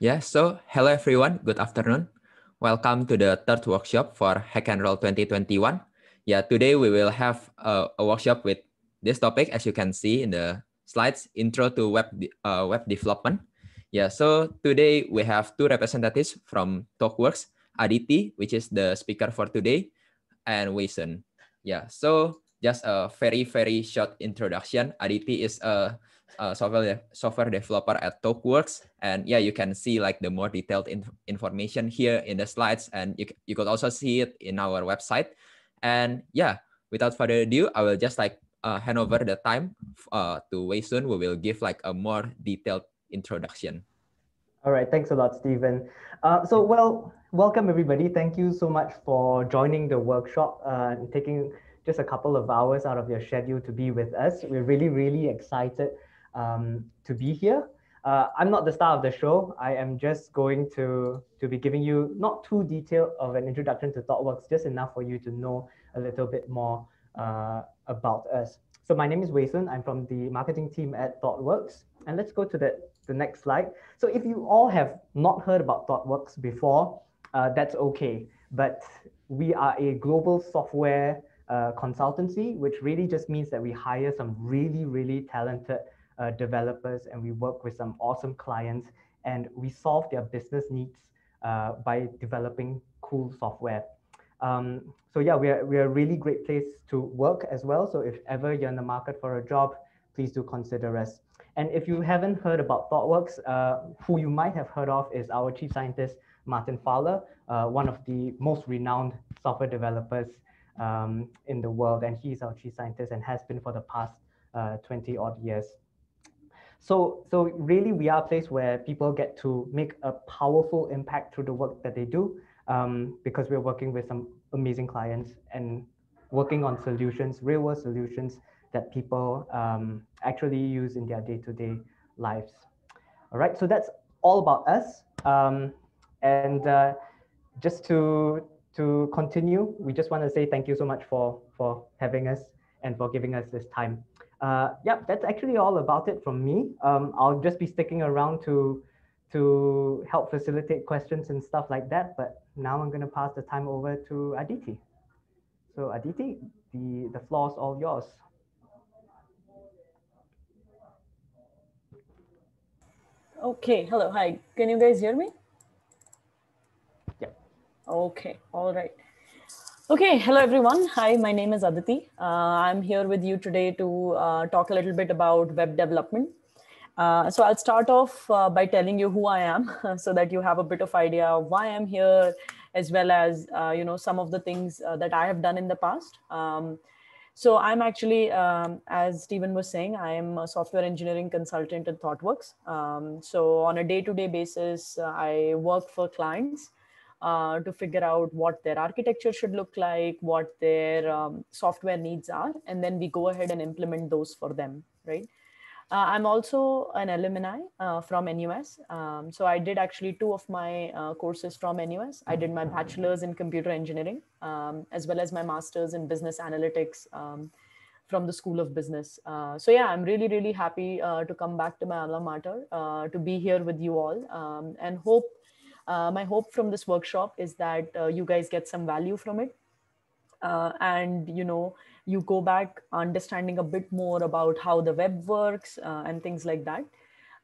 Yeah, so hello everyone. Good afternoon. Welcome to the third workshop for Hack and Roll 2021. Yeah, today we will have a, a workshop with this topic, as you can see in the slides, intro to web, uh, web development. Yeah, so today we have two representatives from TalkWorks, Aditi, which is the speaker for today, and Wason. Yeah, so just a very, very short introduction. Aditi is a uh, software software developer at TalkWorks. And yeah, you can see like the more detailed information here in the slides, and you you could also see it in our website. And yeah, without further ado, I will just like uh, hand over the time uh, to Wei Sun. We will give like a more detailed introduction. All right, thanks a lot, Stephen. Uh, so well, welcome everybody. Thank you so much for joining the workshop uh, and taking just a couple of hours out of your schedule to be with us. We're really, really excited um, to be here. Uh, I'm not the star of the show. I am just going to, to be giving you not too detailed of an introduction to ThoughtWorks, just enough for you to know a little bit more uh, about us. So my name is Wei Sun. I'm from the marketing team at ThoughtWorks. And let's go to the, the next slide. So if you all have not heard about ThoughtWorks before, uh, that's okay. But we are a global software uh, consultancy, which really just means that we hire some really, really talented uh, developers and we work with some awesome clients and we solve their business needs uh, by developing cool software. Um, so yeah, we're, we're a really great place to work as well. So if ever you're in the market for a job, please do consider us. And if you haven't heard about ThoughtWorks, uh, who you might have heard of is our chief scientist, Martin Fowler, uh, one of the most renowned software developers um, in the world. And he's our chief scientist and has been for the past uh, 20 odd years. So, so really we are a place where people get to make a powerful impact through the work that they do um, because we're working with some amazing clients and working on solutions, real world solutions that people um, actually use in their day-to-day lives. All right, so that's all about us. Um, and uh, just to to continue, we just want to say thank you so much for for having us and for giving us this time uh, yep, that's actually all about it from me. Um, I'll just be sticking around to to help facilitate questions and stuff like that. But now I'm going to pass the time over to Aditi. So Aditi, the, the floor is all yours. Okay, hello, hi. Can you guys hear me? Yeah. Okay, all right. Okay, hello everyone. Hi, my name is Aditi. Uh, I'm here with you today to uh, talk a little bit about web development. Uh, so I'll start off uh, by telling you who I am so that you have a bit of idea of why I'm here as well as, uh, you know, some of the things uh, that I have done in the past. Um, so I'm actually, um, as Stephen was saying, I am a software engineering consultant at ThoughtWorks. Um, so on a day-to-day -day basis, I work for clients uh, to figure out what their architecture should look like, what their um, software needs are, and then we go ahead and implement those for them, right? Uh, I'm also an alumni uh, from NUS. Um, so I did actually two of my uh, courses from NUS. I did my bachelor's in computer engineering, um, as well as my master's in business analytics um, from the School of Business. Uh, so yeah, I'm really, really happy uh, to come back to my alma mater, uh, to be here with you all, um, and hope uh, my hope from this workshop is that uh, you guys get some value from it uh, and you know you go back understanding a bit more about how the web works uh, and things like that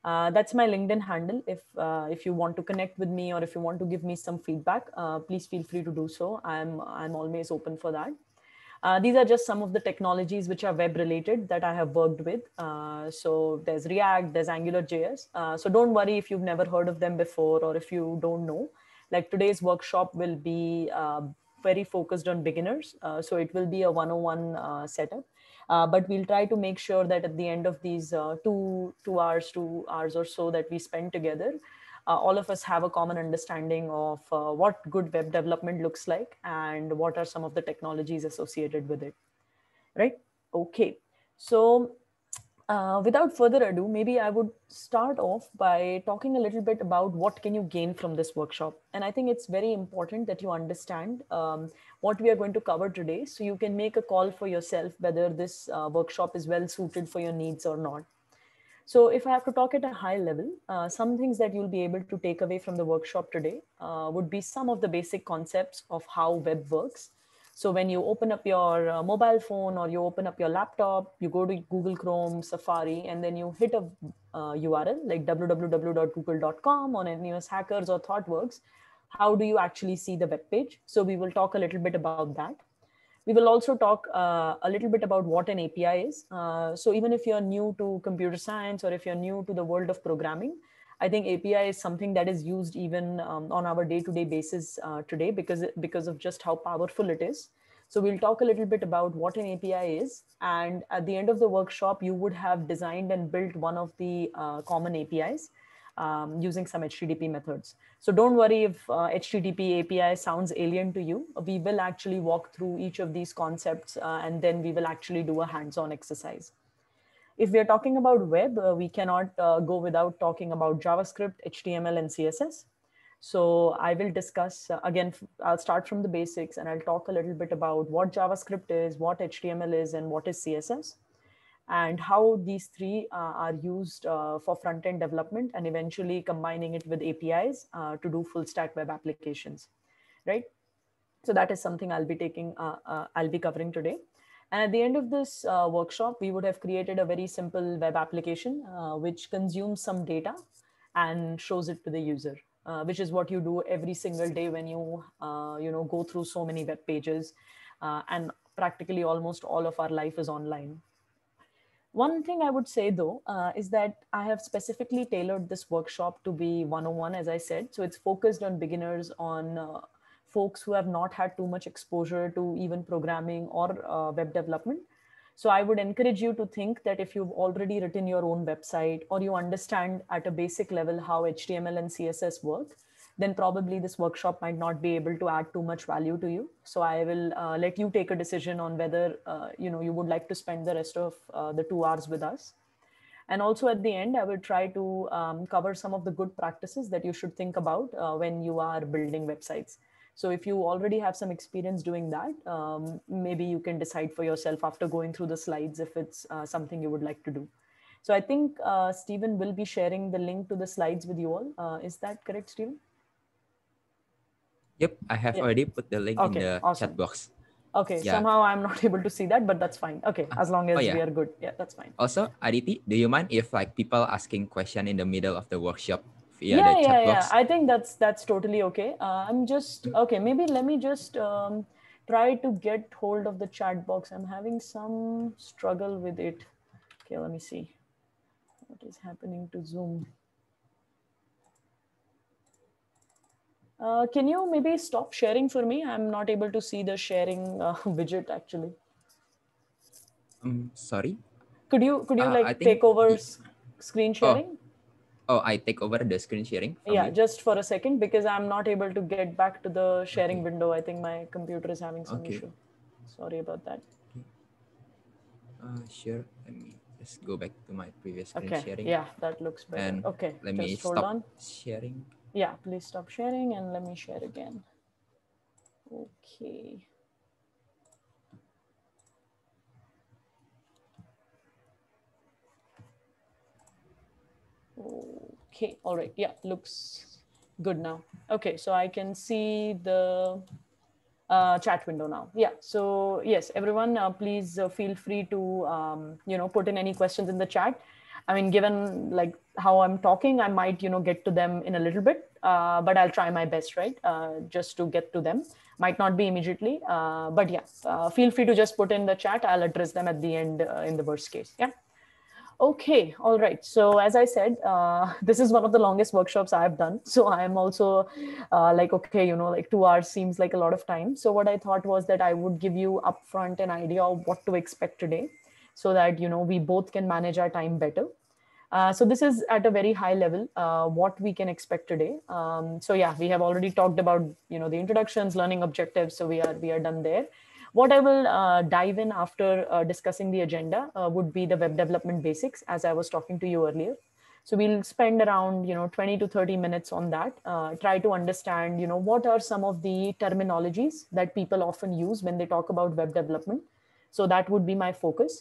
uh, that's my linkedin handle if uh, if you want to connect with me or if you want to give me some feedback please feel free to do so i'm i'm always open for that uh, these are just some of the technologies which are web related that I have worked with. Uh, so there's React, there's AngularJS. Uh, so don't worry if you've never heard of them before or if you don't know. Like today's workshop will be uh, very focused on beginners. Uh, so it will be a 101 setup. but we'll try to make sure that at the end of these two, two hours, two hours or so that we spend together, uh, all of us have a common understanding of uh, what good web development looks like and what are some of the technologies associated with it, right? Okay, so uh, without further ado, maybe I would start off by talking a little bit about what can you gain from this workshop. And I think it's very important that you understand um, what we are going to cover today so you can make a call for yourself whether this uh, workshop is well suited for your needs or not. So if I have to talk at a high level, uh, some things that you'll be able to take away from the workshop today uh, would be some of the basic concepts of how web works. So when you open up your uh, mobile phone or you open up your laptop, you go to Google Chrome, Safari, and then you hit a URL uh, like www.google.com or NUS Hackers or ThoughtWorks, how do you actually see the web page? So we will talk a little bit about that. We will also talk uh, a little bit about what an API is. Uh, so even if you're new to computer science or if you're new to the world of programming, I think API is something that is used even um, on our day-to-day -day basis uh, today because, because of just how powerful it is. So we'll talk a little bit about what an API is. And at the end of the workshop, you would have designed and built one of the uh, common APIs um, using some HTTP methods. So don't worry if uh, HTTP API sounds alien to you. We will actually walk through each of these concepts uh, and then we will actually do a hands-on exercise. If we're talking about web, uh, we cannot uh, go without talking about JavaScript, HTML, and CSS. So I will discuss, uh, again, I'll start from the basics and I'll talk a little bit about what JavaScript is, what HTML is, and what is CSS and how these three uh, are used uh, for front-end development and eventually combining it with APIs uh, to do full stack web applications, right? So that is something I'll be taking, uh, uh, I'll be covering today. And at the end of this uh, workshop, we would have created a very simple web application which consumes some data and shows it to the user, which is what you do every single day when you, you know, go through so many web pages and practically almost all of our life is online. One thing I would say though uh, is that I have specifically tailored this workshop to be 101, as I said. So it's focused on beginners, on uh, folks who have not had too much exposure to even programming or uh, web development. So I would encourage you to think that if you've already written your own website or you understand at a basic level how HTML and CSS work, then probably this workshop might not be able to add too much value to you. So I will uh, let you take a decision on whether uh, you know you would like to spend the rest of uh, the two hours with us. And also at the end, I will try to um, cover some of the good practices that you should think about uh, when you are building websites. So if you already have some experience doing that, um, maybe you can decide for yourself after going through the slides if it's uh, something you would like to do. So I think uh, Stephen will be sharing the link to the slides with you all. is that correct, Stephen? Yep, I have already put the link okay, in the awesome. chat box. Okay, yeah. somehow I'm not able to see that, but that's fine. Okay, uh, as long oh, as oh, yeah. we are good. Yeah, that's fine. Also, Aditi, do you mind if like people asking question in the middle of the workshop via yeah, the chat yeah, box? Yeah, I think that's that's totally okay. Uh, I'm just okay, maybe let me just um, try to get hold of the chat box. I'm having some struggle with it. Okay, let me see what is happening to Zoom. Uh, can you maybe stop sharing for me? I'm not able to see the sharing uh, widget actually. Um, sorry. Could you could you uh, like take over screen oh. sharing? Oh. oh. I take over the screen sharing. Yeah, you? just for a second because I'm not able to get back to the sharing okay. window. I think my computer is having some okay. issue. Sorry about that. Uh, sure. Let me just go back to my previous screen okay. sharing. Yeah, that looks better. And okay, let me stop on. sharing yeah, please stop sharing and let me share again. Okay. Okay, all right, yeah, looks good now. Okay, so I can see the uh, chat window now. Yeah. So yes, everyone, uh, please uh, feel free to um, you know put in any questions in the chat, I mean, given like how I'm talking, I might, you know, get to them in a little bit, uh, but I'll try my best, right? Uh, just to get to them. Might not be immediately, uh, but yeah, uh, feel free to just put in the chat. I'll address them at the end uh, in the worst case. Yeah. Okay. All right. So as I said, uh, this is one of the longest workshops I've done. So I'm also like, okay, you know, like two hours seems like a lot of time. So what I thought was that I would give you upfront an idea of what to expect today so that you know we both can manage our time better uh, so this is at a very high level uh, what we can expect today um, so yeah we have already talked about you know the introductions learning objectives so we are we are done there what i will uh, dive in after uh, discussing the agenda uh, would be the web development basics as i was talking to you earlier so we'll spend around you know 20 to 30 minutes on that uh, try to understand you know what are some of the terminologies that people often use when they talk about web development so that would be my focus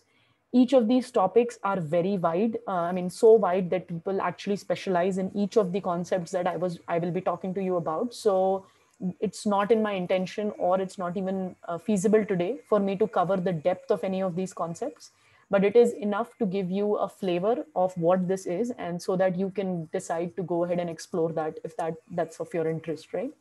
each of these topics are very wide uh, i mean so wide that people actually specialize in each of the concepts that i was i will be talking to you about so it's not in my intention or it's not even uh, feasible today for me to cover the depth of any of these concepts but it is enough to give you a flavor of what this is and so that you can decide to go ahead and explore that if that that's of your interest right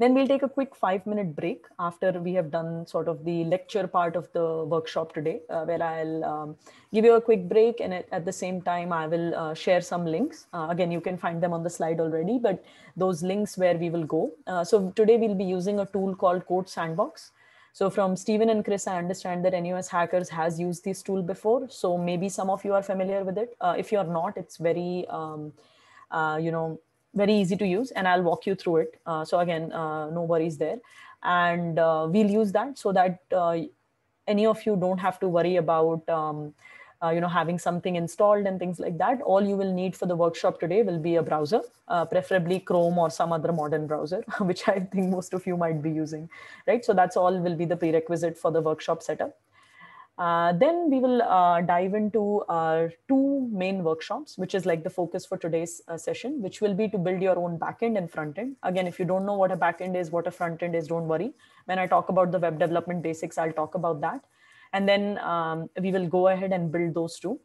then we'll take a quick five minute break after we have done sort of the lecture part of the workshop today, uh, where I'll um, give you a quick break. And at, the same time, I will uh, share some links. Uh, again, you can find them on the slide already, but those links where we will go. Uh, so today we'll be using a tool called Code Sandbox. So from Steven and Chris, I understand that NUS Hackers has used this tool before. So maybe some of you are familiar with it. Uh, if you are not, it's very, um, uh, you know, very easy to use and I'll walk you through it. Uh, so again, uh, no worries there. And uh, we'll use that so that uh, any of you don't have to worry about um, uh, you know, having something installed and things like that. All you will need for the workshop today will be a browser, uh, preferably Chrome or some other modern browser, which I think most of you might be using, right? So that's all will be the prerequisite for the workshop setup. Uh, then we will uh, dive into our two main workshops, which is like the focus for today's uh, session, which will be to build your own backend and frontend. Again, if you don't know what a backend is, what a frontend is, don't worry. When I talk about the web development basics, I'll talk about that. And then um, we will go ahead and build those two.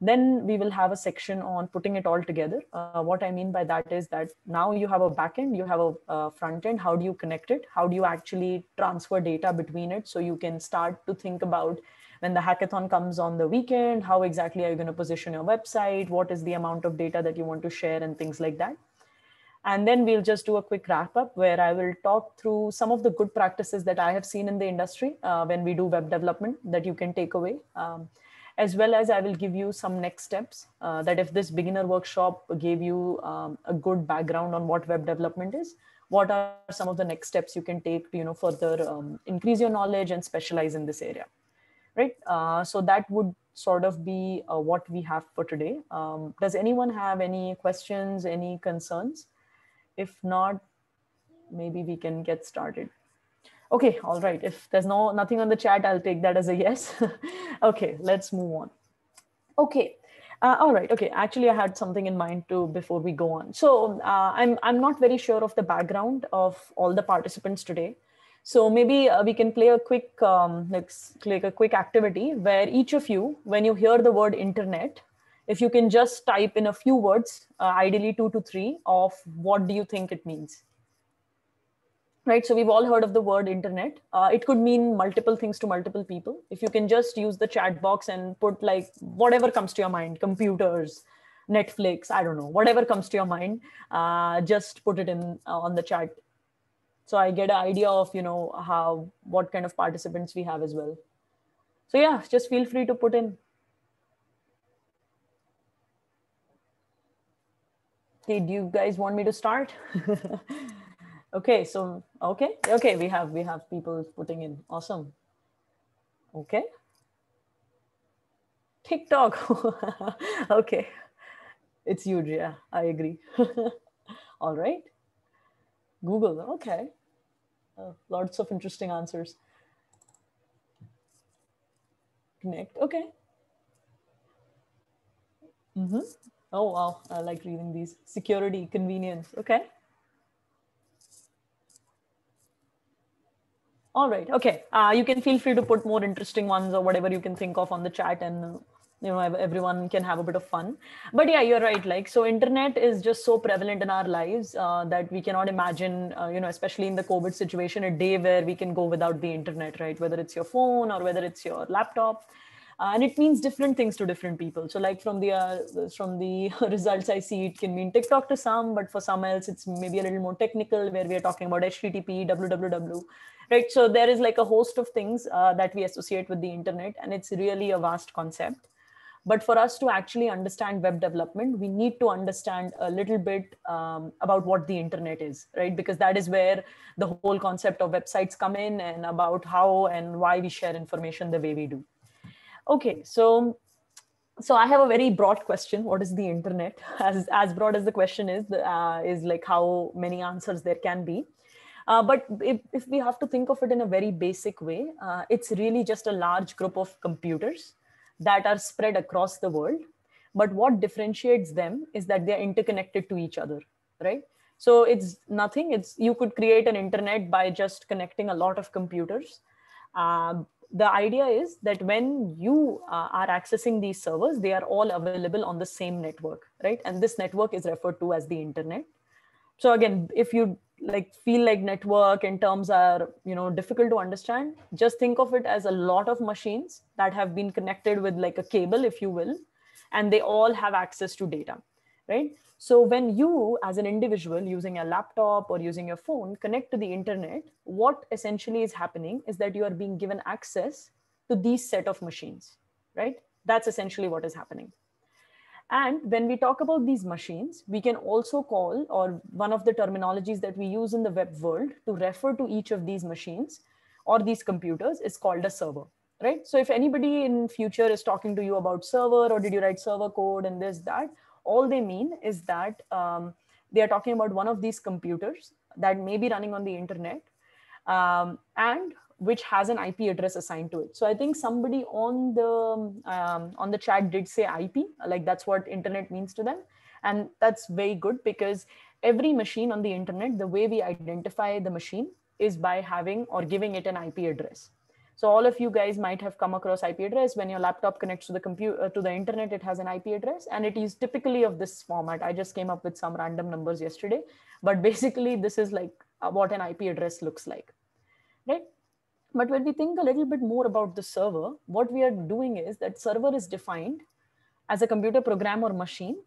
Then we will have a section on putting it all together. Uh, what I mean by that is that now you have a backend, you have a, a frontend. How do you connect it? How do you actually transfer data between it so you can start to think about when the hackathon comes on the weekend how exactly are you going to position your website what is the amount of data that you want to share and things like that and then we'll just do a quick wrap up where i will talk through some of the good practices that i have seen in the industry uh, when we do web development that you can take away um, as well as i will give you some next steps uh, that if this beginner workshop gave you um, a good background on what web development is what are some of the next steps you can take to you know further um, increase your knowledge and specialize in this area right? Uh, so that would sort of be uh, what we have for today. Um, does anyone have any questions, any concerns? If not, maybe we can get started. Okay, all right. If there's no nothing on the chat, I'll take that as a yes. okay, let's move on. Okay, uh, all right. Okay. Actually, I had something in mind too before we go on. So uh, I'm I'm not very sure of the background of all the participants today. So maybe uh, we can play a quick, um, like, like a quick activity where each of you, when you hear the word internet, if you can just type in a few words, uh, ideally two to three, of what do you think it means? Right, so we've all heard of the word internet. Uh, it could mean multiple things to multiple people. If you can just use the chat box and put like whatever comes to your mind, computers, Netflix, I don't know, whatever comes to your mind, uh, just put it in uh, on the chat so i get an idea of you know how what kind of participants we have as well so yeah just feel free to put in okay do you guys want me to start okay so okay okay we have we have people putting in awesome okay tiktok okay it's you, yeah i agree all right Google. Okay. Uh, lots of interesting answers. Connect. Okay. Mm -hmm. Oh, wow. I like reading these. Security, convenience. Okay. All right. Okay. Uh, you can feel free to put more interesting ones or whatever you can think of on the chat and you know everyone can have a bit of fun but yeah you're right like so internet is just so prevalent in our lives uh, that we cannot imagine uh, you know especially in the covid situation a day where we can go without the internet right whether it's your phone or whether it's your laptop uh, and it means different things to different people so like from the uh, from the results i see it can mean tiktok to some but for some else it's maybe a little more technical where we are talking about http www right so there is like a host of things uh, that we associate with the internet and it's really a vast concept but for us to actually understand web development, we need to understand a little bit um, about what the internet is, right? Because that is where the whole concept of websites come in and about how and why we share information the way we do. Okay, so so I have a very broad question. What is the internet? As as broad as the question is, uh, is like how many answers there can be. Uh, but if, if, we have to think of it in a very basic way, uh, it's really just a large group of computers that are spread across the world. But what differentiates them is that they're interconnected to each other, right? So it's nothing. It's you could create an internet by just connecting a lot of computers. Uh, the idea is that when you uh, are accessing these servers, they are all available on the same network, right? And this network is referred to as the internet. So again, if you like feel like network and terms are you know difficult to understand just think of it as a lot of machines that have been connected with like a cable if you will and they all have access to data right so when you as an individual using a laptop or using your phone connect to the internet what essentially is happening is that you are being given access to these set of machines right that's essentially what is happening and when we talk about these machines, we can also call, or one of the terminologies that we use in the web world to refer to each of these machines or these computers is called a server, right? So if anybody in future is talking to you about server or did you write server code and this, that, all they mean is that um, they are talking about one of these computers that may be running on the internet um, and which has an IP address assigned to it. So I think somebody on the um, on the chat did say IP, like that's what internet means to them, and that's very good because every machine on the internet, the way we identify the machine is by having or giving it an IP address. So all of you guys might have come across IP address when your laptop connects to the computer uh, to the internet. It has an IP address, and it is typically of this format. I just came up with some random numbers yesterday, but basically this is like uh, what an IP address looks like, right? But when we think a little bit more about the server, what we are doing is that server is defined as a computer program or machine.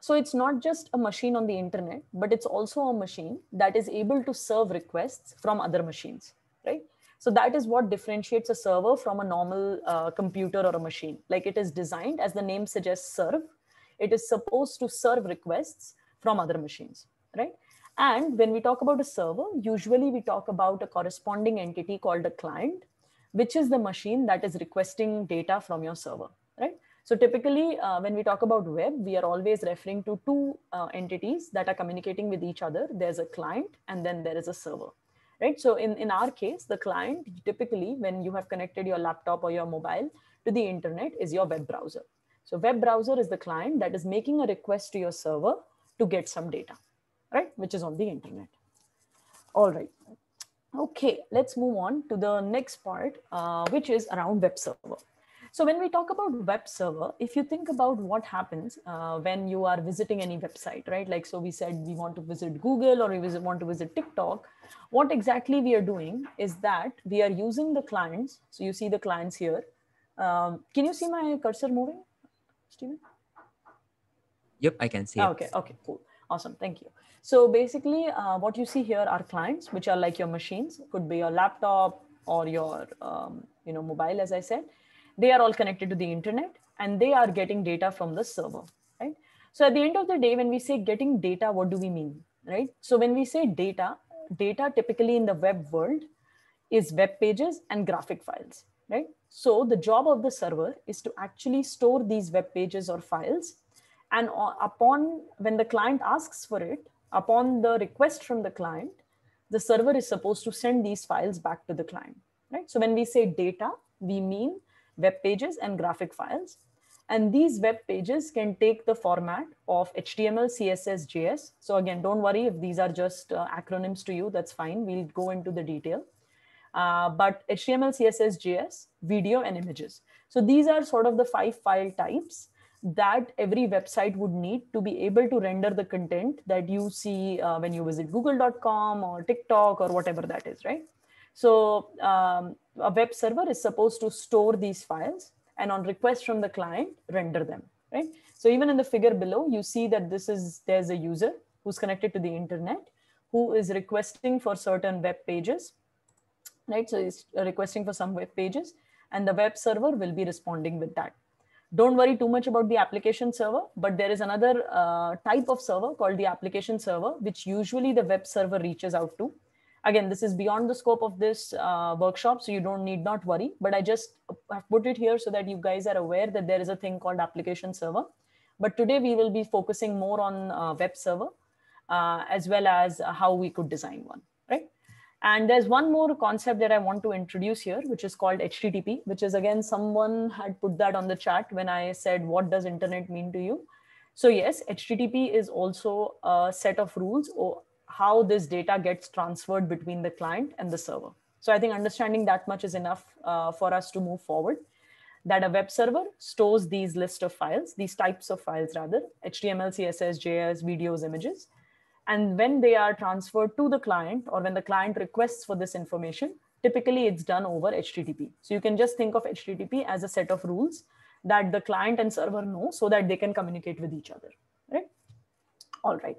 So it's not just a machine on the internet, but it's also a machine that is able to serve requests from other machines, right? So that is what differentiates a server from a normal uh, computer or a machine. Like it is designed as the name suggests serve. It is supposed to serve requests from other machines, right? And when we talk about a server, usually we talk about a corresponding entity called a client, which is the machine that is requesting data from your server, right? So typically, uh, when we talk about web, we are always referring to two uh, entities that are communicating with each other. There's a client and then there is a server, right? So in, in our case, the client typically, when you have connected your laptop or your mobile to the internet is your web browser. So web browser is the client that is making a request to your server to get some data, right? Which is on the internet. All right. Okay, let's move on to the next part, uh, which is around web server. So when we talk about web server, if you think about what happens uh, when you are visiting any website, right? Like, so we said we want to visit Google or we visit, want to visit TikTok. What exactly we are doing is that we are using the clients. So you see the clients here. Um, can you see my cursor moving, Stephen? Yep, I can see. Okay, it. okay, cool. Awesome, thank you. So basically, uh, what you see here are clients, which are like your machines, could be your laptop or your um, you know mobile, as I said. They are all connected to the internet, and they are getting data from the server, right? So at the end of the day, when we say getting data, what do we mean, right? So when we say data, data typically in the web world is web pages and graphic files, right? So the job of the server is to actually store these web pages or files. And upon when the client asks for it, upon the request from the client, the server is supposed to send these files back to the client, right? So when we say data, we mean web pages and graphic files. And these web pages can take the format of HTML, CSS, JS. So again, don't worry if these are just uh, acronyms to you, that's fine. We'll go into the detail. Uh, but HTML, CSS, JS, video, and images. So these are sort of the five file types that every website would need to be able to render the content that you see uh, when you visit google.com or tiktok or whatever that is right so um, a web server is supposed to store these files and on request from the client render them right so even in the figure below you see that this is there's a user who's connected to the internet who is requesting for certain web pages right so he's requesting for some web pages and the web server will be responding with that don't worry too much about the application server, but there is another uh, type of server called the application server, which usually the web server reaches out to. Again, this is beyond the scope of this uh, workshop, so you don't need not worry, but I just have put it here so that you guys are aware that there is a thing called application server. But today we will be focusing more on uh, web server uh, as well as how we could design one. And there's one more concept that I want to introduce here, which is called HTTP, which is again, someone had put that on the chat when I said, what does internet mean to you? So yes, HTTP is also a set of rules or how this data gets transferred between the client and the server. So I think understanding that much is enough uh, for us to move forward that a web server stores these list of files, these types of files rather, HTML, CSS, JS, videos, images, and when they are transferred to the client or when the client requests for this information, typically it's done over HTTP. So you can just think of HTTP as a set of rules that the client and server know so that they can communicate with each other, right? All right.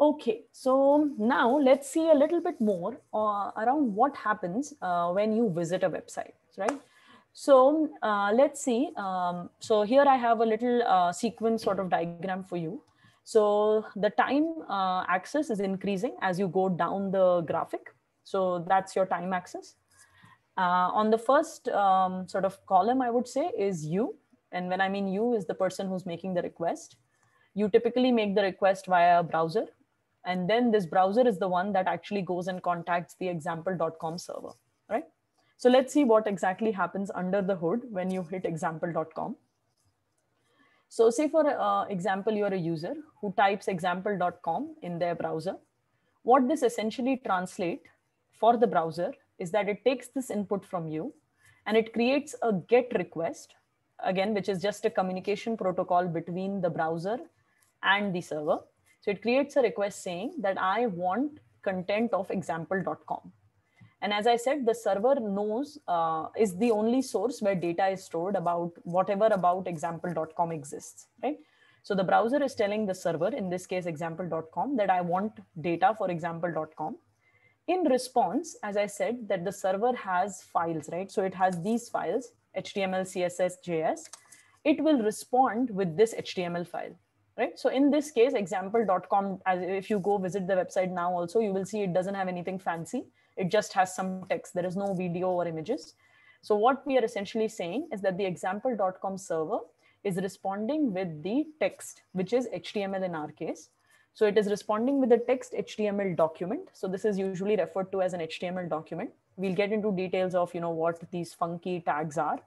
Okay, so now let's see a little bit more uh, around what happens uh, when you visit a website, right? So uh, let's see. Um, so here I have a little uh, sequence sort of diagram for you. So the time uh, axis is increasing as you go down the graphic. So that's your time axis. Uh, on the first um, sort of column, I would say is you. And when I mean you is the person who's making the request. You typically make the request via a browser. And then this browser is the one that actually goes and contacts the example.com server, right? So let's see what exactly happens under the hood when you hit example.com. So say for uh, example, you're a user who types example.com in their browser. What this essentially translate for the browser is that it takes this input from you and it creates a get request again, which is just a communication protocol between the browser and the server. So it creates a request saying that I want content of example.com. And as I said, the server knows uh, is the only source where data is stored about whatever about example.com exists, right? So the browser is telling the server, in this case, example.com, that I want data for example.com. In response, as I said, that the server has files, right? So it has these files, HTML, CSS, JS. It will respond with this HTML file, right? So in this case, example.com, as if you go visit the website now also, you will see it doesn't have anything fancy it just has some text. There is no video or images. So what we are essentially saying is that the example.com server is responding with the text, which is HTML in our case. So it is responding with the text HTML document. So this is usually referred to as an HTML document. We'll get into details of you know what these funky tags are.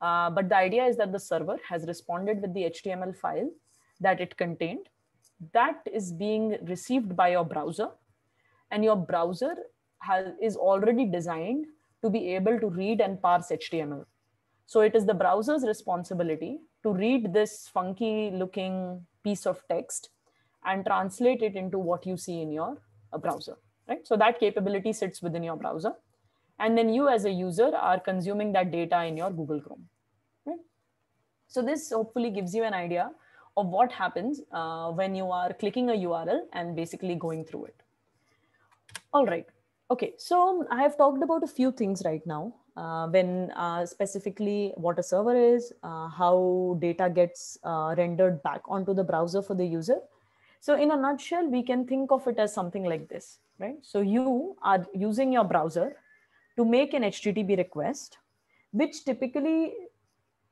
Uh, but the idea is that the server has responded with the HTML file that it contained. That is being received by your browser. And your browser has, is already designed to be able to read and parse HTML. So it is the browser's responsibility to read this funky looking piece of text and translate it into what you see in your uh, browser, right? So that capability sits within your browser. And then you as a user are consuming that data in your Google Chrome, right? So this hopefully gives you an idea of what happens uh, when you are clicking a URL and basically going through it. All right. Okay, so um, I have talked about a few things right now. Uh, when uh, specifically what a server is, uh, how data gets uh, rendered back onto the browser for the user. So in a nutshell, we can think of it as something like this, right? So you are using your browser to make an HTTP request, which typically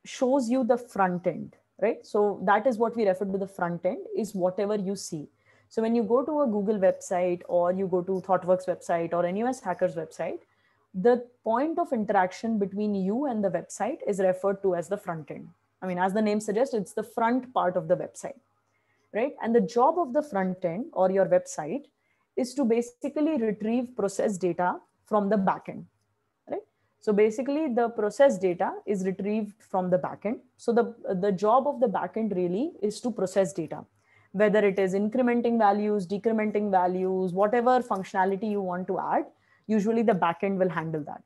shows you the front end, right? So that is what we refer to the front end is whatever you see. So when you go to a Google website or you go to ThoughtWorks website or NUS Hackers website, the point of interaction between you and the website is referred to as the front end. I mean, as the name suggests, it's the front part of the website, right? And the job of the front end or your website is to basically retrieve process data from the backend, right? So basically the process data is retrieved from the backend. So the, the job of the backend really is to process data whether it is incrementing values, decrementing values, whatever functionality you want to add, usually the backend will handle that.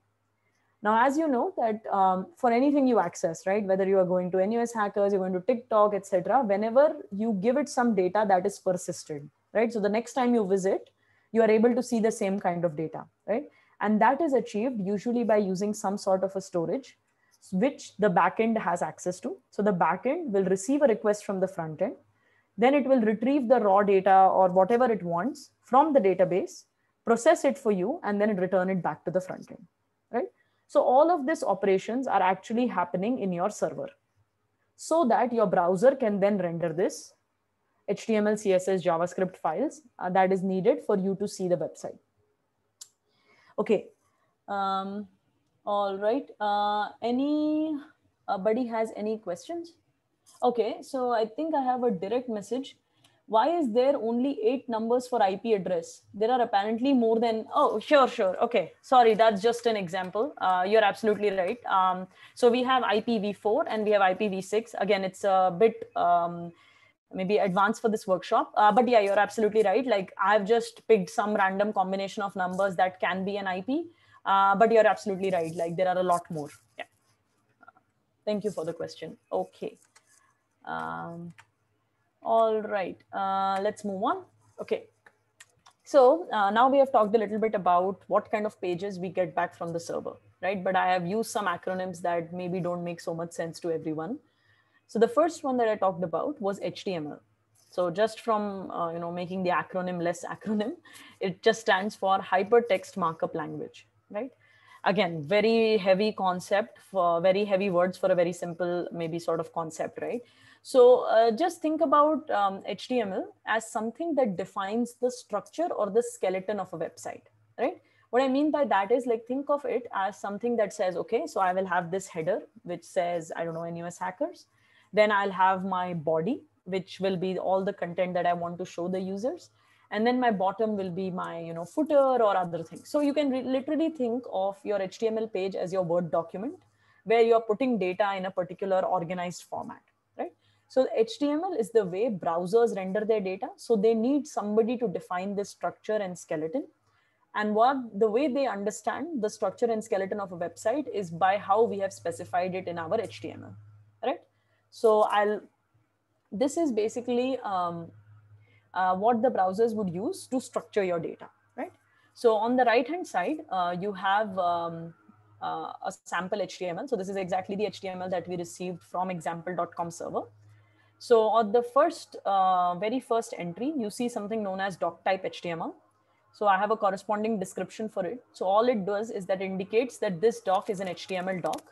Now, as you know that um, for anything you access, right, whether you are going to NUS hackers, you're going to TikTok, etc., whenever you give it some data that is persisted, right? So the next time you visit, you are able to see the same kind of data, right? And that is achieved usually by using some sort of a storage, which the backend has access to. So the backend will receive a request from the front end then it will retrieve the raw data or whatever it wants from the database, process it for you, and then return it back to the front end, right? So all of these operations are actually happening in your server so that your browser can then render this HTML, CSS, JavaScript files uh, that is needed for you to see the website. Okay. Um, all right. Uh, anybody uh, has any questions? Okay, so I think I have a direct message. Why is there only eight numbers for IP address? There are apparently more than, oh, sure, sure. Okay, sorry, that's just an example. Uh, you're absolutely right. Um, so we have IPv4 and we have IPv6. Again, it's a bit, um, maybe advanced for this workshop. Uh, but yeah, you're absolutely right. Like I've just picked some random combination of numbers that can be an IP. Uh, but you're absolutely right. Like there are a lot more. Yeah. Thank you for the question. Okay. Um, all right, uh, let's move on. Okay. So uh, now we have talked a little bit about what kind of pages we get back from the server, right? But I have used some acronyms that maybe don't make so much sense to everyone. So the first one that I talked about was HTML. So just from uh, you know making the acronym less acronym, it just stands for hypertext markup language, right? Again, very heavy concept for very heavy words for a very simple maybe sort of concept, right? So uh, just think about um, HTML as something that defines the structure or the skeleton of a website, right? What I mean by that is like, think of it as something that says, okay, so I will have this header, which says, I don't know, NUS hackers. Then I'll have my body, which will be all the content that I want to show the users. And then my bottom will be my, you know, footer or other things. So you can literally think of your HTML page as your Word document where you're putting data in a particular organized format so HTML is the way browsers render their data. So they need somebody to define this structure and skeleton. And what the way they understand the structure and skeleton of a website is by how we have specified it in our HTML, right? So I'll, this is basically um, uh, what the browsers would use to structure your data, right? So on the right-hand side, uh, you have um, uh, a sample HTML. So this is exactly the HTML that we received from example.com server. So on the first, uh, very first entry, you see something known as doc type HTML. So I have a corresponding description for it. So all it does is that indicates that this doc is an HTML doc.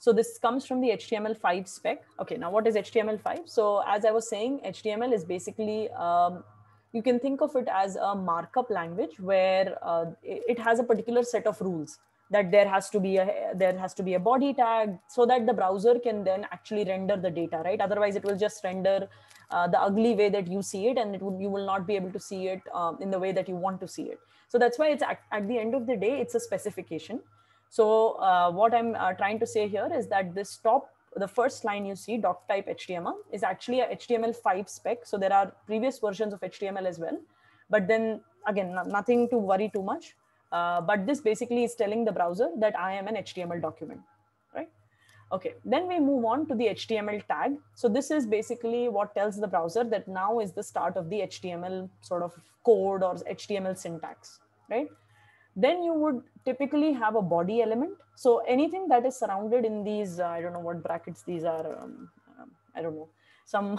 So this comes from the HTML5 spec. Okay, now what is HTML5? So as I was saying, HTML is basically, um, you can think of it as a markup language where uh, it has a particular set of rules that there has to be a there has to be a body tag so that the browser can then actually render the data right otherwise it will just render uh, the ugly way that you see it and it will, you will not be able to see it um, in the way that you want to see it so that's why it's at, at the end of the day it's a specification so uh, what i'm uh, trying to say here is that this top the first line you see doc type html is actually a html5 spec so there are previous versions of html as well but then again nothing to worry too much uh, but this basically is telling the browser that I am an HTML document, right? Okay, then we move on to the HTML tag. So this is basically what tells the browser that now is the start of the HTML sort of code or HTML syntax, right? Then you would typically have a body element. So anything that is surrounded in these, uh, I don't know what brackets these are, um, um, I don't know, some,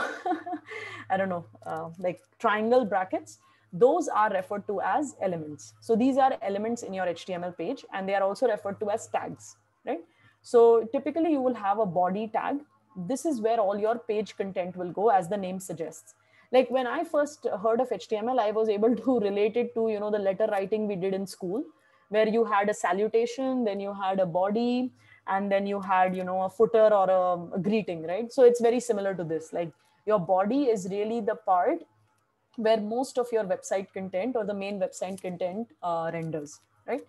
I don't know, uh, like triangle brackets those are referred to as elements. So these are elements in your HTML page and they are also referred to as tags, right? So typically you will have a body tag. This is where all your page content will go as the name suggests. Like when I first heard of HTML, I was able to relate it to, you know, the letter writing we did in school where you had a salutation, then you had a body, and then you had, you know, a footer or a, a greeting, right? So it's very similar to this. Like your body is really the part where most of your website content or the main website content uh, renders, right?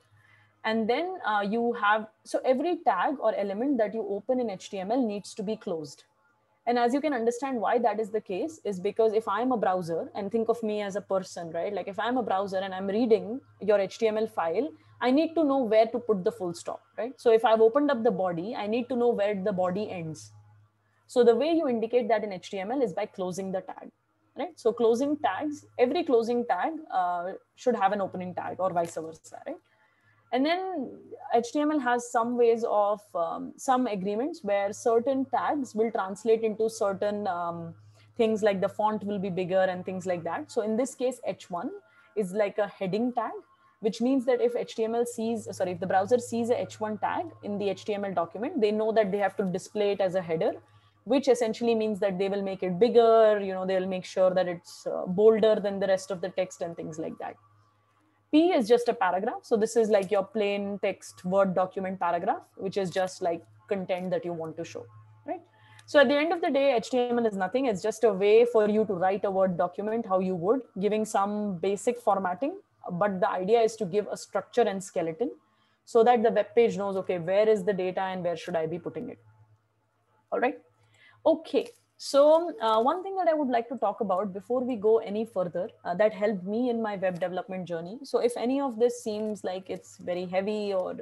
And then uh, you have, so every tag or element that you open in HTML needs to be closed. And as you can understand why that is the case is because if I'm a browser and think of me as a person, right? Like if I'm a browser and I'm reading your HTML file, I need to know where to put the full stop, right? So if I've opened up the body, I need to know where the body ends. So the way you indicate that in HTML is by closing the tag right? So closing tags, every closing tag uh, should have an opening tag or vice versa, right? And then HTML has some ways of um, some agreements where certain tags will translate into certain um, things like the font will be bigger and things like that. So in this case, H1 is like a heading tag, which means that if HTML sees, sorry, if the browser sees a H1 tag in the HTML document, they know that they have to display it as a header which essentially means that they will make it bigger you know they will make sure that it's uh, bolder than the rest of the text and things like that p is just a paragraph so this is like your plain text word document paragraph which is just like content that you want to show right so at the end of the day html is nothing it's just a way for you to write a word document how you would giving some basic formatting but the idea is to give a structure and skeleton so that the web page knows okay where is the data and where should i be putting it all right Okay, so uh, one thing that I would like to talk about before we go any further uh, that helped me in my web development journey. So if any of this seems like it's very heavy or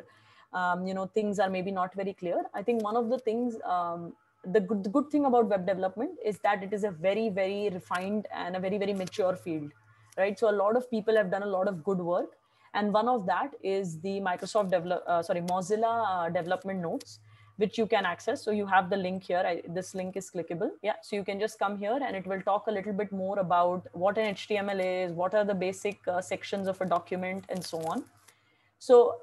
um, you know things are maybe not very clear, I think one of the things um, the good, the good thing about web development is that it is a very very refined and a very very mature field, right? So a lot of people have done a lot of good work, and one of that is the Microsoft develop uh, sorry Mozilla uh, development notes which you can access. So you have the link here. I, this link is clickable. Yeah. So you can just come here and it will talk a little bit more about what an HTML is, what are the basic uh, sections of a document and so on. So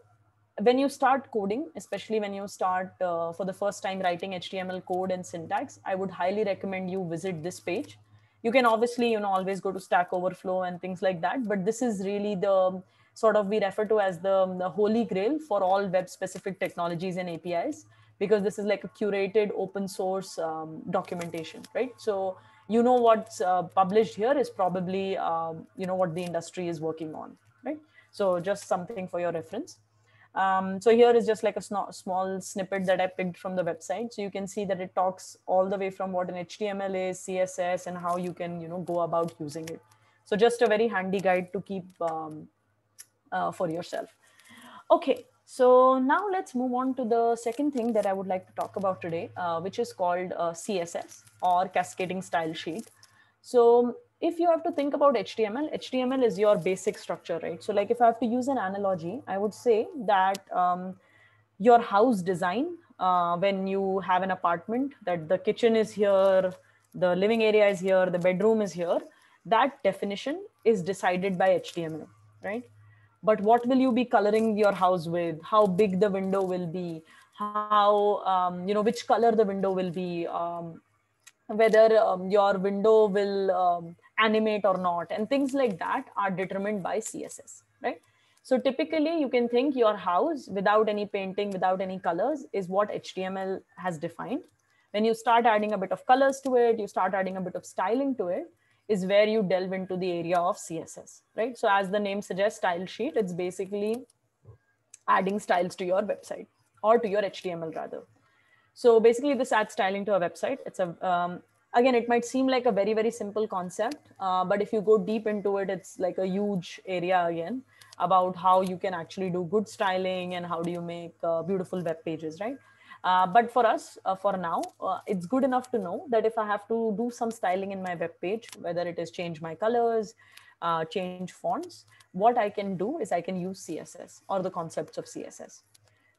when you start coding, especially when you start uh, for the first time writing HTML code and syntax, I would highly recommend you visit this page. You can obviously, you know, always go to Stack Overflow and things like that, but this is really the um, sort of we refer to as the, um, the holy grail for all web specific technologies and APIs because this is like a curated open source um, documentation right so you know what's uh, published here is probably um, you know what the industry is working on right so just something for your reference um, so here is just like a small snippet that I picked from the website. So you can see that it talks all the way from what an HTML is, CSS, and how you can you know go about using it. So just a very handy guide to keep um, uh, for yourself. Okay, so now let's move on to the second thing that I would like to talk about today, uh, which is called uh, CSS or cascading style sheet. So if you have to think about HTML, HTML is your basic structure, right? So like if I have to use an analogy, I would say that um, your house design, uh, when you have an apartment, that the kitchen is here, the living area is here, the bedroom is here, that definition is decided by HTML, right? but what will you be coloring your house with how big the window will be how um, you know which color the window will be um, whether um, your window will um, animate or not and things like that are determined by css right so typically you can think your house without any painting without any colors is what html has defined when you start adding a bit of colors to it you start adding a bit of styling to it is where you delve into the area of css right so as the name suggests style sheet it's basically adding styles to your website or to your html rather so basically this adds styling to a website it's a um, again it might seem like a very very simple concept uh, but if you go deep into it it's like a huge area again about how you can actually do good styling and how do you make uh, beautiful web pages right uh, but for us, uh, for now, uh, it's good enough to know that if I have to do some styling in my web page, whether it is change my colors, uh, change fonts, what I can do is I can use CSS or the concepts of CSS.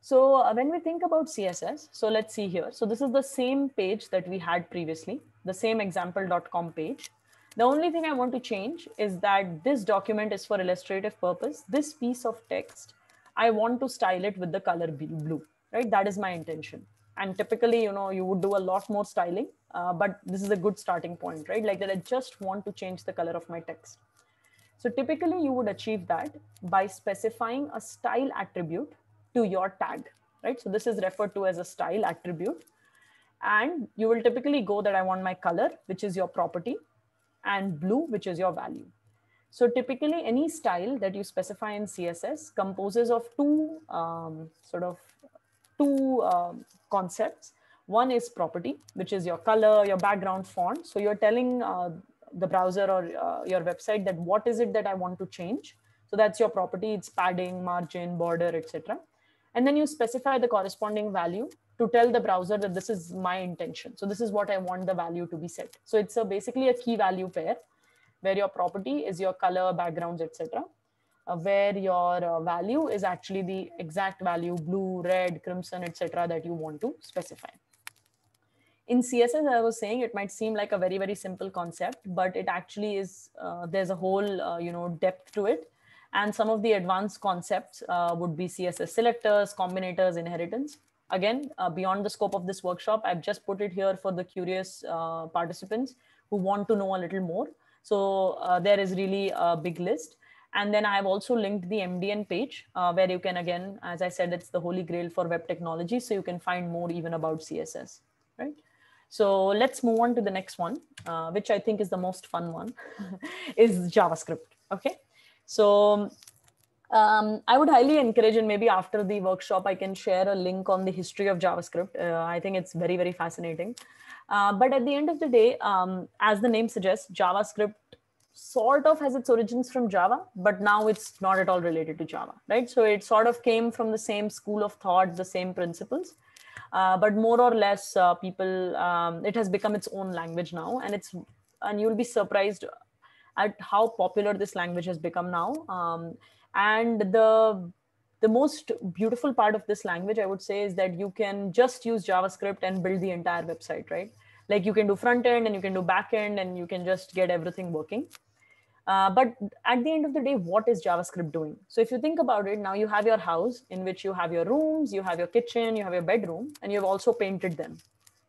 So uh, when we think about CSS, so let's see here. So this is the same page that we had previously, the same example.com page. The only thing I want to change is that this document is for illustrative purpose. This piece of text, I want to style it with the color blue right? That is my intention. And typically, you know, you would do a lot more styling, uh, but this is a good starting point, right? Like that I just want to change the color of my text. So typically you would achieve that by specifying a style attribute to your tag, right? So this is referred to as a style attribute. And you will typically go that I want my color, which is your property, and blue, which is your value. So typically any style that you specify in CSS composes of two um, sort of two um, concepts. One is property, which is your color, your background font. So you're telling uh, the browser or uh, your website that what is it that I want to change. So that's your property. It's padding, margin, border, etc. And then you specify the corresponding value to tell the browser that this is my intention. So this is what I want the value to be set. So it's a, basically a key value pair where your property is your color, backgrounds, etc uh, where your uh, value is actually the exact value, blue, red, crimson, etc. that you want to specify. In CSS, I was saying it might seem like a very, very simple concept, but it actually is, uh, there's a whole, uh, you know, depth to it. And some of the advanced concepts uh, would be CSS selectors, combinators, inheritance. Again, uh, beyond the scope of this workshop, I've just put it here for the curious participants who want to know a little more. So there is really a big list. And then I've also linked the MDN page uh, where you can, again, as I said, it's the holy grail for web technology. So you can find more even about CSS, right? So let's move on to the next one, uh, which I think is the most fun one, is JavaScript, okay? So um, I would highly encourage, and maybe after the workshop, I can share a link on the history of JavaScript. Uh, I think it's very, very fascinating. Uh, but at the end of the day, um, as the name suggests, JavaScript sort of has its origins from Java, but now it's not at all related to Java, right? So it sort of came from the same school of thought, the same principles, uh, but more or less uh, people, um, it has become its own language now, and it's and you'll be surprised at how popular this language has become now. Um, and the the most beautiful part of this language, I would say, is that you can just use JavaScript and build the entire website, right? Like you can do front end and you can do back end and you can just get everything working. Uh, but at the end of the day, what is JavaScript doing? So if you think about it, now you have your house in which you have your rooms, you have your kitchen, you have your bedroom, and you've also painted them,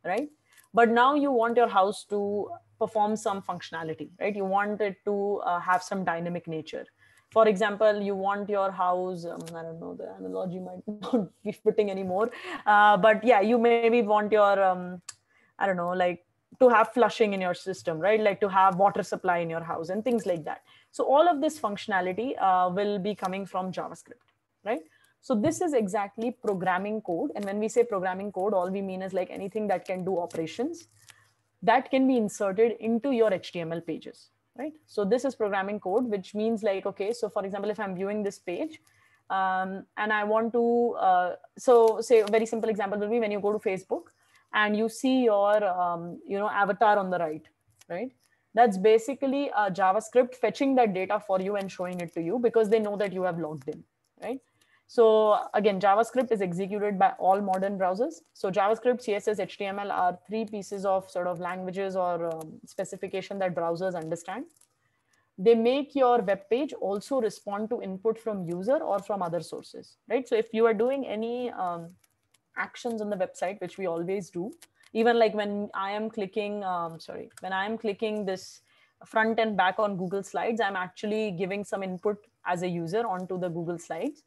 right? But now you want your house to perform some functionality, right? You want it to uh, have some dynamic nature. For example, you want your house, um, I don't know, the analogy might not be fitting anymore, uh, but yeah, you maybe want your, um, I don't know, like to have flushing in your system, right? Like to have water supply in your house and things like that. So all of this functionality uh, will be coming from JavaScript, right? So this is exactly programming code. And when we say programming code, all we mean is like anything that can do operations that can be inserted into your HTML pages, right? So this is programming code, which means like, okay, so for example, if I'm viewing this page um, and I want to, uh, so say a very simple example will be when you go to Facebook, and you see your um, you know avatar on the right right that's basically javascript fetching that data for you and showing it to you because they know that you have logged in right so again javascript is executed by all modern browsers so javascript css html are three pieces of sort of languages or um, specification that browsers understand they make your web page also respond to input from user or from other sources right so if you are doing any um, actions on the website, which we always do. Even like when I am clicking, um, sorry, when I am clicking this front and back on Google Slides, I'm actually giving some input as a user onto the Google Slides.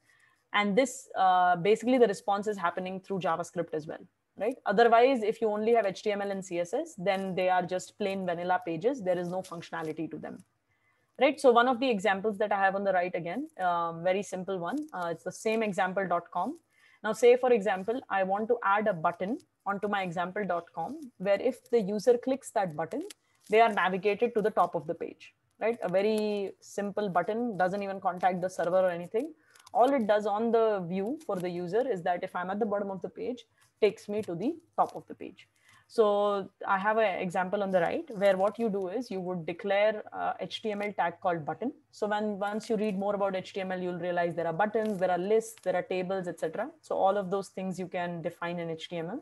And this, uh, basically the response is happening through JavaScript as well, right? Otherwise, if you only have HTML and CSS, then they are just plain vanilla pages. There is no functionality to them, right? So one of the examples that I have on the right again, um, very simple one, uh, it's the same example.com. Now say for example, I want to add a button onto my example.com where if the user clicks that button, they are navigated to the top of the page, right? A very simple button doesn't even contact the server or anything. All it does on the view for the user is that if I'm at the bottom of the page, takes me to the top of the page. So I have an example on the right where what you do is you would declare HTML tag called button. So when once you read more about HTML, you'll realize there are buttons, there are lists, there are tables, etc. So all of those things you can define in HTML.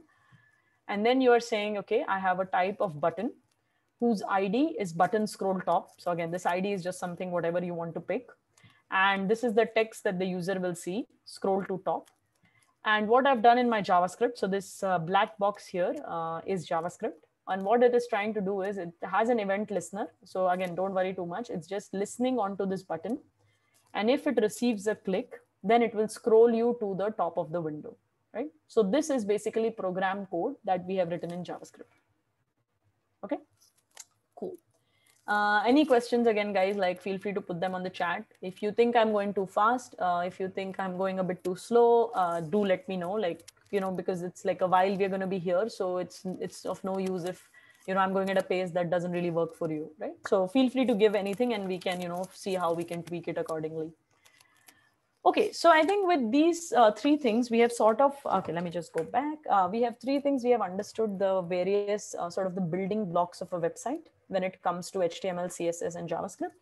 And then you are saying, okay, I have a type of button whose ID is button scroll top. So again, this ID is just something, whatever you want to pick. And this is the text that the user will see scroll to top. And what I've done in my JavaScript, so this uh, black box here uh, is JavaScript. And what it is trying to do is it has an event listener. So again, don't worry too much. It's just listening onto this button. And if it receives a click, then it will scroll you to the top of the window, right? So this is basically program code that we have written in JavaScript. Okay. Uh, any questions again, guys, like feel free to put them on the chat. If you think I'm going too fast, uh, if you think I'm going a bit too slow, uh, do let me know, like, you know, because it's like a while we're going to be here. So it's, it's of no use if, you know, I'm going at a pace that doesn't really work for you, right? So feel free to give anything and we can, you know, see how we can tweak it accordingly. Okay, so I think with these uh, three things, we have sort of, okay, let me just go back. Uh, we have three things we have understood the various uh, sort of the building blocks of a website when it comes to HTML, CSS, and JavaScript.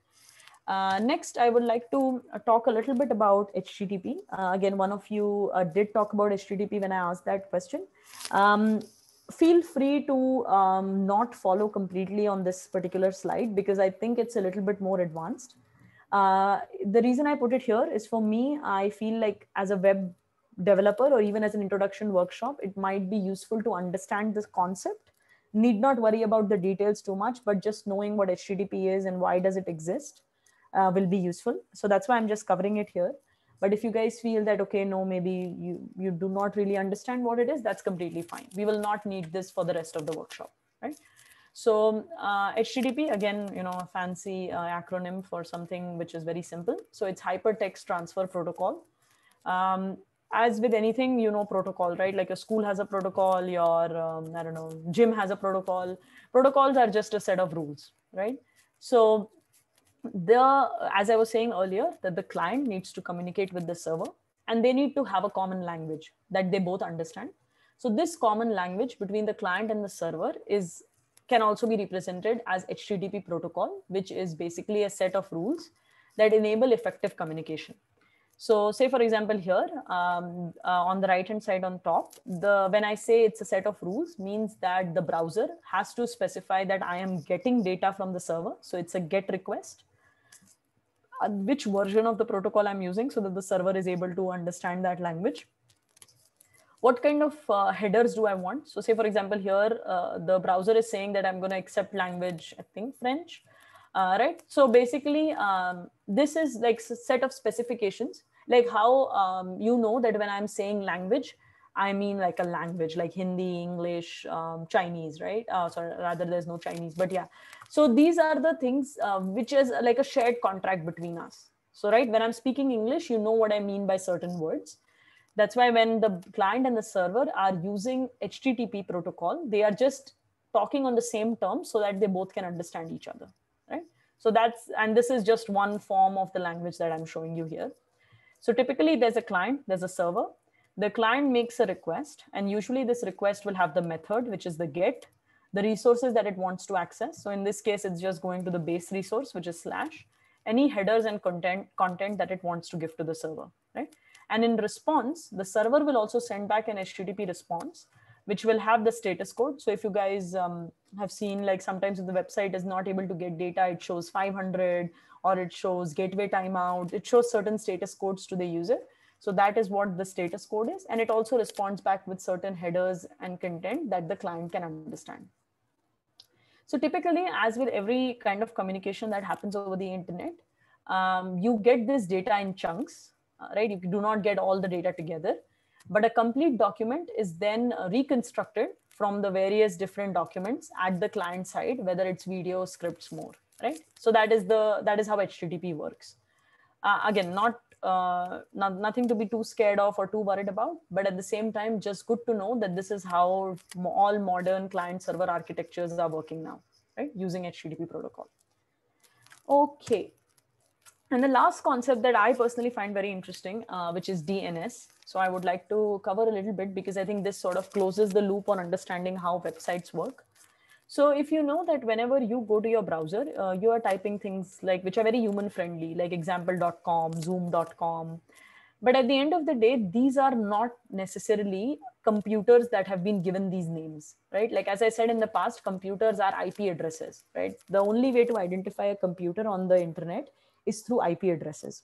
Uh, next, I would like to uh, talk a little bit about HTTP. Uh, again, one of you did talk about HTTP when I asked that question. Um, feel free to um, not follow completely on this particular slide because I think it's a little bit more advanced. Uh, the reason i put it here is for me i feel like as a web developer or even as an introduction workshop it might be useful to understand this concept need not worry about the details too much but just knowing what http is and why does it exist uh, will be useful so that's why i'm just covering it here but if you guys feel that okay no maybe you you do not really understand what it is that's completely fine we will not need this for the rest of the workshop right so uh, HTTP, again, you know, a fancy uh, acronym for something which is very simple. So it's Hypertext Transfer Protocol. Um, as with anything, you know, protocol, right? Like your school has a protocol, your, um, I don't know, gym has a protocol. Protocols are just a set of rules, right? So the, as I was saying earlier, that the client needs to communicate with the server and they need to have a common language that they both understand. So this common language between the client and the server is can also be represented as HTTP protocol, which is basically a set of rules that enable effective communication. So say for example here um, uh, on the right hand side on top, the when I say it's a set of rules means that the browser has to specify that I am getting data from the server. So it's a get request, uh, which version of the protocol I'm using so that the server is able to understand that language what kind of uh, headers do I want? So say, for example, here, uh, the browser is saying that I'm going to accept language, I think French, uh, right? So basically, um, this is like a set of specifications, like how um, you know that when I'm saying language, I mean like a language like Hindi, English, um, Chinese, right? Uh, sorry, rather there's no Chinese, but yeah. So these are the things uh, which is like a shared contract between us. So right, when I'm speaking English, you know what I mean by certain words. That's why when the client and the server are using HTTP protocol, they are just talking on the same term so that they both can understand each other, right? So that's, and this is just one form of the language that I'm showing you here. So typically there's a client, there's a server. The client makes a request and usually this request will have the method, which is the get, the resources that it wants to access. So in this case, it's just going to the base resource, which is slash, any headers and content, content that it wants to give to the server, right? And in response, the server will also send back an HTTP response, which will have the status code. So if you guys um, have seen, like sometimes if the website is not able to get data, it shows 500 or it shows gateway timeout. It shows certain status codes to the user. So that is what the status code is. And it also responds back with certain headers and content that the client can understand. So typically, as with every kind of communication that happens over the internet, um, you get this data in chunks uh, right? you do not get all the data together, but a complete document is then uh, reconstructed from the various different documents at the client side, whether it's video, scripts, more, right? So that is the that is how HTTP works. Uh, again, not uh, not, nothing to be too scared of or too worried about, but at the same time, just good to know that this is how all modern client server architectures are working now, right? Using HTTP protocol. Okay, and the last concept that I personally find very interesting, uh, which is DNS. So I would like to cover a little bit because I think this sort of closes the loop on understanding how websites work. So if you know that whenever you go to your browser, uh, you are typing things like which are very human friendly, like example.com, zoom.com. But at the end of the day, these are not necessarily computers that have been given these names, right? Like as I said in the past, computers are IP addresses, right? The only way to identify a computer on the internet is through IP addresses.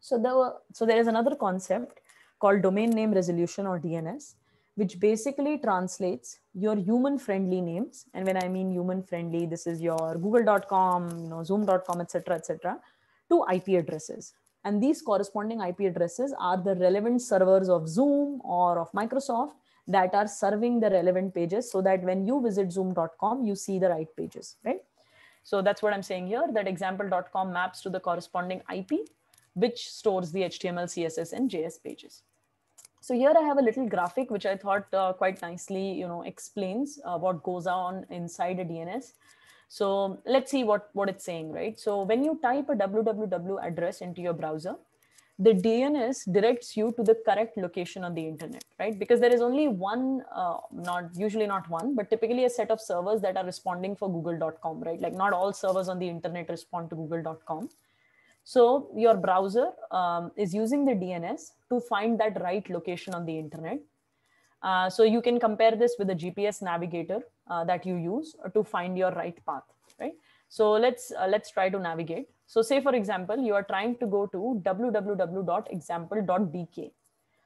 So, the, so there is another concept called domain name resolution or DNS, which basically translates your human friendly names. And when I mean human friendly, this is your google.com, you know, zoom.com, etc., etc., to IP addresses. And these corresponding IP addresses are the relevant servers of Zoom or of Microsoft that are serving the relevant pages so that when you visit zoom.com, you see the right pages, right? So that's what I'm saying here, that example.com maps to the corresponding IP, which stores the HTML, CSS, and JS pages. So here I have a little graphic, which I thought uh, quite nicely, you know, explains uh, what goes on inside a DNS. So let's see what, what it's saying, right? So when you type a www address into your browser, the DNS directs you to the correct location on the internet, right? Because there is only one, uh, not usually not one, but typically a set of servers that are responding for google.com, right? Like not all servers on the internet respond to google.com. So your browser um, is using the DNS to find that right location on the internet. Uh, so you can compare this with a GPS navigator uh, that you use to find your right path, right? So let's, uh, let's try to navigate. So say, for example, you are trying to go to www.example.dk.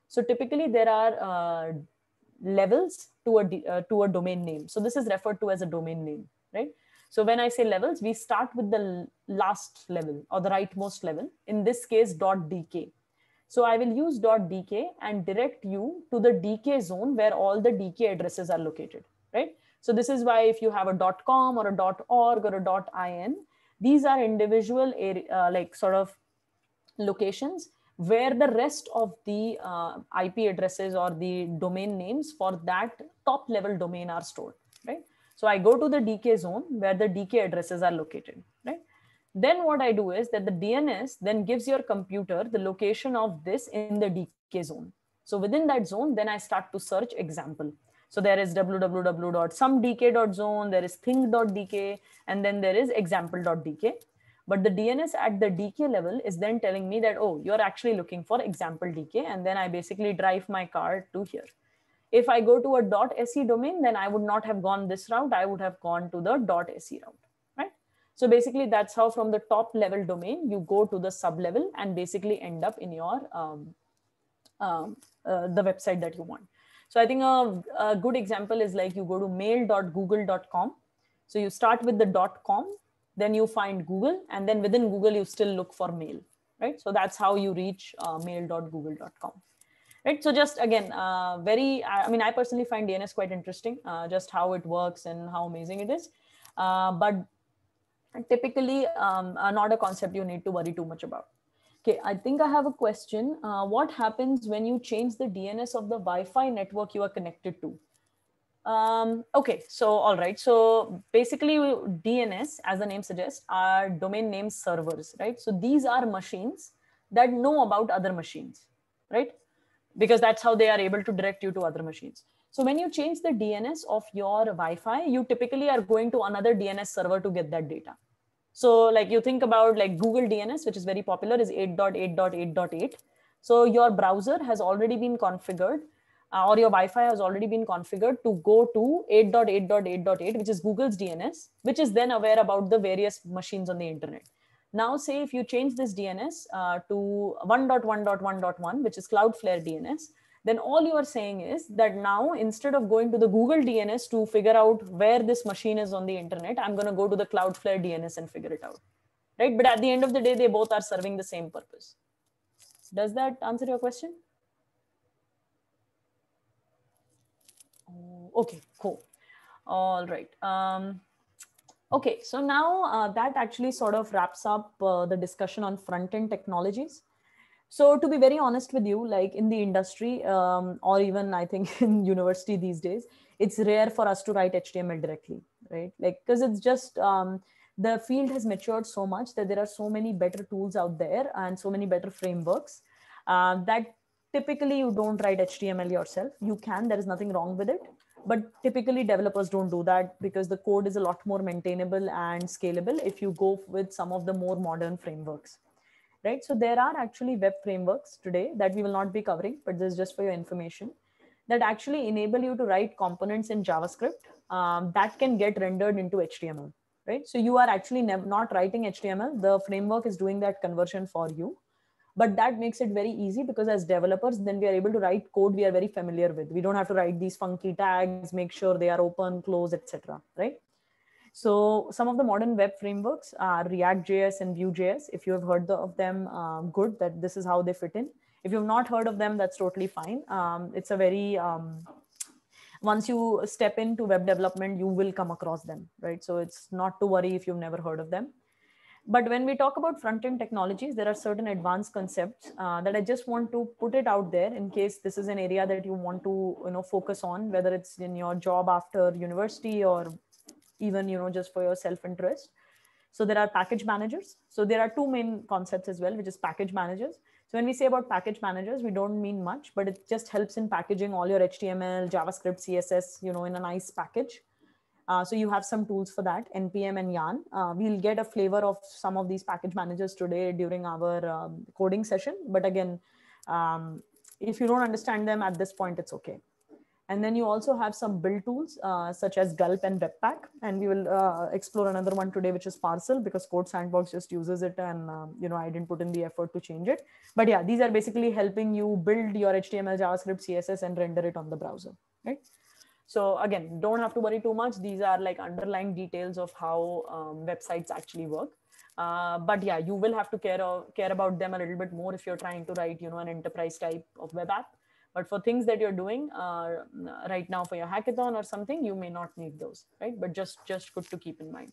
So typically there are uh, levels to a, uh, to a domain name. So this is referred to as a domain name, right? So when I say levels, we start with the last level or the rightmost level, in this case, .dk. So I will use .dk and direct you to the dk zone where all the dk addresses are located, right? So this is why if you have a .com or a .org or a .in, these are individual area, uh, like sort of locations where the rest of the uh, IP addresses or the domain names for that top level domain are stored, right? So I go to the DK zone where the DK addresses are located, right? Then what I do is that the DNS then gives your computer the location of this in the DK zone. So within that zone, then I start to search example, so there is www.somedk.zone, there is think.dk, and then there is example.dk. But the DNS at the DK level is then telling me that, oh, you're actually looking for example DK. And then I basically drive my car to here. If I go to a .se domain, then I would not have gone this route. I would have gone to the .se route, right? So basically that's how from the top level domain, you go to the sub level and basically end up in your, um, um, uh, the website that you want. So I think a, a good example is like you go to mail.google.com. So you start with the .com, then you find Google, and then within Google, you still look for mail, right? So that's how you reach uh, mail.google.com. Right. So just again, uh, very, I mean, I personally find DNS quite interesting, uh, just how it works and how amazing it is. Uh, but typically um, uh, not a concept you need to worry too much about Okay, I think I have a question. Uh, what happens when you change the DNS of the Wi-Fi network you are connected to? Um, okay, so all right. So basically DNS, as the name suggests, are domain name servers, right? So these are machines that know about other machines, right? Because that's how they are able to direct you to other machines. So when you change the DNS of your Wi-Fi, you typically are going to another DNS server to get that data. So like you think about like Google DNS, which is very popular, is 8.8.8.8. So your browser has already been configured uh, or your Wi-Fi has already been configured to go to 8.8.8.8, which is Google's DNS, which is then aware about the various machines on the internet. Now say if you change this DNS uh, to 1.1.1.1, which is Cloudflare DNS, then all you are saying is that now instead of going to the Google DNS to figure out where this machine is on the internet, I'm going to go to the Cloudflare DNS and figure it out. Right. But at the end of the day, they both are serving the same purpose. Does that answer your question? Oh, okay, cool. All right. Um, okay, so now uh, that actually sort of wraps up uh, the discussion on front end technologies so to be very honest with you like in the industry um, or even i think in university these days it's rare for us to write html directly right like because it's just um, the field has matured so much that there are so many better tools out there and so many better frameworks uh, that typically you don't write html yourself you can there is nothing wrong with it but typically developers don't do that because the code is a lot more maintainable and scalable if you go with some of the more modern frameworks right? So there are actually web frameworks today that we will not be covering, but this is just for your information that actually enable you to write components in JavaScript um, that can get rendered into HTML, right? So you are actually not writing HTML. The framework is doing that conversion for you, but that makes it very easy because as developers, then we are able to write code we are very familiar with. We don't have to write these funky tags, make sure they are open, close, etc. Right? So some of the modern web frameworks are React.js and Vue.js. If you have heard of them, um, good, that this is how they fit in. If you've not heard of them, that's totally fine. Um, it's a very, um, once you step into web development, you will come across them, right? So it's not to worry if you've never heard of them. But when we talk about front-end technologies, there are certain advanced concepts uh, that I just want to put it out there in case this is an area that you want to, you know, focus on, whether it's in your job after university or even you know just for your self interest so there are package managers so there are two main concepts as well which is package managers so when we say about package managers we don't mean much but it just helps in packaging all your html javascript css you know in a nice package uh, so you have some tools for that npm and yarn uh, we'll get a flavor of some of these package managers today during our um, coding session but again um, if you don't understand them at this point it's okay and then you also have some build tools uh, such as Gulp and Webpack. And we will uh, explore another one today, which is Parcel because Code Sandbox just uses it. And, um, you know, I didn't put in the effort to change it. But yeah, these are basically helping you build your HTML, JavaScript, CSS, and render it on the browser, right? So again, don't have to worry too much. These are like underlying details of how um, websites actually work. Uh, but yeah, you will have to care, of, care about them a little bit more if you're trying to write, you know, an enterprise type of web app but for things that you're doing uh, right now for your hackathon or something you may not need those right but just just good to keep in mind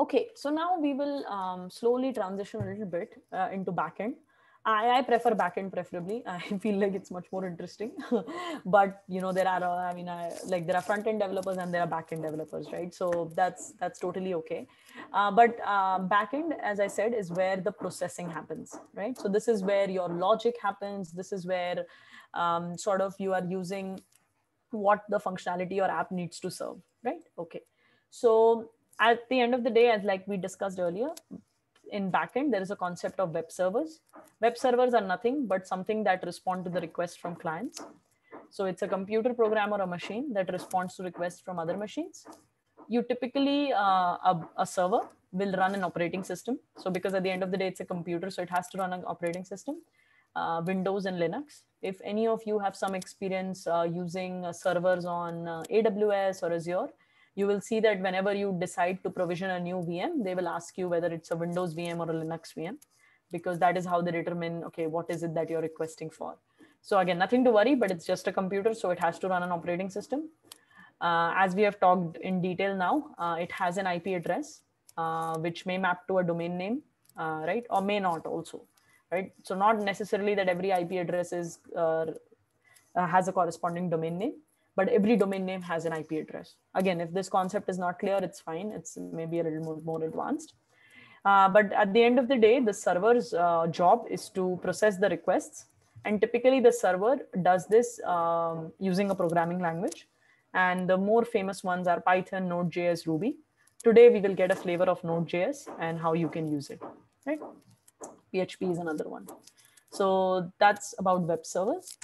okay so now we will um, slowly transition a little bit uh, into backend I, I prefer backend preferably. I feel like it's much more interesting. but you know, there are uh, I mean, I, like there are front end developers and there are backend developers, right? So that's that's totally okay. Uh, but uh, um, backend, as I said, is where the processing happens, right? So this is where your logic happens. This is where um, sort of you are using what the functionality your app needs to serve, right? Okay. So at the end of the day, as like we discussed earlier, in backend, there is a concept of web servers. Web servers are nothing but something that respond to the request from clients. So it's a computer program or a machine that responds to requests from other machines. You typically, uh, a, a server will run an operating system. So because at the end of the day, it's a computer, so it has to run an operating system. Uh, Windows and Linux. If any of you have some experience uh, using uh, servers on uh, AWS or Azure, you will see that whenever you decide to provision a new VM, they will ask you whether it's a Windows VM or a Linux VM, because that is how they determine, okay, what is it that you're requesting for? So again, nothing to worry, but it's just a computer, so it has to run an operating system. Uh, as we have talked in detail now, uh, it has an IP address, uh, which may map to a domain name, uh, right? Or may not also, right? So not necessarily that every IP address is uh, has a corresponding domain name but every domain name has an IP address. Again, if this concept is not clear, it's fine. It's maybe a little more, more advanced. Uh, but at the end of the day, the server's uh, job is to process the requests. And typically the server does this um, using a programming language. And the more famous ones are Python, Node.js, Ruby. Today, we will get a flavor of Node.js and how you can use it, right? PHP is another one. So that's about web servers.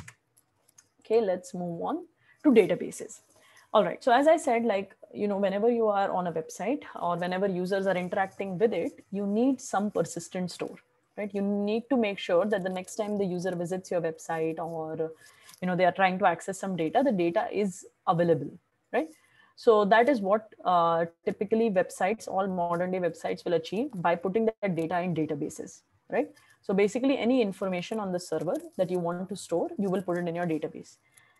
Okay, let's move on to databases. All right, so as I said, like, you know, whenever you are on a website or whenever users are interacting with it, you need some persistent store, right? You need to make sure that the next time the user visits your website or, you know, they are trying to access some data, the data is available, right? So that is what uh, typically websites, all modern day websites will achieve by putting that data in databases, right? So basically any information on the server that you want to store, you will put it in your database.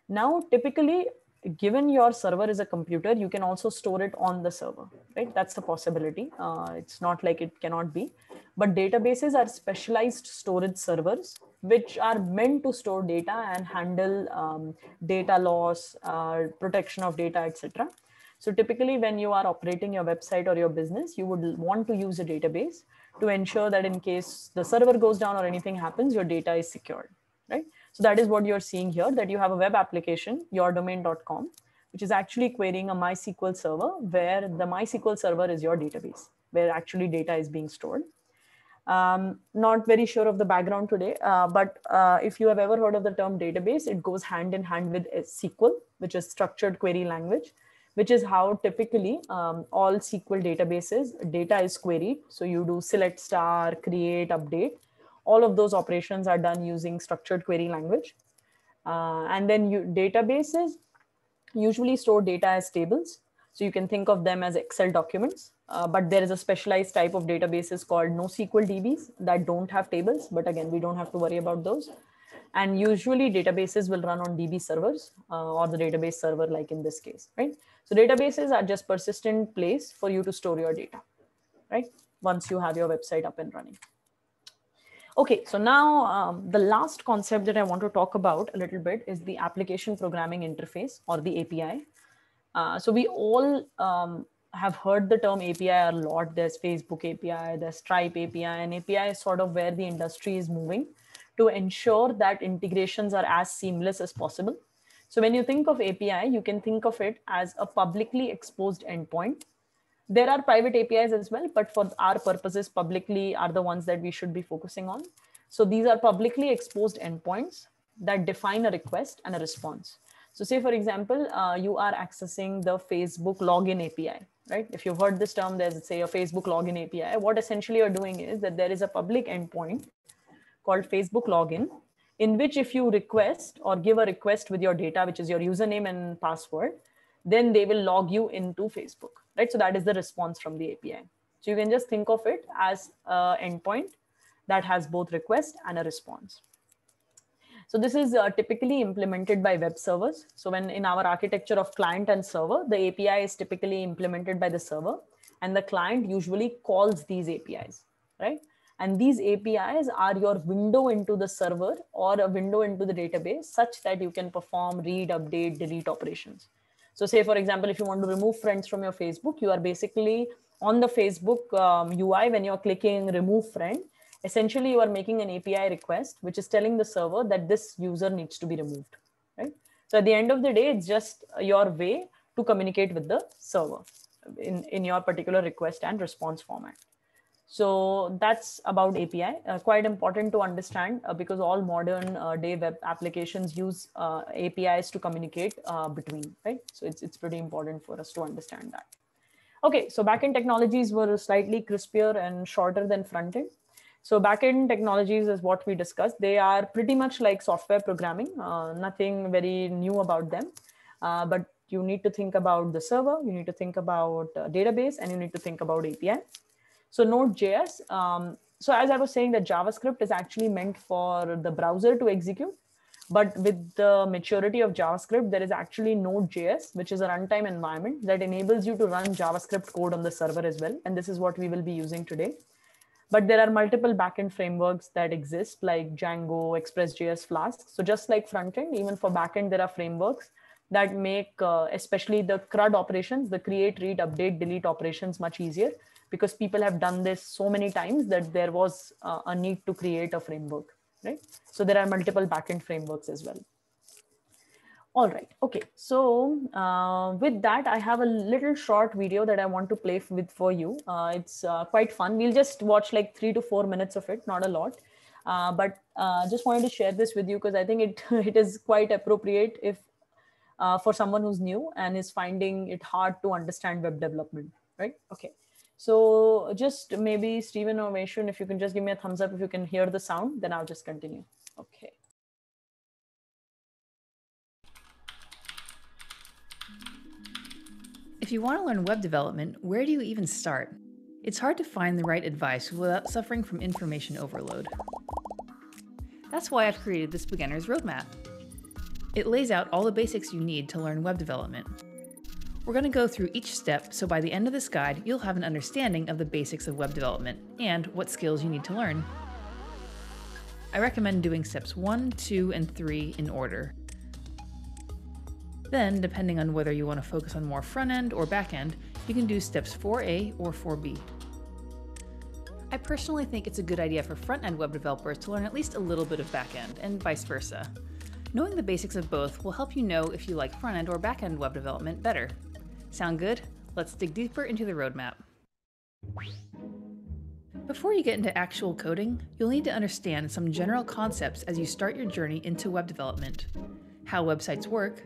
Now, typically, given your server is a computer, you can also store it on the server, right? That's the possibility. Uh, it's not like it cannot be. But databases are specialized storage servers, which are meant to store data and handle um, data loss, uh, protection of data, etc. So typically when you are operating your website or your business, you would want to use a database to ensure that in case the server goes down or anything happens, your data is secured, right? So that is what you're seeing here, that you have a web application, yourdomain.com, which is actually querying a MySQL server where the MySQL server is your database, where actually data is being stored. Um, not very sure of the background today, uh, but uh, if you have ever heard of the term database, it goes hand in hand with uh, SQL, which is structured query language, which is how typically um, all SQL databases data is queried. So you do select star, create, update, all of those operations are done using structured query language. Uh, and then you, databases usually store data as tables. So you can think of them as Excel documents, uh, but there is a specialized type of databases called NoSQL DBs that don't have tables, but again, we don't have to worry about those. And usually databases will run on DB servers uh, or the database server like in this case, right? So databases are just persistent place for you to store your data, right? Once you have your website up and running. Okay, so now um, the last concept that I want to talk about a little bit is the application programming interface or the API. Uh, so we all um, have heard the term API a lot. There's Facebook API, there's Stripe API, and API is sort of where the industry is moving to ensure that integrations are as seamless as possible. So when you think of API, you can think of it as a publicly exposed endpoint there are private apis as well but for our purposes publicly are the ones that we should be focusing on so these are publicly exposed endpoints that define a request and a response so say for example uh, you are accessing the facebook login api right if you've heard this term there's say a facebook login api what essentially you're doing is that there is a public endpoint called facebook login in which if you request or give a request with your data which is your username and password then they will log you into Facebook, right? So that is the response from the API. So you can just think of it as an endpoint that has both request and a response. So this is uh, typically implemented by web servers. So when in our architecture of client and server, the API is typically implemented by the server and the client usually calls these APIs, right? And these APIs are your window into the server or a window into the database such that you can perform read, update, delete operations. So say, for example, if you want to remove friends from your Facebook, you are basically on the Facebook um, UI when you're clicking remove friend, essentially you are making an API request, which is telling the server that this user needs to be removed, right? So at the end of the day, it's just your way to communicate with the server in, in your particular request and response format. So that's about API. Uh, quite important to understand uh, because all modern uh, day web applications use uh, APIs to communicate uh, between, right? So it's, it's pretty important for us to understand that. Okay, so backend technologies were slightly crispier and shorter than frontend. So backend technologies is what we discussed. They are pretty much like software programming, uh, nothing very new about them. but you need to think about the server, you need to think about database, and you need to think about API. So Node.js, um, so as I was saying that JavaScript is actually meant for the browser to execute, but with the maturity of JavaScript, there is actually Node.js, which is a runtime environment that enables you to run JavaScript code on the server as well. And this is what we will be using today. But there are multiple backend frameworks that exist like Django, Express.js, Flask. So just like frontend, even for backend, there are frameworks that make uh, especially the CRUD operations, the create, read, update, delete operations much easier because people have done this so many times that there was uh, a need to create a framework, right? So there are multiple backend frameworks as well. All right, okay. So uh, with that, I have a little short video that I want to play with for you. Uh, it's uh, quite fun. We'll just watch like three to four minutes of it, not a lot. Uh, but uh, just wanted to share this with you because I think it, it is quite appropriate if for someone who's new and is finding it hard to understand web development, right? Okay. So just maybe Stephen or Mason, if you can just give me a thumbs up, if you can hear the sound, then I'll just continue. Okay. If you want to learn web development, where do you even start? It's hard to find the right advice without suffering from information overload. That's why I've created this beginner's roadmap. It lays out all the basics you need to learn web development, we're going to go through each step so by the end of this guide, you'll have an understanding of the basics of web development and what skills you need to learn. I recommend doing steps 1, 2, and 3 in order. Then, depending on whether you want to focus on more front end or back end, you can do steps 4A or 4B. I personally think it's a good idea for front end web developers to learn at least a little bit of back end, and vice versa. Knowing the basics of both will help you know if you like front end or back end web development better. Sound good? Let's dig deeper into the roadmap. Before you get into actual coding, you'll need to understand some general concepts as you start your journey into web development, how websites work,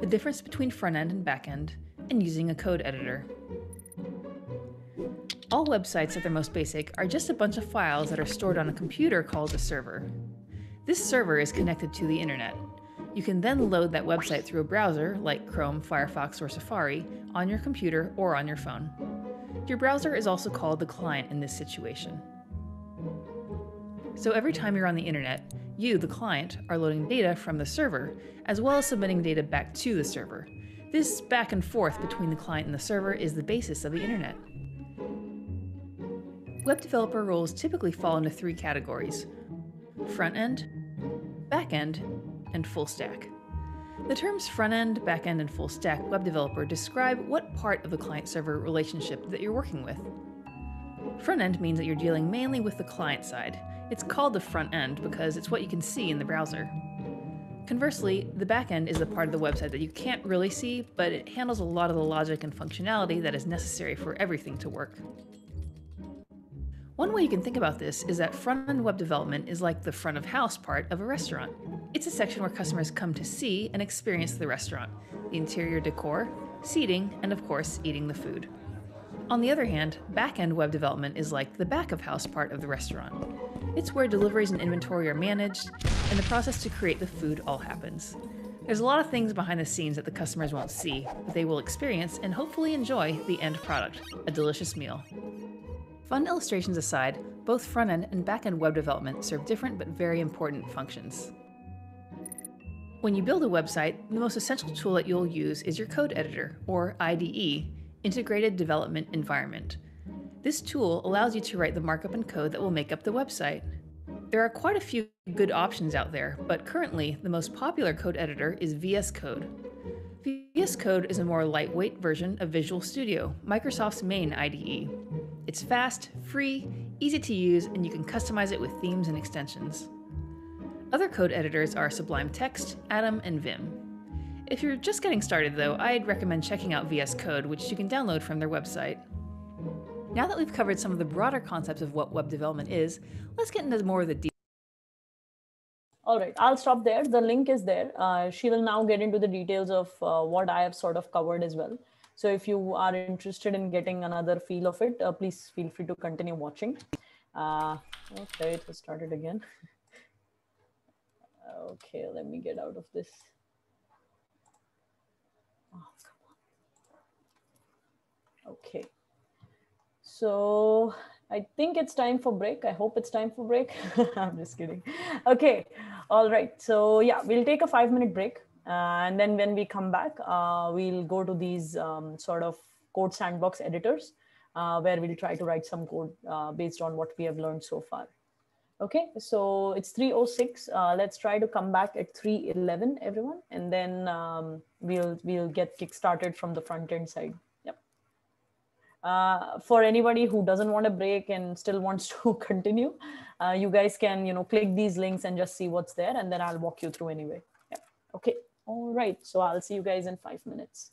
the difference between front end and back end, and using a code editor. All websites at their most basic are just a bunch of files that are stored on a computer called a server. This server is connected to the internet. You can then load that website through a browser like Chrome, Firefox, or Safari on your computer or on your phone. Your browser is also called the client in this situation. So every time you're on the internet, you, the client, are loading data from the server, as well as submitting data back to the server. This back and forth between the client and the server is the basis of the internet. Web developer roles typically fall into three categories front end, back end, and full stack. The terms front end, back end, and full stack web developer describe what part of the client server relationship that you're working with. Front end means that you're dealing mainly with the client side. It's called the front end because it's what you can see in the browser. Conversely, the backend is the part of the website that you can't really see, but it handles a lot of the logic and functionality that is necessary for everything to work. One way you can think about this is that front end web development is like the front of house part of a restaurant. It's a section where customers come to see and experience the restaurant, the interior decor, seating, and of course, eating the food. On the other hand, back end web development is like the back of house part of the restaurant. It's where deliveries and inventory are managed, and the process to create the food all happens. There's a lot of things behind the scenes that the customers won't see, but they will experience and hopefully enjoy the end product a delicious meal. Fun illustrations aside, both front end and back end web development serve different but very important functions. When you build a website, the most essential tool that you'll use is your code editor, or IDE, Integrated Development Environment. This tool allows you to write the markup and code that will make up the website. There are quite a few good options out there, but currently the most popular code editor is VS Code. VS Code is a more lightweight version of Visual Studio, Microsoft's main IDE. It's fast, free, easy to use, and you can customize it with themes and extensions. Other code editors are Sublime Text, Atom, and Vim. If you're just getting started, though, I'd recommend checking out VS Code, which you can download from their website. Now that we've covered some of the broader concepts of what web development is, let's get into more of the details. All right, I'll stop there. The link is there. Uh, she will now get into the details of uh, what I have sort of covered as well. So if you are interested in getting another feel of it, uh, please feel free to continue watching. Uh, okay, oh, it has started again. okay, let me get out of this. Oh, come on. Okay. So I think it's time for break. I hope it's time for break. I'm just kidding. Okay. All right. So yeah, we'll take a five minute break. Uh, and then when we come back, uh, we'll go to these um, sort of code sandbox editors uh, where we'll try to write some code uh, based on what we have learned so far. Okay, so it's 306. Uh, let's try to come back at 311, everyone, and then um, we'll we'll get kickstarted from the front end side uh, for anybody who doesn't want a break and still wants to continue, uh, you guys can, you know, click these links and just see what's there and then I'll walk you through anyway. Yeah. Okay. All right. So I'll see you guys in five minutes.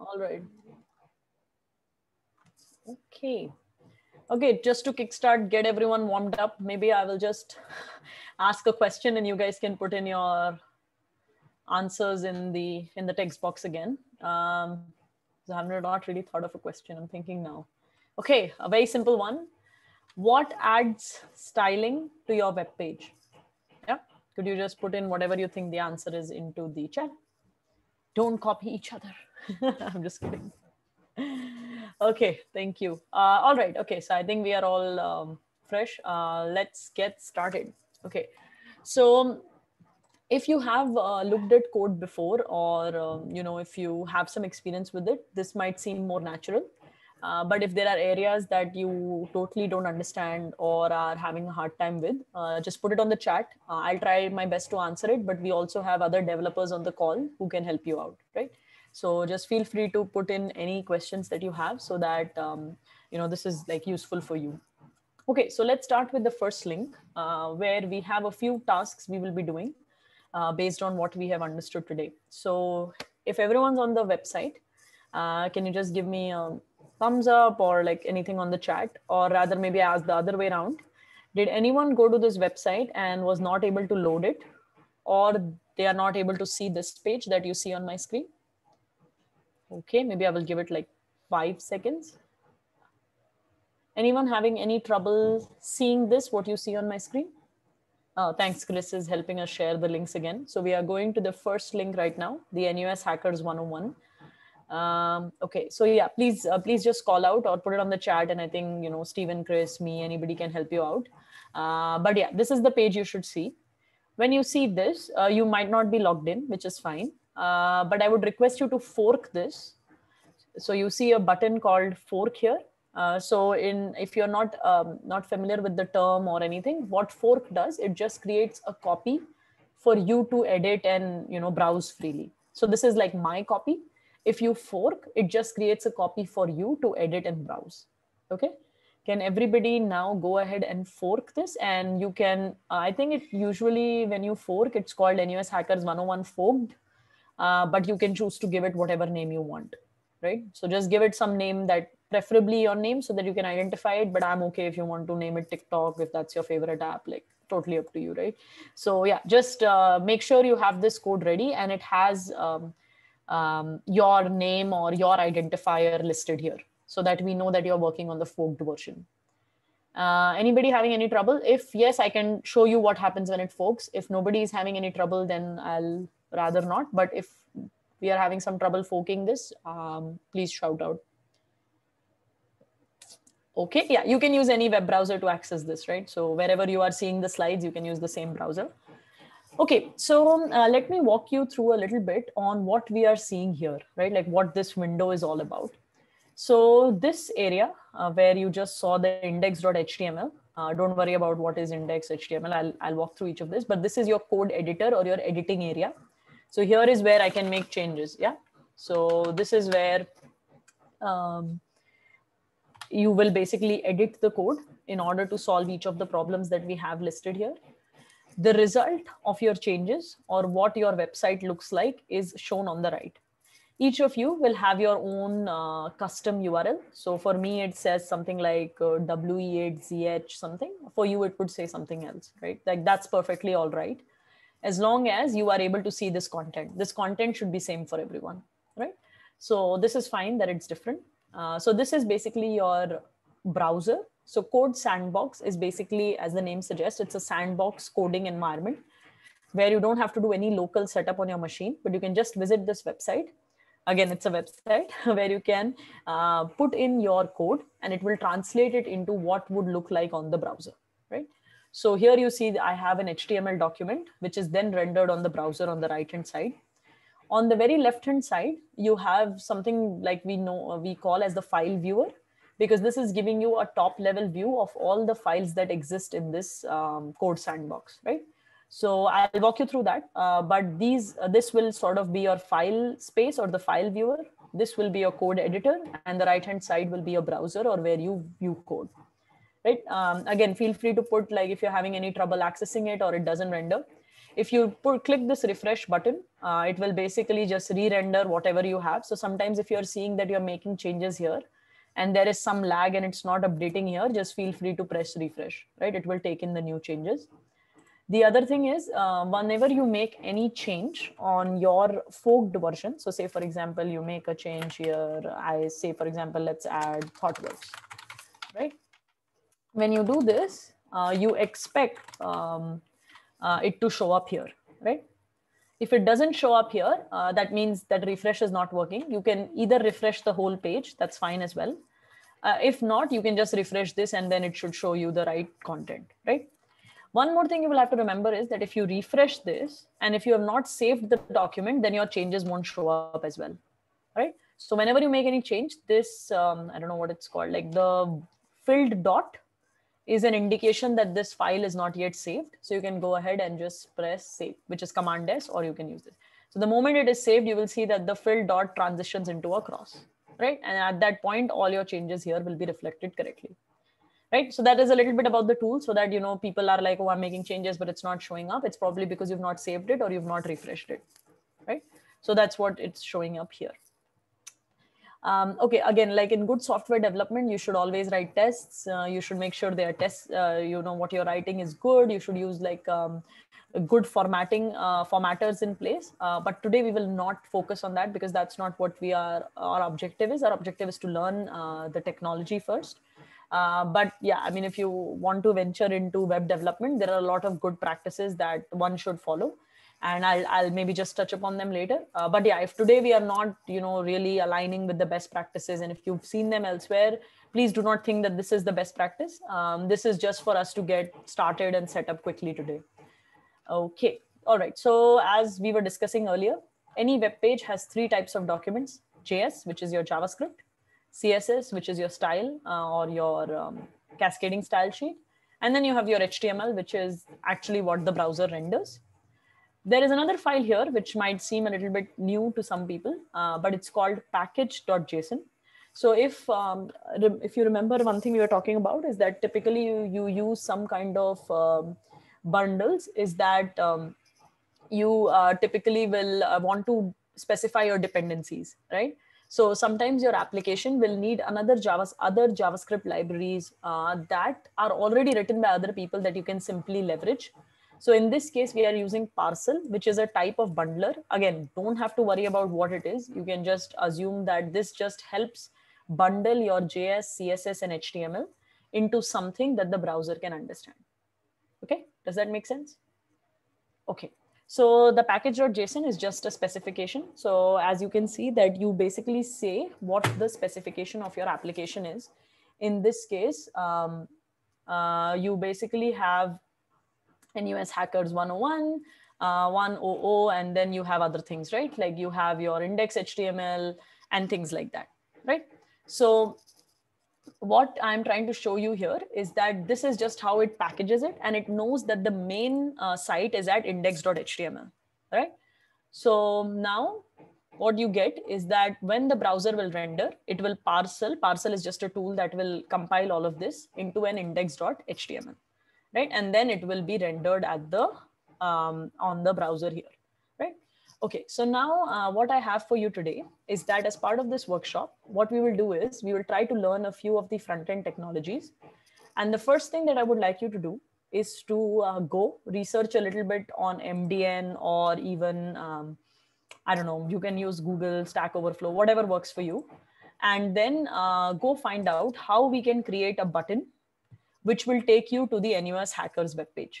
All right. Okay. Okay, just to kickstart, get everyone warmed up. Maybe I will just ask a question and you guys can put in your answers in the in the text box again. Um, so I've not really thought of a question. I'm thinking now. Okay, a very simple one. What adds styling to your web page? Yeah, could you just put in whatever you think the answer is into the chat? Don't copy each other. I'm just kidding. Okay, thank you. Uh, all right, okay, so I think we are all um, fresh. Uh, let's get started. Okay, so um, if you have uh, looked at code before or um, you know if you have some experience with it this might seem more natural uh, but if there are areas that you totally don't understand or are having a hard time with uh, just put it on the chat uh, i'll try my best to answer it but we also have other developers on the call who can help you out right so just feel free to put in any questions that you have so that, um, you know, this is like useful for you. Okay, so let's start with the first link uh, where we have a few tasks we will be doing uh, based on what we have understood today. So if everyone's on the website, uh, can you just give me a thumbs up or like anything on the chat or rather maybe ask the other way around. Did anyone go to this website and was not able to load it or they are not able to see this page that you see on my screen? Okay, maybe I will give it like five seconds. Anyone having any trouble seeing this, what you see on my screen? Oh, thanks, Chris is helping us share the links again. So we are going to the first link right now, the NUS Hackers 101. Um, okay, so yeah, please, uh, please just call out or put it on the chat. And I think, you know, Stephen, Chris, me, anybody can help you out. Uh, but yeah, this is the page you should see. When you see this, uh, you might not be logged in, which is fine. Uh, but I would request you to fork this. So you see a button called fork here. Uh, so in if you're not um, not familiar with the term or anything, what fork does, it just creates a copy for you to edit and you know browse freely. So this is like my copy. If you fork, it just creates a copy for you to edit and browse. Okay. Can everybody now go ahead and fork this? And you can, I think it usually when you fork, it's called NUS Hackers 101 forked uh, but you can choose to give it whatever name you want right so just give it some name that preferably your name so that you can identify it but i'm okay if you want to name it tiktok if that's your favorite app like totally up to you right so yeah just uh, make sure you have this code ready and it has um, um, your name or your identifier listed here so that we know that you're working on the forked version uh, anybody having any trouble if yes i can show you what happens when it forks if nobody is having any trouble then i'll rather not. But if we are having some trouble forking this, um, please shout out. Okay, yeah, you can use any web browser to access this, right? So wherever you are seeing the slides, you can use the same browser. Okay, so uh, let me walk you through a little bit on what we are seeing here, right? Like what this window is all about. So this area uh, where you just saw the index.html, uh, don't worry about what is index.html. I'll, I'll walk through each of this, but this is your code editor or your editing area. So here is where I can make changes. Yeah. So this is where um, you will basically edit the code in order to solve each of the problems that we have listed here. The result of your changes or what your website looks like is shown on the right. Each of you will have your own uh, custom URL. So for me, it says something like uh, WE8ZH something. For you, it would say something else, right? Like that's perfectly all right as long as you are able to see this content. This content should be same for everyone, right? So this is fine that it's different. Uh, so this is basically your browser. So Code Sandbox is basically, as the name suggests, it's a sandbox coding environment where you don't have to do any local setup on your machine, but you can just visit this website. Again, it's a website where you can uh, put in your code and it will translate it into what would look like on the browser. So here you see I have an HTML document, which is then rendered on the browser on the right-hand side. On the very left-hand side, you have something like we know uh, we call as the file viewer, because this is giving you a top level view of all the files that exist in this um, code sandbox, right? So I'll walk you through that, uh, but these uh, this will sort of be your file space or the file viewer. This will be your code editor and the right-hand side will be your browser or where you view code right? Um, again, feel free to put like if you're having any trouble accessing it or it doesn't render. If you put, click this refresh button, uh, it will basically just re-render whatever you have. So sometimes if you're seeing that you're making changes here and there is some lag and it's not updating here, just feel free to press refresh, right? It will take in the new changes. The other thing is uh, whenever you make any change on your forked version, so say for example, you make a change here, I say for example, let's add ThoughtWorks, right? when you do this, uh, you expect um, uh, it to show up here, right? If it doesn't show up here, uh, that means that refresh is not working. You can either refresh the whole page, that's fine as well. Uh, if not, you can just refresh this and then it should show you the right content, right? One more thing you will have to remember is that if you refresh this and if you have not saved the document, then your changes won't show up as well, right? So whenever you make any change, this, um, I don't know what it's called, like the filled dot is an indication that this file is not yet saved. So you can go ahead and just press save, which is command S or you can use this. So the moment it is saved, you will see that the fill dot transitions into a cross, right? And at that point, all your changes here will be reflected correctly, right? So that is a little bit about the tool so that, you know, people are like, oh, I'm making changes, but it's not showing up. It's probably because you've not saved it or you've not refreshed it, right? So that's what it's showing up here um, okay again like in good software development you should always write tests uh, you should make sure their tests uh, you know what you're writing is good you should use like um, good formatting uh, formatters in place uh, but today we will not focus on that because that's not what we are our objective is our objective is to learn uh, the technology first uh, but yeah, I mean, if you want to venture into web development, there are a lot of good practices that one should follow and I'll, I'll maybe just touch upon them later uh, but yeah if today we are not you know really aligning with the best practices and if you've seen them elsewhere please do not think that this is the best practice um, this is just for us to get started and set up quickly today okay all right so as we were discussing earlier any web page has three types of documents js which is your javascript css which is your style uh, or your um, cascading style sheet and then you have your html which is actually what the browser renders there is another file here, which might seem a little bit new to some people, uh, but it's called package.json. So if, um, if you remember one thing we were talking about is that typically you, you use some kind of um, bundles is that um, you uh, typically will uh, want to specify your dependencies, right? So sometimes your application will need another Java, other JavaScript libraries uh, that are already written by other people that you can simply leverage. So in this case, we are using parcel, which is a type of bundler. Again, don't have to worry about what it is. You can just assume that this just helps bundle your JS, CSS, and HTML into something that the browser can understand. Okay, does that make sense? Okay, so the package.json is just a specification. So as you can see that you basically say what the specification of your application is. In this case, um, uh, you basically have and US Hackers 101, uh, 100, and then you have other things, right? Like you have your index HTML and things like that, right? So what I'm trying to show you here is that this is just how it packages it and it knows that the main uh, site is at index.html, right? So now what you get is that when the browser will render, it will parcel, parcel is just a tool that will compile all of this into an index.html, right? And then it will be rendered at the um, on the browser here, right? Okay, so now uh, what I have for you today is that as part of this workshop, what we will do is we will try to learn a few of the front-end technologies. And the first thing that I would like you to do is to uh, go research a little bit on MDN or even, um, I don't know, you can use Google, Stack Overflow, whatever works for you. And then uh, go find out how we can create a button which will take you to the NUS Hackers webpage,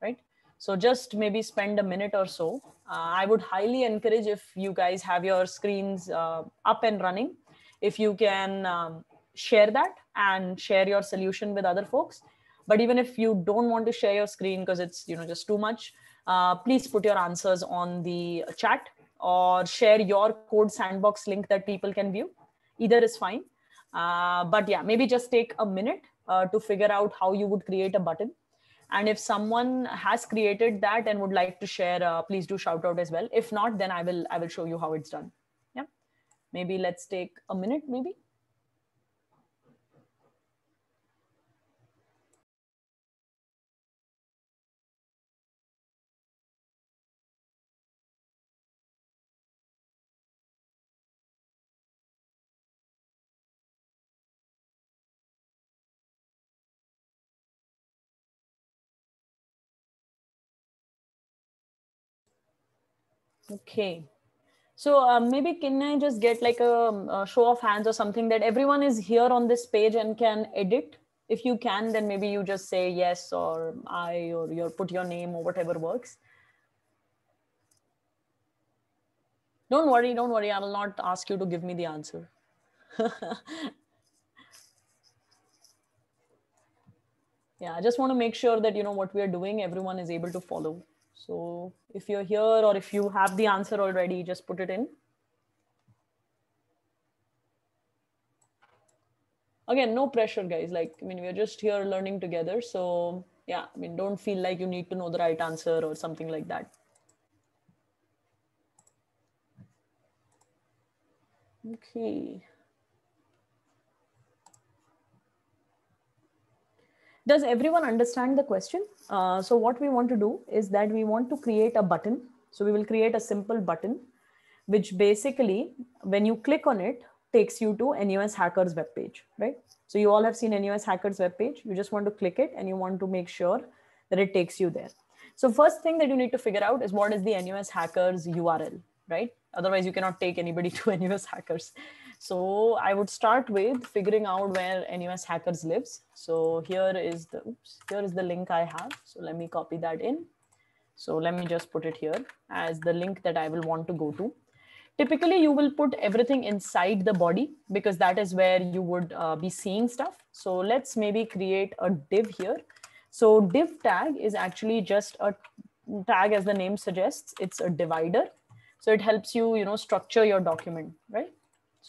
right? So just maybe spend a minute or so. Uh, I would highly encourage if you guys have your screens uh, up and running, if you can um, share that and share your solution with other folks. But even if you don't want to share your screen because it's you know just too much, uh, please put your answers on the chat or share your code sandbox link that people can view. Either is fine. Uh, but yeah, maybe just take a minute uh, to figure out how you would create a button and if someone has created that and would like to share uh, please do shout out as well if not then i will i will show you how it's done yeah maybe let's take a minute maybe Okay. So um, maybe can I just get like a, um, a, show of hands or something that everyone is here on this page and can edit? If you can, then maybe you just say yes or I or you put your name or whatever works. Don't worry, don't worry. I will not ask you to give me the answer. yeah, I just want to make sure that you know what we are doing. Everyone is able to follow. So if you're here or if you have the answer already, just put it in. Again, no pressure, guys. Like, I mean, we're just here learning together. So yeah, I mean, don't feel like you need to know the right answer or something like that. Okay. does everyone understand the question? Uh, so what we want to do is that we want to create a button. So we will create a simple button, which basically, when you click on it, takes you to NUS Hackers webpage, right? So you all have seen NUS Hackers webpage. You just want to click it and you want to make sure that it takes you there. So first thing that you need to figure out is what is the NUS Hackers URL, right? Otherwise you cannot take anybody to NUS Hackers. So I would start with figuring out where NUS hackers lives. So here is the oops, here is the link I have. So let me copy that in. So let me just put it here as the link that I will want to go to. Typically, you will put everything inside the body because that is where you would uh, be seeing stuff. So let's maybe create a div here. So div tag is actually just a tag as the name suggests. It's a divider. So it helps you, you know, structure your document, right?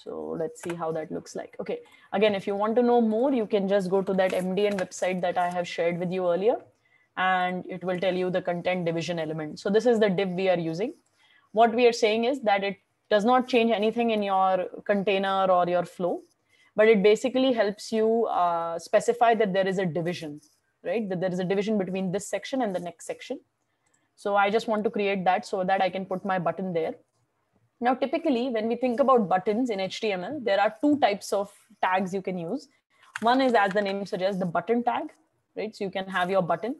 So let's see how that looks like. Okay, again, if you want to know more, you can just go to that MDN website that I have shared with you earlier, and it will tell you the content division element. So this is the div we are using. What we are saying is that it does not change anything in your container or your flow, but it basically helps you uh, specify that there is a division, right? That there is a division between this section and the next section. So I just want to create that so that I can put my button there. Now, typically, when we think about buttons in HTML, there are two types of tags you can use. One is, as the name suggests, the button tag, right? So you can have your button.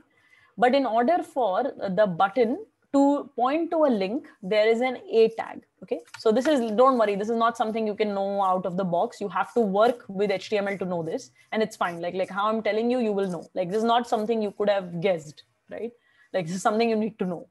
But in order for the button to point to a link, there is an A tag, okay? So this is, don't worry, this is not something you can know out of the box. You have to work with HTML to know this, and it's fine. Like, like how I'm telling you, you will know. Like this is not something you could have guessed, right? Like this is something you need to know.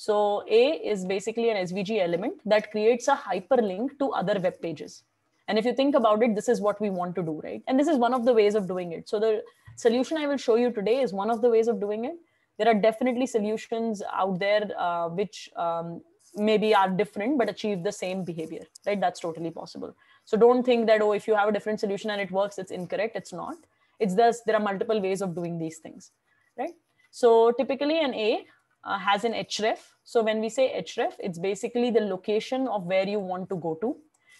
So A is basically an SVG element that creates a hyperlink to other web pages. And if you think about it, this is what we want to do, right? And this is one of the ways of doing it. So the solution I will show you today is one of the ways of doing it. There are definitely solutions out there uh, which um, maybe are different but achieve the same behavior, right? That's totally possible. So don't think that, oh, if you have a different solution and it works, it's incorrect. It's not. It's just there are multiple ways of doing these things, right? So typically an A uh, has an href. So when we say href, it's basically the location of where you want to go to.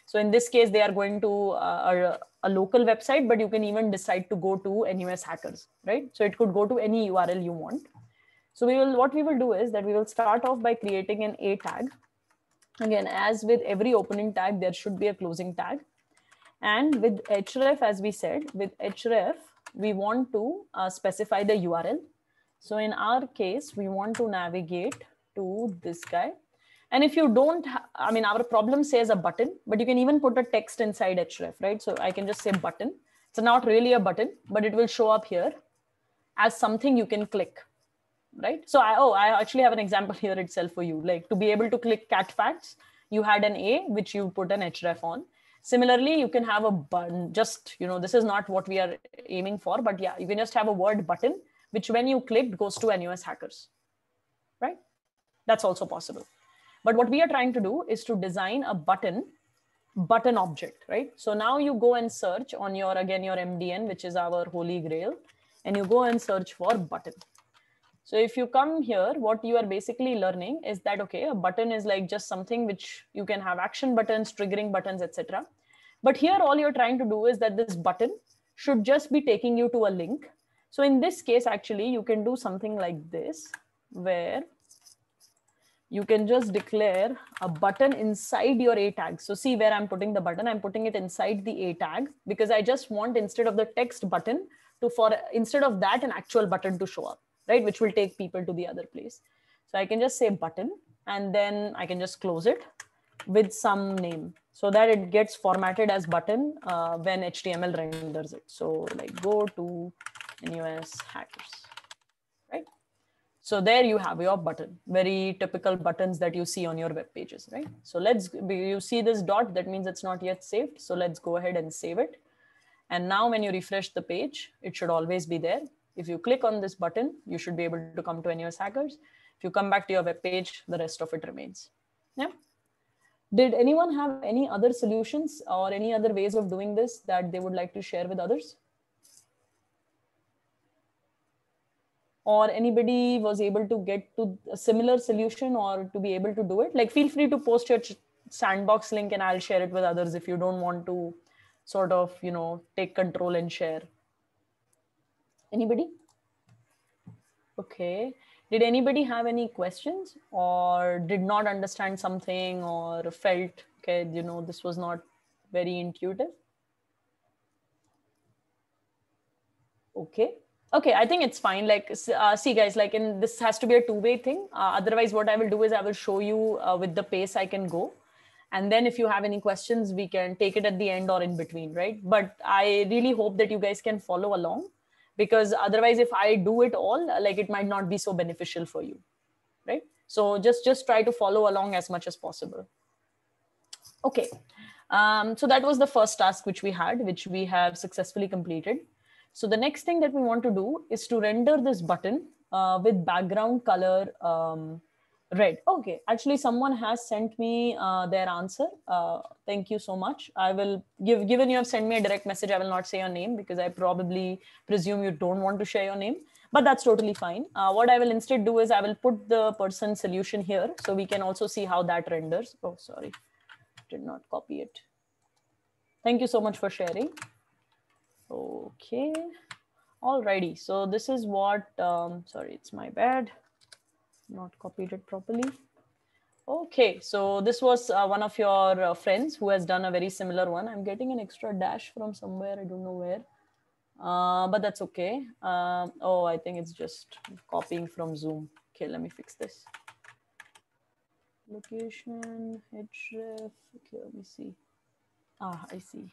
So in this case, they are going to uh, a, a, local website, but you can even decide to go to NUS hackers, right? So it could go to any URL you want. So we will, what we will do is that we will start off by creating an A tag. Again, as with every opening tag, there should be a closing tag. And with href, as we said, with href, we want to uh, specify the URL. So in our case, we want to navigate to this guy. And if you don't, I mean, our problem says a button, but you can even put a text inside href, right? So I can just say button. It's not really a button, but it will show up here as something you can click, right? So I, oh, I actually have an example here itself for you. Like to be able to click cat facts, you had an A, which you put an href on. Similarly, you can have a button, just, you know, this is not what we are aiming for, but yeah, you can just have a word button which when you clicked goes to NUS hackers, right? That's also possible. But what we are trying to do is to design a button, button object, right? So now you go and search on your, again, your MDN, which is our holy grail, and you go and search for button. So if you come here, what you are basically learning is that, okay, a button is like just something which you can have action buttons, triggering buttons, etc. But here, all you're trying to do is that this button should just be taking you to a link so in this case, actually, you can do something like this, where you can just declare a button inside your a tag. So see where I'm putting the button, I'm putting it inside the a tag because I just want instead of the text button to for instead of that an actual button to show up, right? Which will take people to the other place. So I can just say button and then I can just close it with some name so that it gets formatted as button uh, when HTML renders it. So like go to and US hackers, right? So there you have your button, very typical buttons that you see on your web pages, right? So let's, you see this dot, that means it's not yet saved. So let's go ahead and save it. And now when you refresh the page, it should always be there. If you click on this button, you should be able to come to NUS Hackers. If you come back to your web page, the rest of it remains. Yeah. Did anyone have any other solutions or any other ways of doing this that they would like to share with others? or anybody was able to get to a similar solution or to be able to do it like feel free to post your sandbox link and i'll share it with others if you don't want to sort of you know take control and share anybody okay did anybody have any questions or did not understand something or felt okay you know this was not very intuitive okay okay i think it's fine like uh, see guys like in this has to be a two way thing uh, otherwise what i will do is i will show you uh, with the pace i can go and then if you have any questions we can take it at the end or in between right but i really hope that you guys can follow along because otherwise if i do it all uh, like it might not be so beneficial for you right so just just try to follow along as much as possible okay um, so that was the first task which we had which we have successfully completed so the next thing that we want to do is to render this button uh, with background color um, red. Okay, actually someone has sent me uh, their answer. Uh, thank you so much. I will give, given you have sent me a direct message, I will not say your name because I probably presume you don't want to share your name, but that's totally fine. Uh, what I will instead do is I will put the person solution here so we can also see how that renders. Oh, sorry, did not copy it. Thank you so much for sharing. Okay. Alrighty, so this is what, um, sorry, it's my bad. Not copied it properly. Okay, so this was uh, one of your uh, friends who has done a very similar one. I'm getting an extra dash from somewhere, I don't know where, uh, but that's okay. Uh, oh, I think it's just copying from Zoom. Okay, let me fix this. Location, href, okay, let me see. Ah, I see.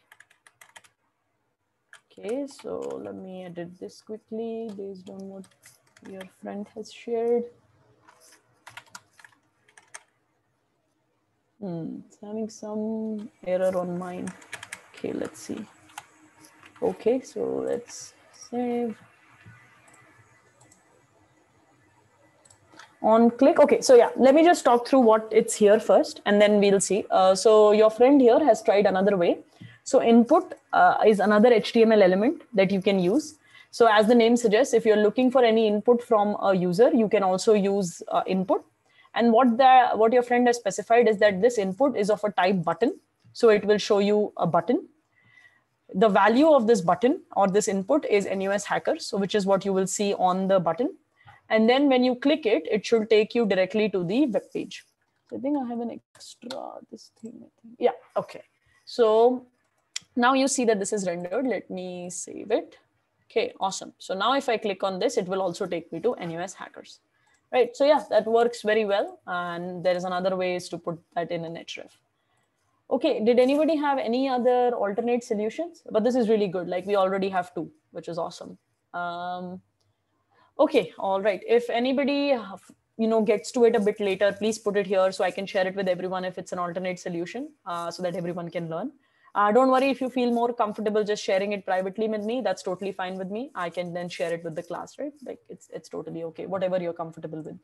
Okay, so let me edit this quickly based on what your friend has shared. Hmm, it's having some error on mine. Okay, let's see. Okay, so let's save. on click. Okay, so yeah, let me just talk through what it's here first and then we'll see. Uh, so your friend here has tried another way. So input uh, is another HTML element that you can use. So as the name suggests, if you're looking for any input from a user, you can also use uh, input. And what the what your friend has specified is that this input is of a type button. So it will show you a button. The value of this button or this input is NUS hacker, so which is what you will see on the button. And then when you click it, it should take you directly to the web page. I think I have an extra this thing. Yeah, okay. So now you see that this is rendered. Let me save it. Okay, awesome. So now if I click on this, it will also take me to NUS hackers. Right, so yeah, that works very well. And there is another way is to put that in an href. Okay, did anybody have any other alternate solutions? But this is really good. Like we already have two, which is awesome. Um, okay, all right. If anybody you know gets to it a bit later, please put it here so I can share it with everyone if it's an alternate solution uh, so that everyone can learn. Uh, don't worry if you feel more comfortable just sharing it privately with me. That's totally fine with me. I can then share it with the class, right? Like it's it's totally okay. Whatever you're comfortable with.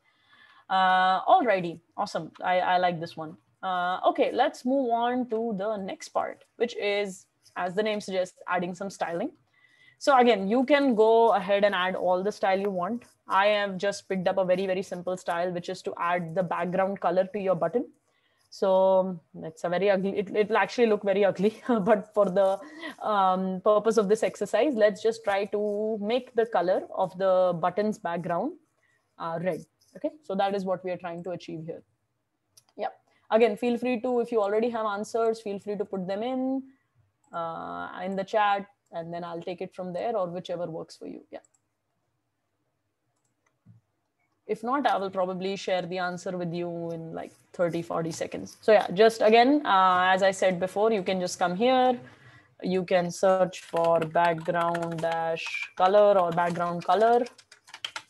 Uh, alrighty, awesome. I, I like this one. Uh, okay, let's move on to the next part, which is as the name suggests, adding some styling. So again, you can go ahead and add all the style you want. I have just picked up a very, very simple style, which is to add the background color to your button so um, it's a very ugly it, it'll actually look very ugly but for the um, purpose of this exercise let's just try to make the color of the buttons background uh, red okay so that is what we are trying to achieve here yeah again feel free to if you already have answers feel free to put them in uh, in the chat and then i'll take it from there or whichever works for you yeah if not i will probably share the answer with you in like 30 40 seconds so yeah just again uh, as i said before you can just come here you can search for background dash color or background color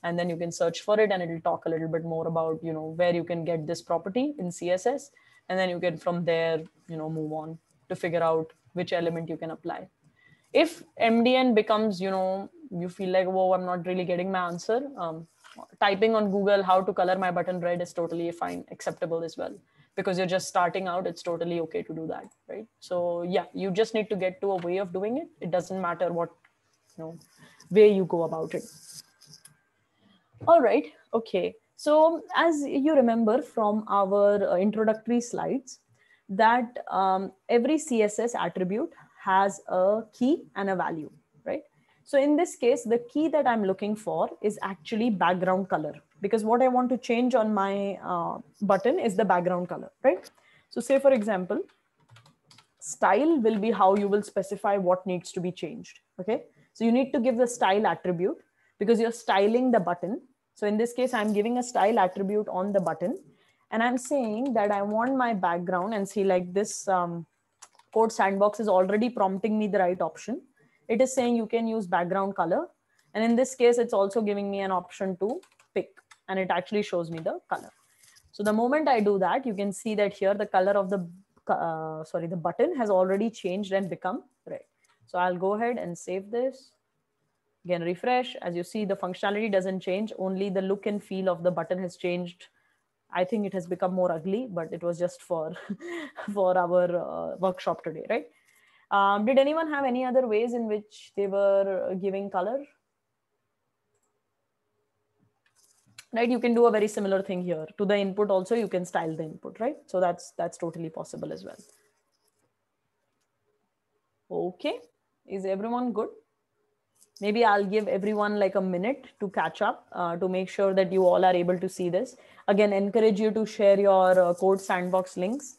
and then you can search for it and it'll talk a little bit more about you know where you can get this property in css and then you can from there you know move on to figure out which element you can apply if mdn becomes you know you feel like whoa i'm not really getting my answer um, typing on Google how to color my button red is totally fine, acceptable as well. Because you're just starting out, it's totally okay to do that, right? So yeah, you just need to get to a way of doing it. It doesn't matter what you know way you go about it. All right, okay. So as you remember from our uh, introductory slides, that um, every CSS attribute has a key and a value. So in this case, the key that I'm looking for is actually background color because what I want to change on my uh, button is the background color, right? So say for example, style will be how you will specify what needs to be changed, okay? So you need to give the style attribute because you're styling the button. So in this case, I'm giving a style attribute on the button and I'm saying that I want my background and see like this um, code sandbox is already prompting me the right option it is saying you can use background color. And in this case, it's also giving me an option to pick and it actually shows me the color. So the moment I do that, you can see that here the color of the, uh, sorry, the button has already changed and become red. So I'll go ahead and save this. Again, refresh. As you see, the functionality doesn't change. Only the look and feel of the button has changed. I think it has become more ugly, but it was just for, for our uh, workshop today, right? Um, did anyone have any other ways in which they were uh, giving color? Right, you can do a very similar thing here. To the input also, you can style the input, right? So that's that's totally possible as well. Okay, is everyone good? maybe i'll give everyone like a minute to catch up uh, to make sure that you all are able to see this again encourage you to share your uh, code sandbox links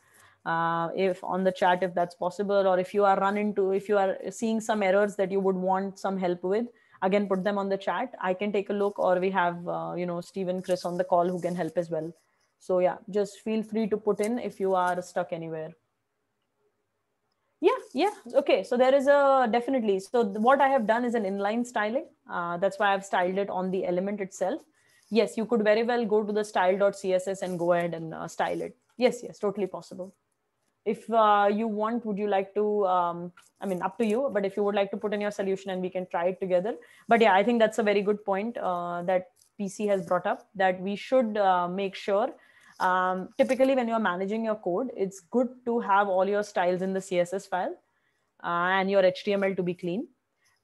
uh, if on the chat if that's possible or if you are run into if you are seeing some errors that you would want some help with again put them on the chat i can take a look or we have uh, you know steve and chris on the call who can help as well so yeah just feel free to put in if you are stuck anywhere yeah yeah okay so there is a definitely so what i have done is an inline styling uh, that's why i've styled it on the element itself yes you could very well go to the style.css and go ahead and uh, style it yes yes totally possible if uh, you want would you like to um, i mean up to you but if you would like to put in your solution and we can try it together but yeah i think that's a very good point uh, that pc has brought up that we should uh, make sure um, typically when you're managing your code it's good to have all your styles in the css file uh, and your html to be clean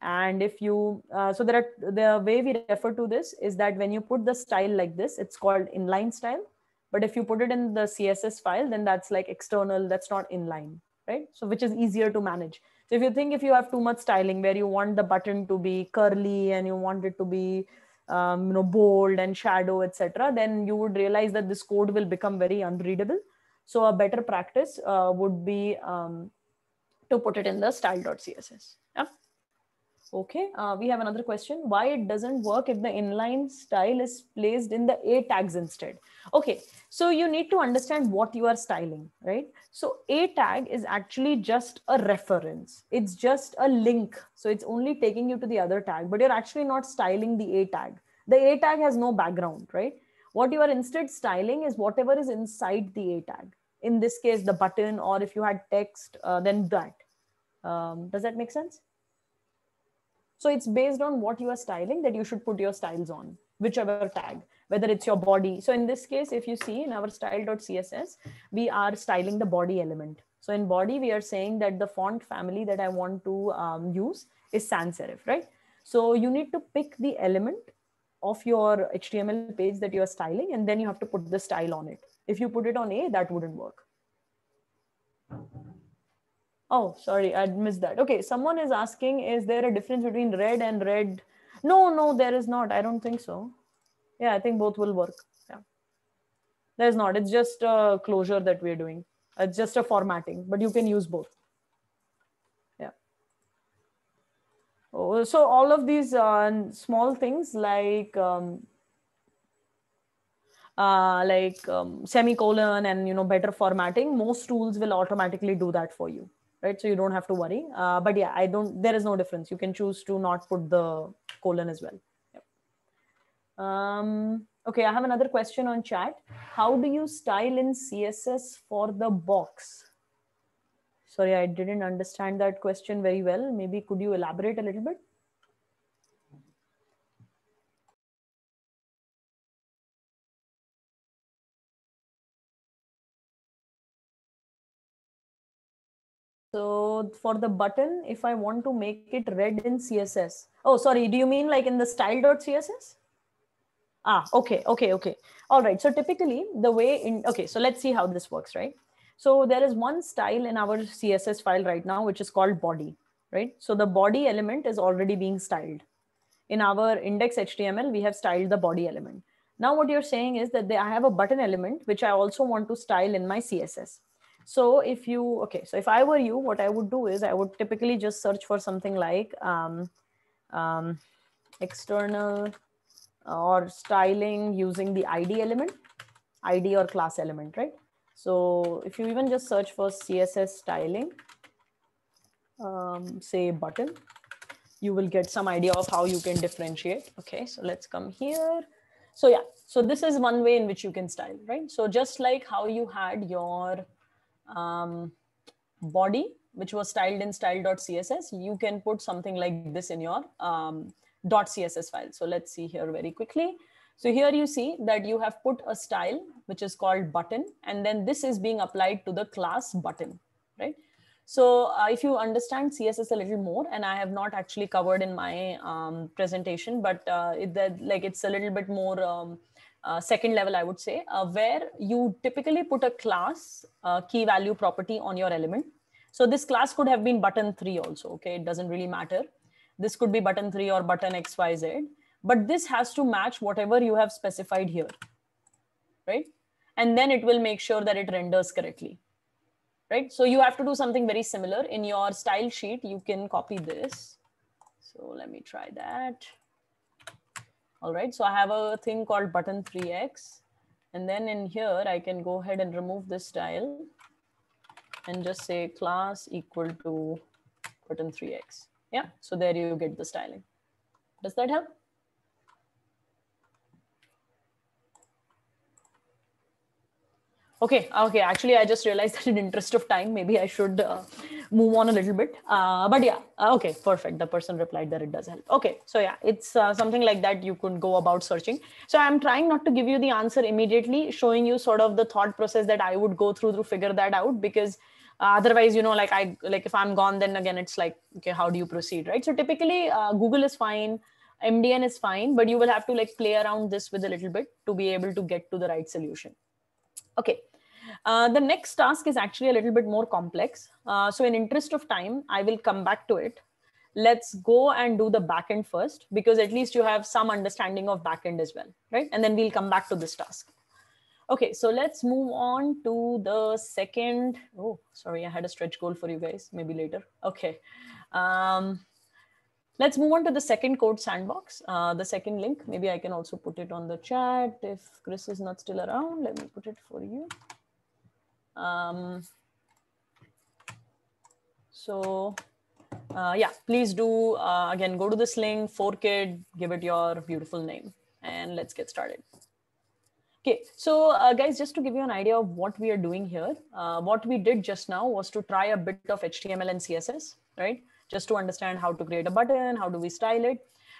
and if you uh, so there are the way we refer to this is that when you put the style like this it's called inline style but if you put it in the CSS file, then that's like external, that's not inline, right? So which is easier to manage. So if you think if you have too much styling where you want the button to be curly and you want it to be um, you know bold and shadow etc then you would realize that this code will become very unreadable so a better practice uh, would be um, to put it in the style.css yeah Okay, uh, we have another question. Why it doesn't work if the inline style is placed in the A tags instead? Okay, so you need to understand what you are styling, right? So A tag is actually just a reference. It's just a link. So it's only taking you to the other tag, but you're actually not styling the A tag. The A tag has no background, right? What you are instead styling is whatever is inside the A tag. In this case, the button, or if you had text, uh, then that. Um, does that make sense? So it's based on what you are styling that you should put your styles on, whichever tag, whether it's your body. So in this case, if you see in our style.css, we are styling the body element. So in body, we are saying that the font family that I want to um, use is sans serif, right? So you need to pick the element of your HTML page that you are styling, and then you have to put the style on it. If you put it on A, that wouldn't work. Oh, sorry, I'd missed that. Okay, someone is asking, is there a difference between red and red? No, no, there is not. I don't think so. Yeah, I think both will work. Yeah, there's not. It's just a closure that we're doing. It's just a formatting, but you can use both. Yeah. Oh, so all of these uh, small things like um, uh, like um, semicolon and you know better formatting, most tools will automatically do that for you right so you don't have to worry uh, but yeah i don't there is no difference you can choose to not put the colon as well yep. um, okay i have another question on chat how do you style in css for the box sorry i didn't understand that question very well maybe could you elaborate a little bit So for the button, if I want to make it red in CSS, oh, sorry, do you mean like in the style.css? Ah, okay, okay, okay. All right, so typically the way in, okay, so let's see how this works, right? So there is one style in our CSS file right now, which is called body, right? So the body element is already being styled. In our index HTML, we have styled the body element. Now what you're saying is that they, I have a button element, which I also want to style in my CSS so if you okay so if i were you what i would do is i would typically just search for something like um, um, external or styling using the id element id or class element right so if you even just search for css styling um, say button you will get some idea of how you can differentiate okay so let's come here so yeah so this is one way in which you can style right so just like how you had your um, body, which was styled in style.css, you can put something like this in your um, .css file. So let's see here very quickly. So here you see that you have put a style, which is called button, and then this is being applied to the class button, right? So uh, if you understand CSS a little more, and I have not actually covered in my um, presentation, but uh, it, that, like it's a little bit more um, uh, second level, I would say, uh, where you typically put a class uh, key value property on your element. So this class could have been button three also, okay? It doesn't really matter. This could be button three or button XYZ, but this has to match whatever you have specified here, right? And then it will make sure that it renders correctly, right? So you have to do something very similar in your style sheet. You can copy this. So let me try that. All right, so I have a thing called button 3x. And then in here, I can go ahead and remove this style and just say class equal to button 3x. Yeah, so there you get the styling. Does that help? Okay, ah, okay. Actually, I just realized that in interest of time, maybe I should uh, move on a little bit. Uh, but yeah, uh, okay, perfect. The person replied that it does help. Okay, so yeah, it's uh, something like that you could go about searching. So I'm trying not to give you the answer immediately, showing you sort of the thought process that I would go through to figure that out because uh, otherwise, you know, like I like if I'm gone, then again it's like okay, how do you proceed, right? So typically, uh, Google is fine. MDN is fine, but you will have to like play around this with a little bit to be able to get to the right solution. Okay, uh, the next task is actually a little bit more complex. Uh, so in interest of time, I will come back to it. Let's go and do the backend first, because at least you have some understanding of backend as well, right? And then we'll come back to this task. Okay, so let's move on to the second. Oh, sorry, I had a stretch goal for you guys, maybe later. Okay. Um, let's move on to the second code sandbox, uh, the second link. Maybe I can also put it on the chat. If Chris is not still around, let me put it for you. Um, so uh, yeah, please do, uh, again, go to this link, 4KID, give it your beautiful name, and let's get started. Okay, so uh, guys, just to give you an idea of what we are doing here, uh, what we did just now was to try a bit of HTML and CSS, right? Just to understand how to create a button, how do we style it.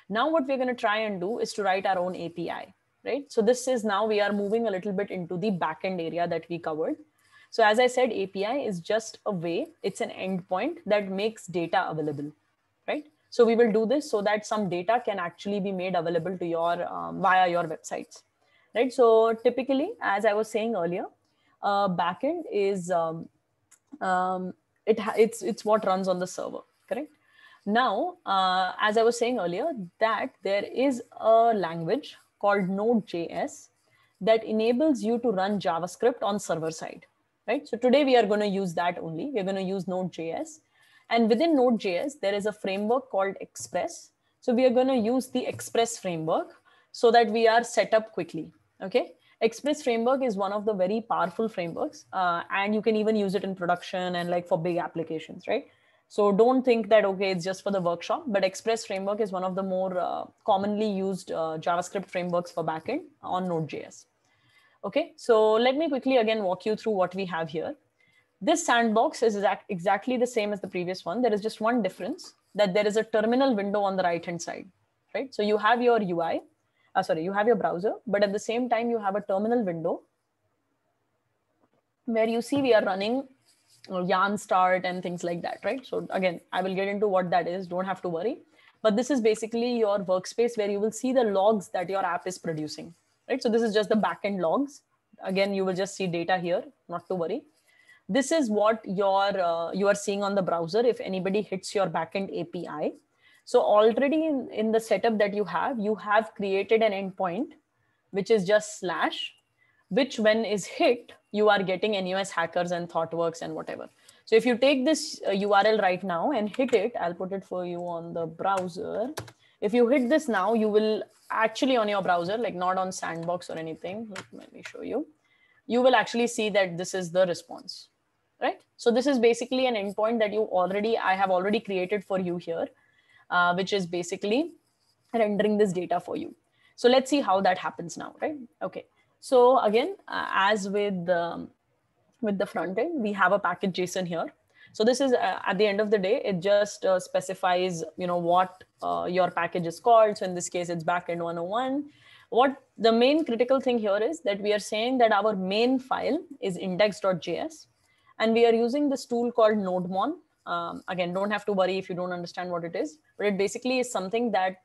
Now what we're gonna try and do is to write our own API, right? So this is now we are moving a little bit into the backend area that we covered. So as I said, API is just a way, it's an endpoint that makes data available, right? So we will do this so that some data can actually be made available to your um, via your websites, right? So typically, as I was saying earlier, uh, backend is um, um, it it's it's what runs on the server, correct? Now, uh, as I was saying earlier, that there is a language called Node.js that enables you to run JavaScript on server side right? So today we are going to use that only. We're going to use Node.js. And within Node.js, there is a framework called Express. So we are going to use the Express framework so that we are set up quickly, okay? Express framework is one of the very powerful frameworks uh, and you can even use it in production and like for big applications, right? So don't think that, okay, it's just for the workshop, but Express framework is one of the more uh, commonly used uh, JavaScript frameworks for backend on Node.js. Okay, so let me quickly again walk you through what we have here. This sandbox is exact, exactly the same as the previous one. There is just one difference that there is a terminal window on the right hand side, right? So you have your UI, uh, sorry, you have your browser, but at the same time you have a terminal window where you see we are running yarn start and things like that, right? So again, I will get into what that is, don't have to worry. But this is basically your workspace where you will see the logs that your app is producing, right? So this is just the backend logs. Again, you will just see data here, not to worry. This is what your uh, you are seeing on the browser if anybody hits your backend API. So already in, in the setup that you have, you have created an endpoint, which is just slash, which when is hit, you are getting NUS hackers and ThoughtWorks and whatever. So if you take this URL uh, right now and hit it, I'll put it for you on the browser if you hit this now you will actually on your browser like not on sandbox or anything let me show you you will actually see that this is the response right so this is basically an endpoint that you already i have already created for you here uh, which is basically rendering this data for you so let's see how that happens now right okay so again uh, as with the with the front end we have a package json here so this is uh, at the end of the day it just uh, specifies you know what uh, your package is called so in this case it's backend 101 what the main critical thing here is that we are saying that our main file is index.js and we are using this tool called nodemon um, again don't have to worry if you don't understand what it is but it basically is something that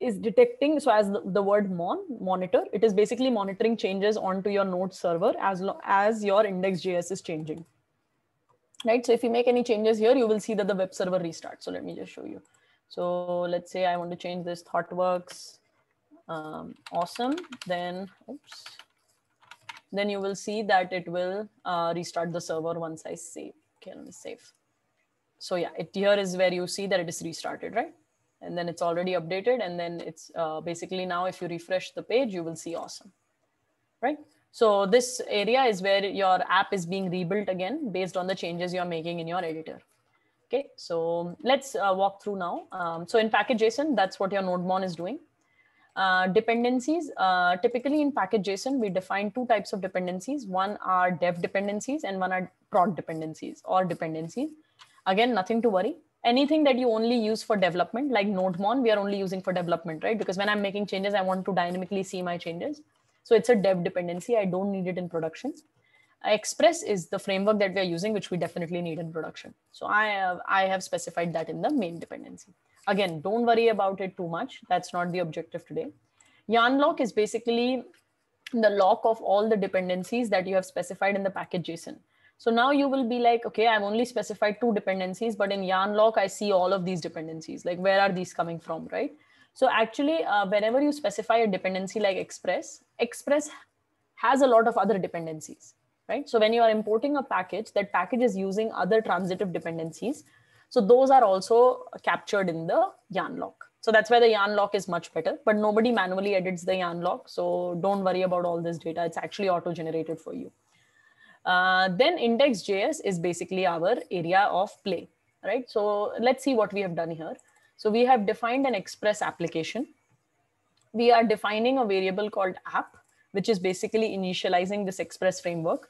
is detecting so as the, the word mon monitor it is basically monitoring changes onto your node server as long as your index.js is changing right? So if you make any changes here, you will see that the web server restarts. So let me just show you. So let's say I want to change this ThoughtWorks um, awesome, then oops, then you will see that it will uh, restart the server once I save. Okay, let me save. So yeah, it here is where you see that it is restarted, right? And then it's already updated. And then it's uh, basically now if you refresh the page, you will see awesome, right? So this area is where your app is being rebuilt again based on the changes you're making in your editor. Okay, so let's uh, walk through now. Um, so in package.json, that's what your NodeMon is doing. Uh, dependencies, uh, typically in package.json, we define two types of dependencies. One are dev dependencies and one are prod dependencies or dependencies. Again, nothing to worry. Anything that you only use for development, like NodeMon, we are only using for development, right? Because when I'm making changes, I want to dynamically see my changes. So it's a dev dependency. I don't need it in production. Uh, Express is the framework that we are using, which we definitely need in production. So I have, uh, I have specified that in the main dependency. Again, don't worry about it too much. That's not the objective today. Yarn lock is basically the lock of all the dependencies that you have specified in the package JSON. So now you will be like, okay, I've only specified two dependencies, but in Yarn lock, I see all of these dependencies. Like where are these coming from, right? So actually, uh, whenever you specify a dependency like Express, Express has a lot of other dependencies, right? So when you are importing a package, that package is using other transitive dependencies. So those are also captured in the YARN lock. So that's why the YARN lock is much better, but nobody manually edits the YARN lock. So don't worry about all this data. It's actually auto-generated for you. Uh, then index.js is basically our area of play, right? So let's see what we have done here. So we have defined an express application. We are defining a variable called app, which is basically initializing this express framework.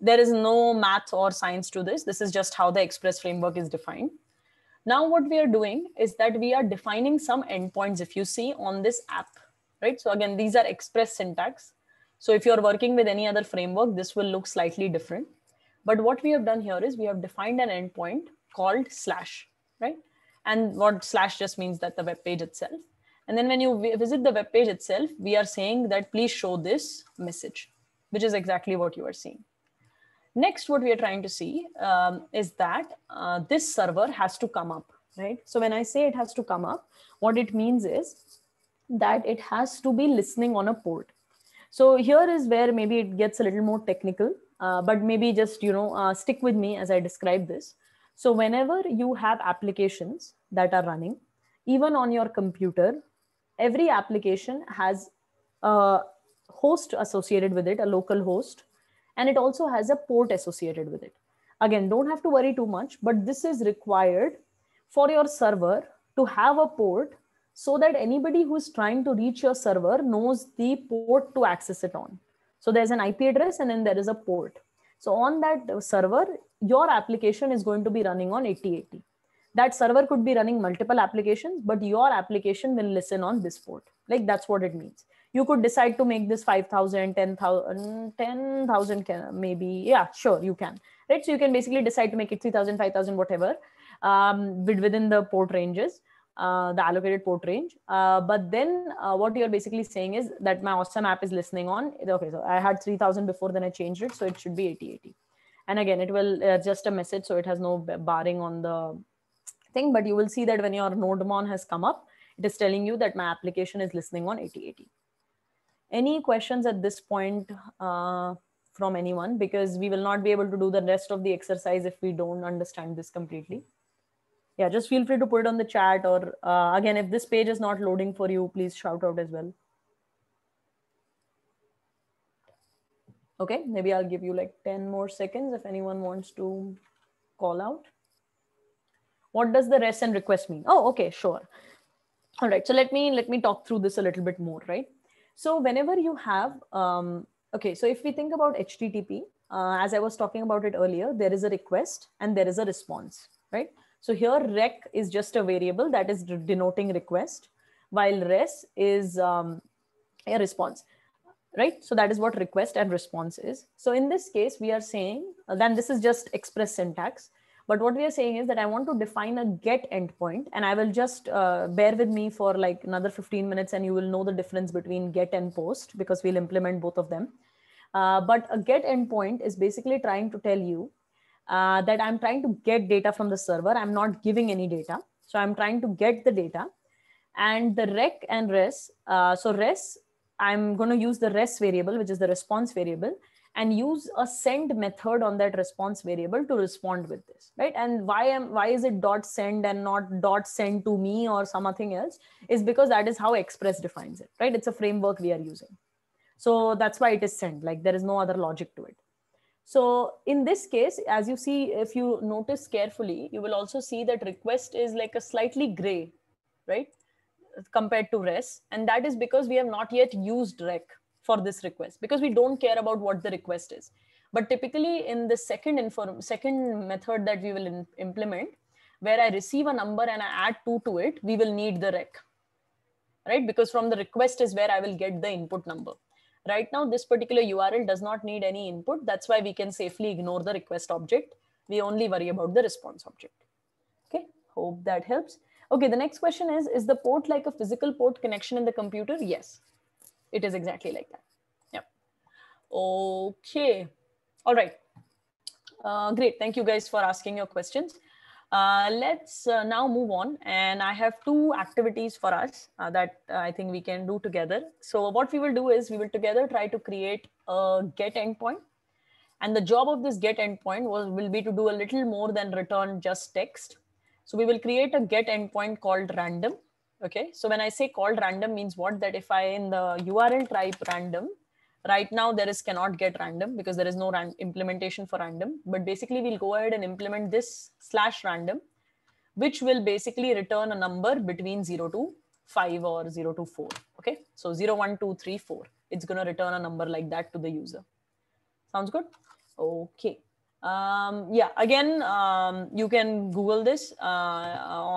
There is no math or science to this. This is just how the express framework is defined. Now what we are doing is that we are defining some endpoints if you see on this app, right? So again, these are express syntax. So if you're working with any other framework, this will look slightly different. But what we have done here is we have defined an endpoint called slash, right? and what slash just means that the web page itself. And then when you visit the web page itself, we are saying that please show this message, which is exactly what you are seeing. Next, what we are trying to see um, is that uh, this server has to come up, right? So when I say it has to come up, what it means is that it has to be listening on a port. So here is where maybe it gets a little more technical, uh, but maybe just, you know, uh, stick with me as I describe this. So whenever you have applications that are running, even on your computer, every application has a host associated with it, a local host, and it also has a port associated with it. Again, don't have to worry too much, but this is required for your server to have a port so that anybody who's trying to reach your server knows the port to access it on. So there's an IP address and then there is a port. So on that server, your application is going to be running on 8080. That server could be running multiple applications, but your application will listen on this port. Like that's what it means. You could decide to make this 5,000, 10,000, mm, 10,000 maybe. Yeah, sure, you can. Right. So you can basically decide to make it 3,000, 5,000, whatever um, within the port ranges uh, the allocated port range. Uh, but then uh, what you're basically saying is that my OSM app is listening on, okay, so I had 3000 before, then I changed it. So it should be 8080. And again, it will uh, just a message. So it has no barring on the thing, but you will see that when your node mon has come up, it is telling you that my application is listening on 8080. Any questions at this point uh, from anyone? Because we will not be able to do the rest of the exercise if we don't understand this completely yeah just feel free to put it on the chat or uh, again if this page is not loading for you please shout out as well okay maybe i'll give you like 10 more seconds if anyone wants to call out what does the rest and request mean oh okay sure all right so let me let me talk through this a little bit more right so whenever you have um, okay so if we think about http uh, as i was talking about it earlier there is a request and there is a response right so here rec is just a variable that is denoting request while res is um, a response, right? So that is what request and response is. So in this case, we are saying, uh, then this is just express syntax. But what we are saying is that I want to define a get endpoint and I will just uh, bear with me for like another 15 minutes and you will know the difference between get and post because we'll implement both of them. Uh, but a get endpoint is basically trying to tell you uh, that I'm trying to get data from the server. I'm not giving any data. So I'm trying to get the data. And the rec and res, uh, so res, I'm going to use the res variable, which is the response variable, and use a send method on that response variable to respond with this, right? And why am why is it dot send and not dot send to me or something else? Is because that is how Express defines it, right? It's a framework we are using. So that's why it is sent. Like there is no other logic to it. So in this case, as you see, if you notice carefully, you will also see that request is like a slightly gray, right? Compared to res. And that is because we have not yet used rec for this request because we don't care about what the request is. But typically in the second inform second method that we will implement, where I receive a number and I add two to it, we will need the rec, right? Because from the request is where I will get the input number. Right now, this particular URL does not need any input. That's why we can safely ignore the request object. We only worry about the response object. Okay, hope that helps. Okay, the next question is, is the port like a physical port connection in the computer? Yes, it is exactly like that. Yep. Okay, all right. Uh, great, thank you guys for asking your questions. Uh, let's uh, now move on. And I have two activities for us uh, that uh, I think we can do together. So what we will do is we will together try to create a get endpoint. And the job of this get endpoint was, will be to do a little more than return just text. So we will create a get endpoint called random. Okay, so when I say called random means what? That if I in the URL type random, right now there is cannot get random because there is no implementation for random but basically we'll go ahead and implement this slash random which will basically return a number between 0 to 5 or 0 to 4 okay so 0 1 2 3 4 it's going to return a number like that to the user sounds good okay um, yeah again um, you can google this uh,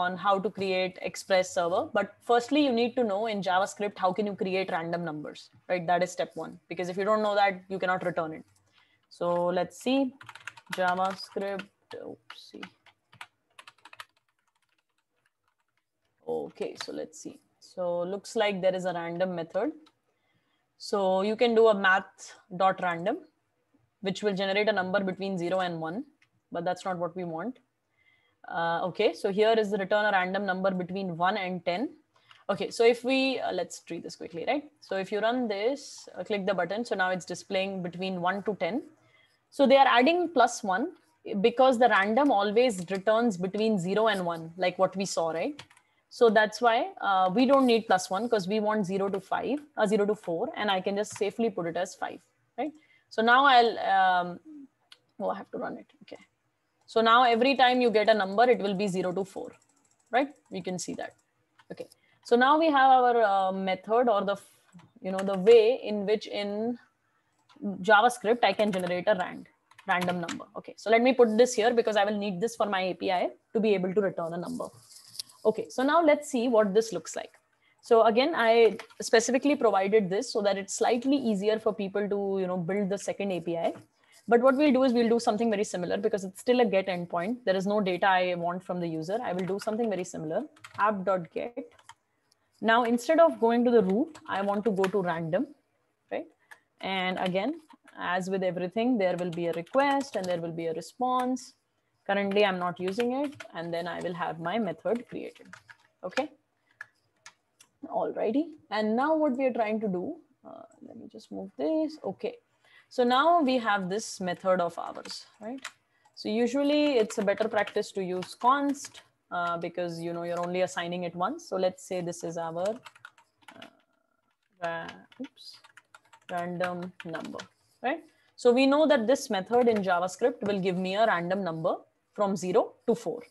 on how to create express server but firstly you need to know in javascript how can you create random numbers right that is step one because if you don't know that you cannot return it so let's see javascript oopsie okay so let's see so looks like there is a random method so you can do a math dot random which will generate a number between zero and one, but that's not what we want. Uh, okay, so here is the return a random number between one and 10. Okay, so if we, uh, let's treat this quickly, right? So if you run this, uh, click the button. So now it's displaying between one to 10. So they are adding plus one eh, because the random always returns between zero and one, like what we saw, right? So that's why uh, we don't need plus one because we want zero to five, uh, zero to four, and I can just safely put it as five, right? So now I'll, um, oh, I have to run it. Okay. So now every time you get a number, it will be zero to four, right? We can see that. Okay. So now we have our uh, method or the, you know, the way in which in JavaScript, I can generate a rand, random number. Okay. So let me put this here because I will need this for my API to be able to return a number. Okay. So now let's see what this looks like. So again, I specifically provided this so that it's slightly easier for people to you know build the second API. But what we'll do is we'll do something very similar because it's still a get endpoint. There is no data I want from the user. I will do something very similar, app.get. Now, instead of going to the root, I want to go to random, right? And again, as with everything, there will be a request and there will be a response. Currently, I'm not using it. And then I will have my method created, okay? Alrighty, and now what we are trying to do, uh, let me just move this, okay. So now we have this method of ours, right? So usually it's a better practice to use const uh, because you know you're only assigning it once. So let's say this is our uh, oops, random number, right? So we know that this method in JavaScript will give me a random number from zero to four.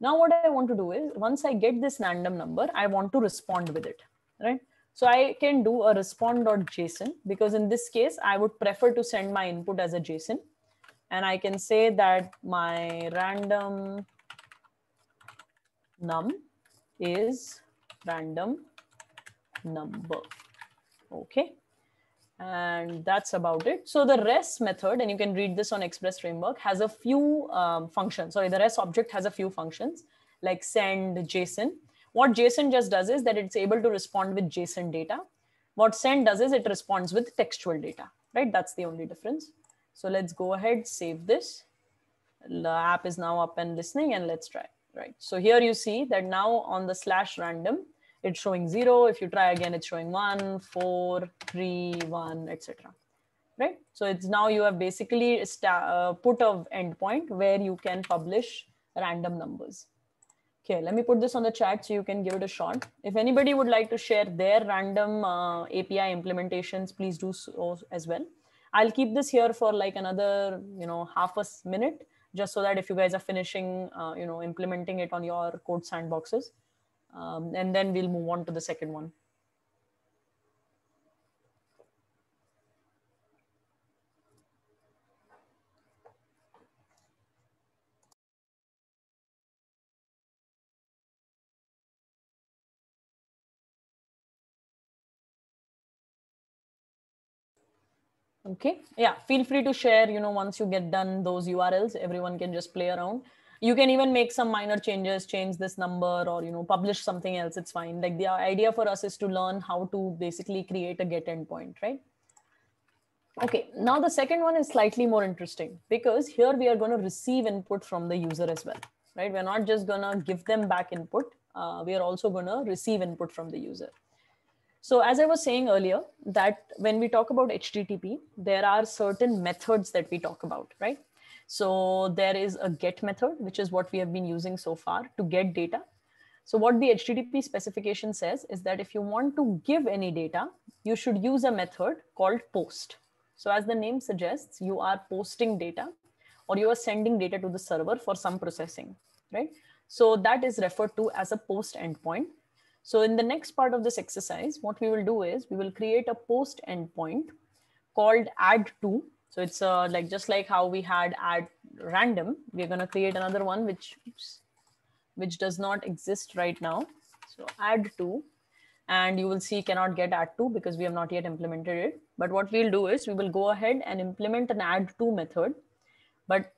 Now what I want to do is once I get this random number, I want to respond with it, right? So I can do a respond.json because in this case, I would prefer to send my input as a JSON. And I can say that my random num is random number. Okay and that's about it. So the res method, and you can read this on Express Framework, has a few um, functions. Sorry, the res object has a few functions like send JSON. What JSON just does is that it's able to respond with JSON data. What send does is it responds with textual data, right? That's the only difference. So let's go ahead, save this. The app is now up and listening and let's try, right? So here you see that now on the slash random, it's showing zero. If you try again, it's showing one, four, three, one, etc. Right? So it's now you have basically uh, put a endpoint where you can publish random numbers. Okay, let me put this on the chat so you can give it a shot. If anybody would like to share their random uh, API implementations, please do so as well. I'll keep this here for like another, you know, half a minute, just so that if you guys are finishing, uh, you know, implementing it on your code sandboxes, um, and then we'll move on to the second one. okay yeah feel free to share you know once you get done those urls everyone can just play around you can even make some minor changes change this number or you know publish something else it's fine like the idea for us is to learn how to basically create a get endpoint right okay now the second one is slightly more interesting because here we are going to receive input from the user as well right we're not just going to give them back input uh, we are also going to receive input from the user so as I was saying earlier, that when we talk about HTTP, there are certain methods that we talk about, right? So there is a get method, which is what we have been using so far to get data. So what the HTTP specification says is that if you want to give any data, you should use a method called post. So as the name suggests, you are posting data or you are sending data to the server for some processing, right? So that is referred to as a post endpoint. So in the next part of this exercise, what we will do is we will create a post endpoint called add to so it's uh, like just like how we had at random, we're gonna create another one which which does not exist right now. So add two, and you will see cannot get add to because we have not yet implemented it. But what we'll do is we will go ahead and implement an add to method. But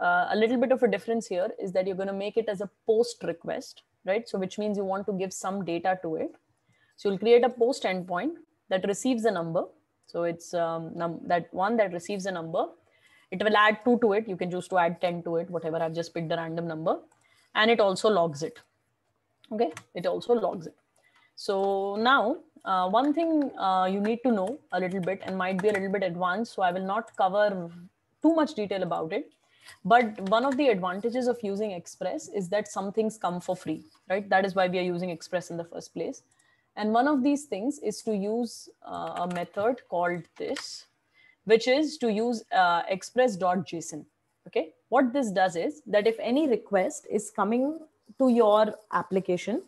uh, a little bit of a difference here is that you're gonna make it as a post request, right? So which means you want to give some data to it. So you'll create a post endpoint that receives a number so it's um, that one that receives a number. It will add two to it. You can choose to add 10 to it, whatever. I've just picked a random number. And it also logs it. Okay, it also logs it. So now uh, one thing uh, you need to know a little bit and might be a little bit advanced. So I will not cover too much detail about it. But one of the advantages of using Express is that some things come for free, right? That is why we are using Express in the first place. And one of these things is to use uh, a method called this, which is to use uh, express.json. Okay, what this does is that if any request is coming to your application,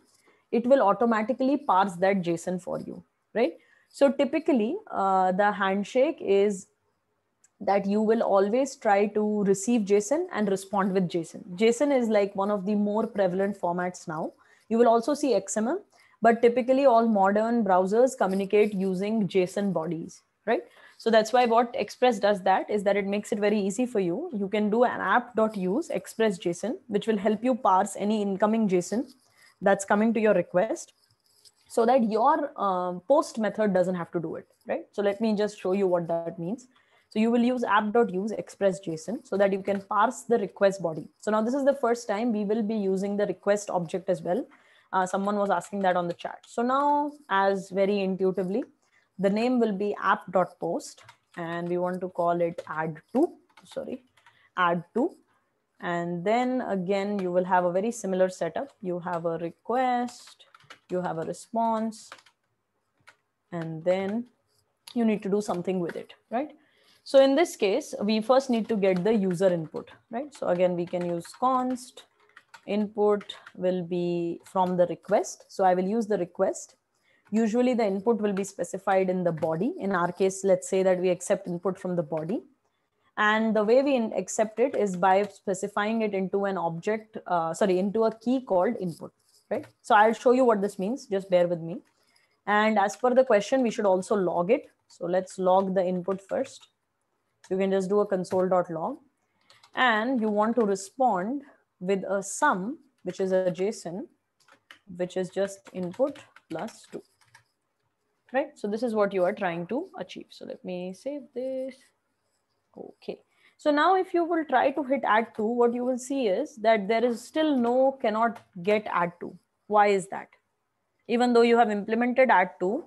it will automatically parse that JSON for you, right? So typically uh, the handshake is that you will always try to receive JSON and respond with JSON. JSON is like one of the more prevalent formats now. You will also see XML, but typically all modern browsers communicate using json bodies right so that's why what express does that is that it makes it very easy for you you can do an app.use express json which will help you parse any incoming json that's coming to your request so that your uh, post method doesn't have to do it right so let me just show you what that means so you will use app.use express JSON so that you can parse the request body. So now this is the first time we will be using the request object as well. Uh, someone was asking that on the chat. So now, as very intuitively, the name will be app.post and we want to call it add to, sorry, add to. And then again, you will have a very similar setup. You have a request, you have a response, and then you need to do something with it, right? So in this case, we first need to get the user input, right? So again, we can use const input will be from the request. So I will use the request. Usually the input will be specified in the body. In our case, let's say that we accept input from the body. And the way we accept it is by specifying it into an object, uh, sorry, into a key called input, right? So I'll show you what this means. Just bear with me. And as per the question, we should also log it. So let's log the input first. You can just do a console.log and you want to respond with a sum, which is a JSON, which is just input plus two, right? So this is what you are trying to achieve. So let me save this. Okay. So now if you will try to hit add two, what you will see is that there is still no cannot get add two. Why is that? Even though you have implemented add two,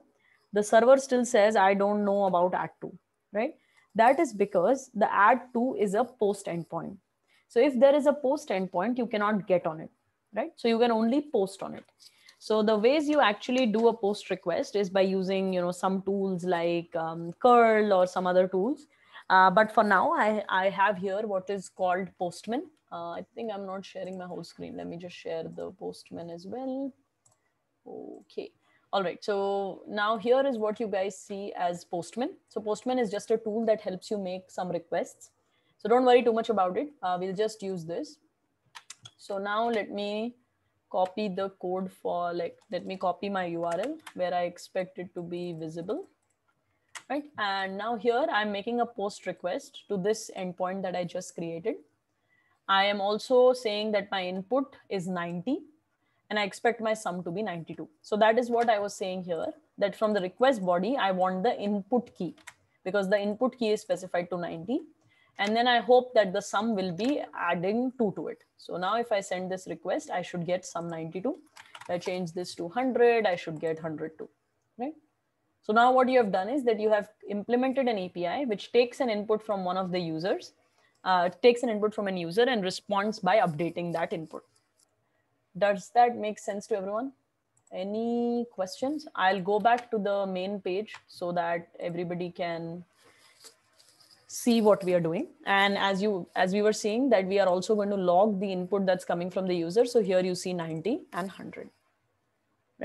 the server still says, I don't know about add two, right? That is because the add two is a post endpoint. So if there is a post endpoint, you cannot get on it, right? So you can only post on it. So the ways you actually do a post request is by using, you know, some tools like um, curl or some other tools. Uh, but for now, I, I have here what is called Postman. Uh, I think I'm not sharing my whole screen. Let me just share the Postman as well. Okay. All right, so now here is what you guys see as Postman. So Postman is just a tool that helps you make some requests. So don't worry too much about it. Uh, we'll just use this. So now let me copy the code for like, let me copy my URL where I expect it to be visible. Right. And now here I'm making a post request to this endpoint that I just created. I am also saying that my input is 90 and I expect my sum to be 92. So that is what I was saying here that from the request body, I want the input key because the input key is specified to 90 and then I hope that the sum will be adding 2 to it. So now if I send this request, I should get sum 92. If I change this to 100, I should get 102, right? So now what you have done is that you have implemented an API which takes an input from one of the users, uh, takes an input from an user and responds by updating that input. Does that make sense to everyone? Any questions? I'll go back to the main page so that everybody can see what we are doing and as you as we were seeing that we are also going to log the input that's coming from the user so here you see 90 and 100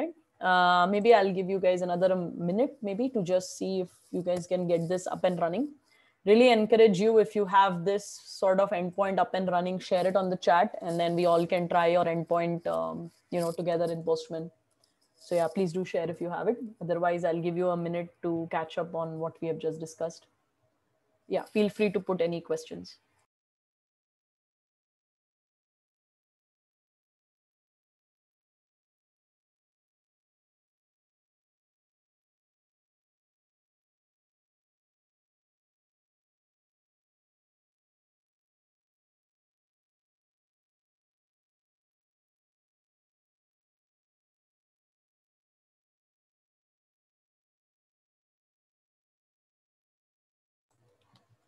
right uh, maybe i'll give you guys another minute maybe to just see if you guys can get this up and running really encourage you if you have this sort of endpoint up and running share it on the chat and then we all can try your endpoint um, you know together in postman so yeah please do share if you have it otherwise i'll give you a minute to catch up on what we have just discussed yeah, feel free to put any questions.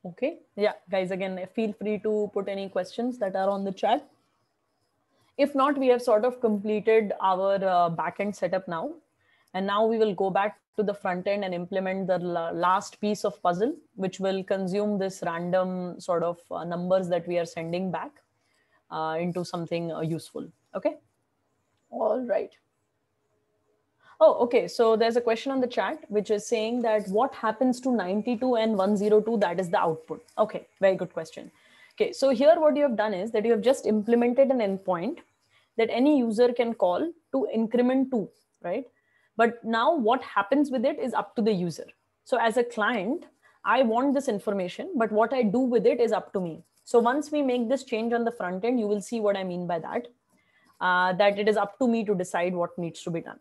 Okay. Yeah, guys, again, feel free to put any questions that are on the chat. If not, we have sort of completed our uh, backend setup now. And now we will go back to the front end and implement the last piece of puzzle, which will consume this random sort of uh, numbers that we are sending back uh, into something uh, useful. Okay. All right. Oh, okay. So there's a question on the chat which is saying that what happens to 92 and 102 that is the output. Okay, very good question. Okay, so here what you have done is that you have just implemented an endpoint that any user can call to increment 2, right? But now what happens with it is up to the user. So as a client, I want this information, but what I do with it is up to me. So once we make this change on the front end, you will see what I mean by that, uh, that it is up to me to decide what needs to be done.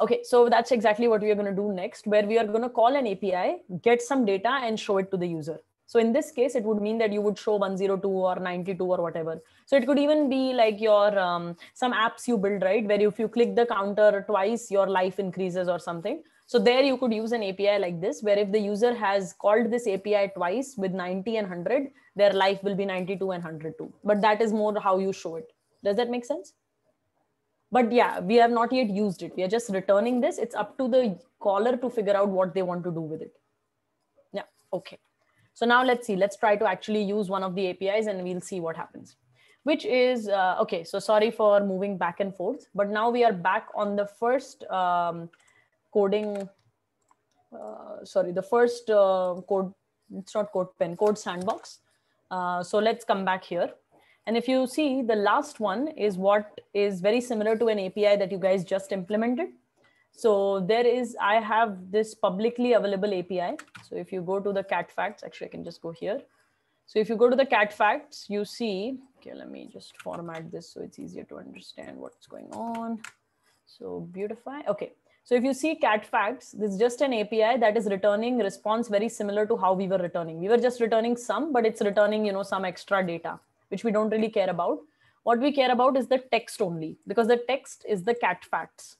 Okay, so that's exactly what we are going to do next, where we are going to call an API, get some data, and show it to the user. So in this case, it would mean that you would show 102 or 92 or whatever. So it could even be like your um, some apps you build, right? Where if you click the counter twice, your life increases or something. So there you could use an API like this, where if the user has called this API twice with 90 and 100, their life will be 92 and 102. But that is more how you show it. Does that make sense? but yeah we have not yet used it we are just returning this it's up to the caller to figure out what they want to do with it yeah okay so now let's see let's try to actually use one of the apis and we'll see what happens which is uh, okay so sorry for moving back and forth but now we are back on the first um, coding uh, sorry the first uh, code it's not code pen code sandbox uh, so let's come back here and if you see the last one is what is very similar to an API that you guys just implemented. So there is, I have this publicly available API. So if you go to the cat facts, actually I can just go here. So if you go to the cat facts, you see, okay, let me just format this so it's easier to understand what's going on. So beautify, okay. So if you see cat facts, this is just an API that is returning response very similar to how we were returning. We were just returning some, but it's returning, you know, some extra data which we don't really care about. What we care about is the text only, because the text is the cat facts.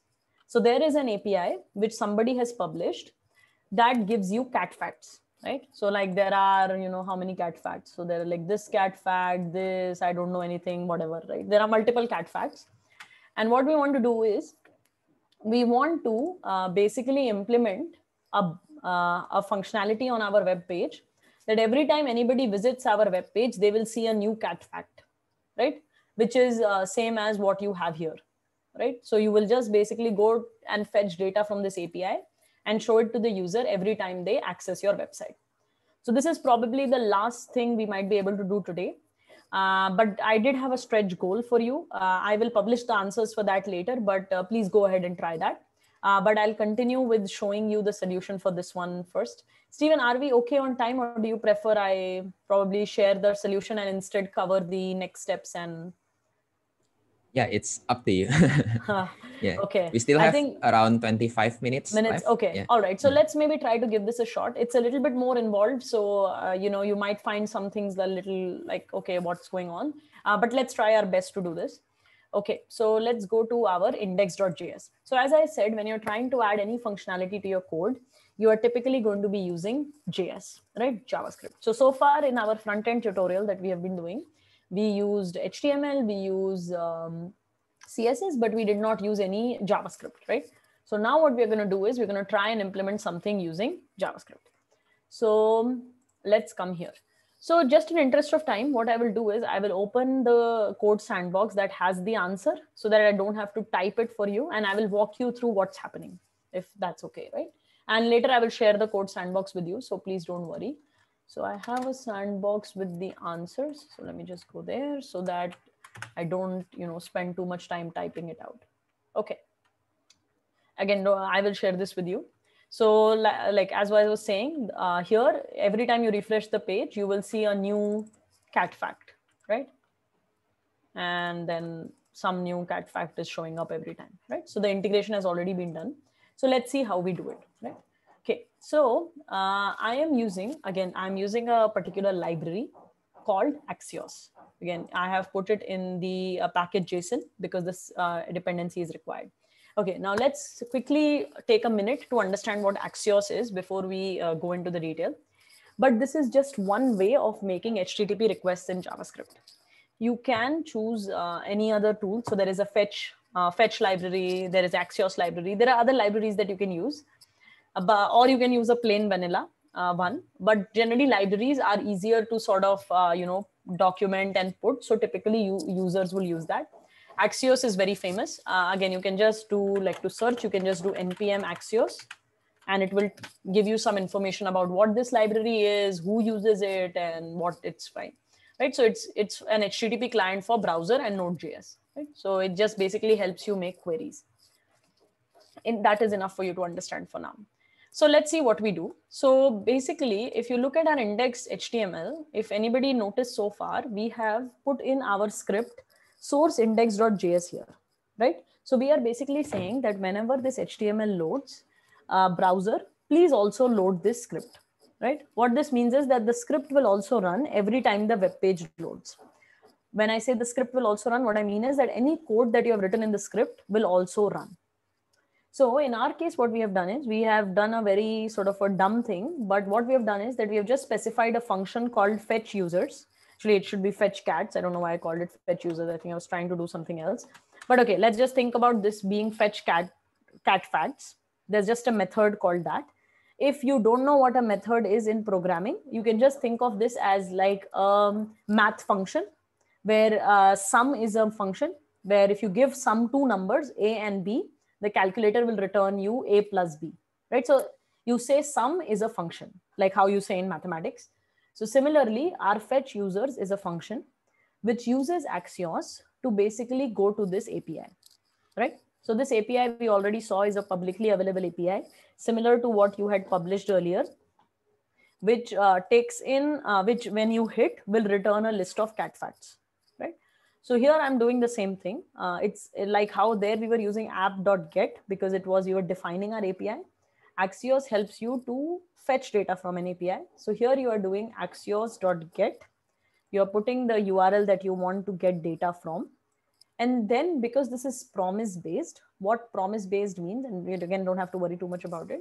So there is an API which somebody has published that gives you cat facts, right? So like there are, you know, how many cat facts? So there are like this cat fact, this, I don't know anything, whatever, right? There are multiple cat facts. And what we want to do is we want to uh, basically implement a, uh, a functionality on our web page that every time anybody visits our webpage, they will see a new cat fact, right? Which is uh, same as what you have here, right? So you will just basically go and fetch data from this API and show it to the user every time they access your website. So this is probably the last thing we might be able to do today. Uh, but I did have a stretch goal for you. Uh, I will publish the answers for that later, but uh, please go ahead and try that uh, but I'll continue with showing you the solution for this one first. Stephen, are we okay on time or do you prefer I probably share the solution and instead cover the next steps and yeah it's up to you yeah okay we still have think, around 25 minutes minutes left. okay yeah. all right so yeah. let's maybe try to give this a shot it's a little bit more involved so uh, you know you might find some things a little like okay what's going on uh, but let's try our best to do this Okay, so let's go to our index.js. So as I said, when you're trying to add any functionality to your code, you are typically going to be using JS, right? JavaScript. So, so far in our front end tutorial that we have been doing, we used HTML, we use um, CSS, but we did not use any JavaScript, right? So now what we're gonna do is we're gonna try and implement something using JavaScript. So let's come here. So just in interest of time, what I will do is I will open the code sandbox that has the answer so that I don't have to type it for you. And I will walk you through what's happening, if that's okay, right? And later I will share the code sandbox with you. So please don't worry. So I have a sandbox with the answers. So let me just go there so that I don't you know, spend too much time typing it out. Okay. Again, I will share this with you. So like as I was saying uh, here, every time you refresh the page, you will see a new cat fact, right? And then some new cat fact is showing up every time, right? So the integration has already been done. So let's see how we do it, right? Okay, so uh, I am using, again, I'm using a particular library called Axios. Again, I have put it in the uh, package JSON because this uh, dependency is required. Okay, now let's quickly take a minute to understand what Axios is before we uh, go into the detail. But this is just one way of making HTTP requests in JavaScript. You can choose uh, any other tool. So there is a fetch, uh, fetch library, there is Axios library. There are other libraries that you can use, uh, but, or you can use a plain vanilla uh, one. But generally libraries are easier to sort of, uh, you know, document and put. So typically you users will use that Axios is very famous. Uh, again, you can just do like to search, you can just do NPM Axios and it will give you some information about what this library is, who uses it and what it's fine, right? So it's, it's an HTTP client for browser and Node.js, right? So it just basically helps you make queries. And that is enough for you to understand for now. So let's see what we do. So basically, if you look at our index HTML, if anybody noticed so far, we have put in our script source index.js here, right? So we are basically saying that whenever this HTML loads, uh, browser, please also load this script, right? What this means is that the script will also run every time the web page loads. When I say the script will also run, what I mean is that any code that you have written in the script will also run. So in our case, what we have done is we have done a very sort of a dumb thing, but what we have done is that we have just specified a function called fetch users, actually it should be fetch cats i don't know why i called it fetch users i think i was trying to do something else but okay let's just think about this being fetch cat cat facts there's just a method called that if you don't know what a method is in programming you can just think of this as like a math function where uh, sum is a function where if you give sum two numbers a and b the calculator will return you a plus b right so you say sum is a function like how you say in mathematics so similarly, our fetch users is a function which uses Axios to basically go to this API, right? So this API we already saw is a publicly available API, similar to what you had published earlier, which uh, takes in, uh, which when you hit will return a list of cat facts, right? So here I'm doing the same thing. Uh, it's like how there we were using app.get because it was, you were defining our API. Axios helps you to fetch data from an API. So here you are doing axios.get. You're putting the URL that you want to get data from. And then because this is promise based, what promise based means, and we again don't have to worry too much about it.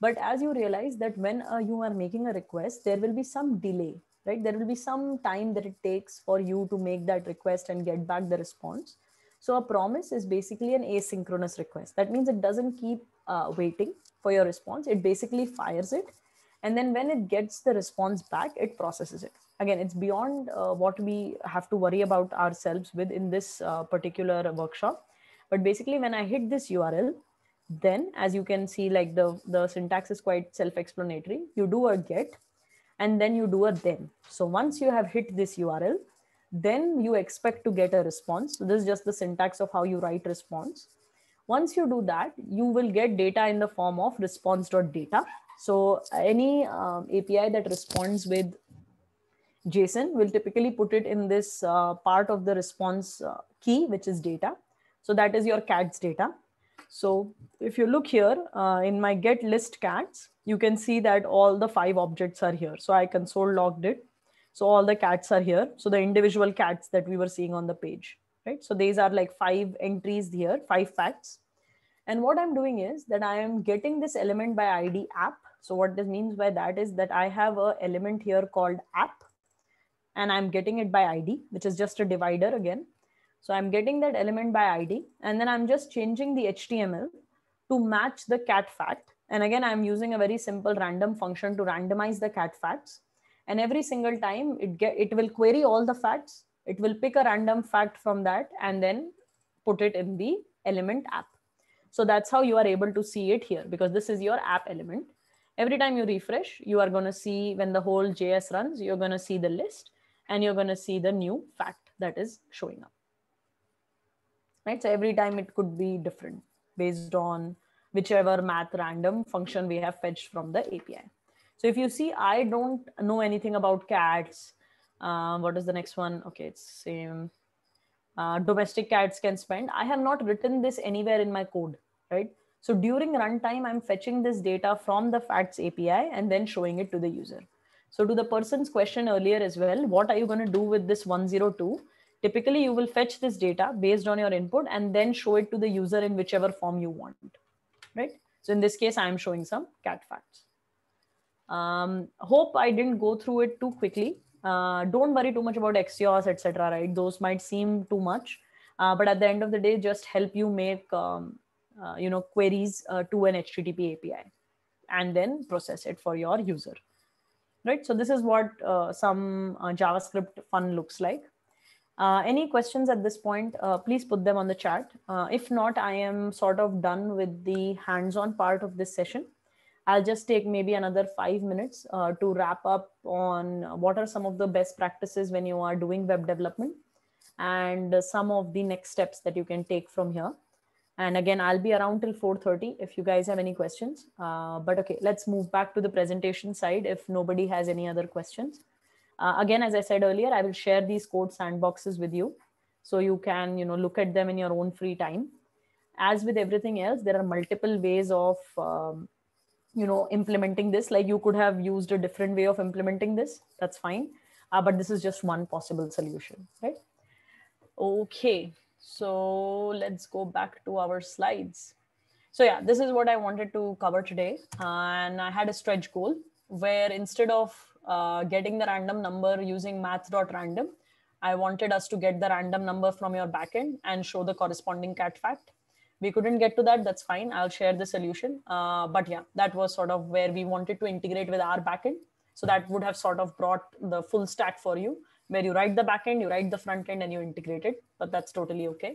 But as you realize that when uh, you are making a request, there will be some delay, right? There will be some time that it takes for you to make that request and get back the response. So a promise is basically an asynchronous request. That means it doesn't keep uh, waiting for your response it basically fires it and then when it gets the response back it processes it again it's beyond uh, what we have to worry about ourselves with in this uh, particular workshop but basically when i hit this url then as you can see like the the syntax is quite self-explanatory you do a get and then you do a then so once you have hit this url then you expect to get a response so this is just the syntax of how you write response once you do that, you will get data in the form of response.data. So any um, API that responds with JSON will typically put it in this uh, part of the response uh, key, which is data. So that is your cats data. So if you look here uh, in my get list cats, you can see that all the five objects are here. So I console logged it. So all the cats are here. So the individual cats that we were seeing on the page right? So these are like five entries here, five facts. And what I'm doing is that I am getting this element by ID app. So what this means by that is that I have a element here called app and I'm getting it by ID, which is just a divider again. So I'm getting that element by ID and then I'm just changing the HTML to match the cat fact. And again, I'm using a very simple random function to randomize the cat facts. And every single time it, get, it will query all the facts it will pick a random fact from that and then put it in the element app. So that's how you are able to see it here because this is your app element. Every time you refresh, you are going to see when the whole JS runs, you're going to see the list and you're going to see the new fact that is showing up. Right. So every time it could be different based on whichever math random function we have fetched from the API. So if you see, I don't know anything about cats. Uh, what is the next one? Okay, it's same. Uh, domestic cats can spend. I have not written this anywhere in my code, right? So during runtime, I'm fetching this data from the facts API and then showing it to the user. So to the person's question earlier as well, what are you going to do with this 102? Typically, you will fetch this data based on your input and then show it to the user in whichever form you want, right? So in this case, I'm showing some cat facts. Um, hope I didn't go through it too quickly. Uh, don't worry too much about Axios, etc. Right? Those might seem too much, uh, but at the end of the day, just help you make um, uh, you know queries uh, to an HTTP API, and then process it for your user. Right. So this is what uh, some JavaScript fun looks like. any questions at this point? please put them on the chat. if not, I am sort of done with the hands-on part of this session. I'll just take maybe another five minutes uh, to wrap up on what are some of the best practices when you are doing web development and some of the next steps that you can take from here. And again, I'll be around till 4.30 if you guys have any questions. Uh, but okay, let's move back to the presentation side if nobody has any other questions. Uh, again, as I said earlier, I will share these code sandboxes with you. So you can you know, look at them in your own free time. As with everything else, there are multiple ways of um, you know implementing this like you could have used a different way of implementing this that's fine uh, but this is just one possible solution right okay so let's go back to our slides so yeah this is what i wanted to cover today and i had a stretch goal where instead of uh, getting the random number using math.random i wanted us to get the random number from your backend and show the corresponding cat fact we couldn't get to that that's fine i'll share the solution uh, but yeah that was sort of where we wanted to integrate with our backend so that would have sort of brought the full stack for you where you write the backend you write the front end and you integrate it but that's totally okay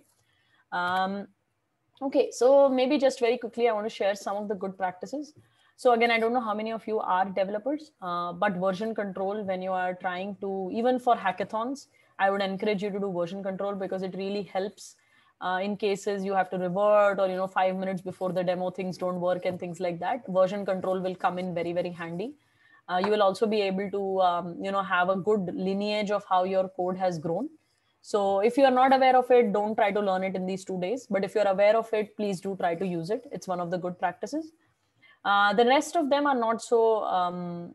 um, okay so maybe just very quickly i want to share some of the good practices so again i don't know how many of you are developers uh, but version control when you are trying to even for hackathons i would encourage you to do version control because it really helps uh, in cases you have to revert or you know five minutes before the demo things don't work and things like that version control will come in very very handy uh, you will also be able to um, you know have a good lineage of how your code has grown so if you are not aware of it don't try to learn it in these two days but if you're aware of it please do try to use it it's one of the good practices uh, the rest of them are not so um,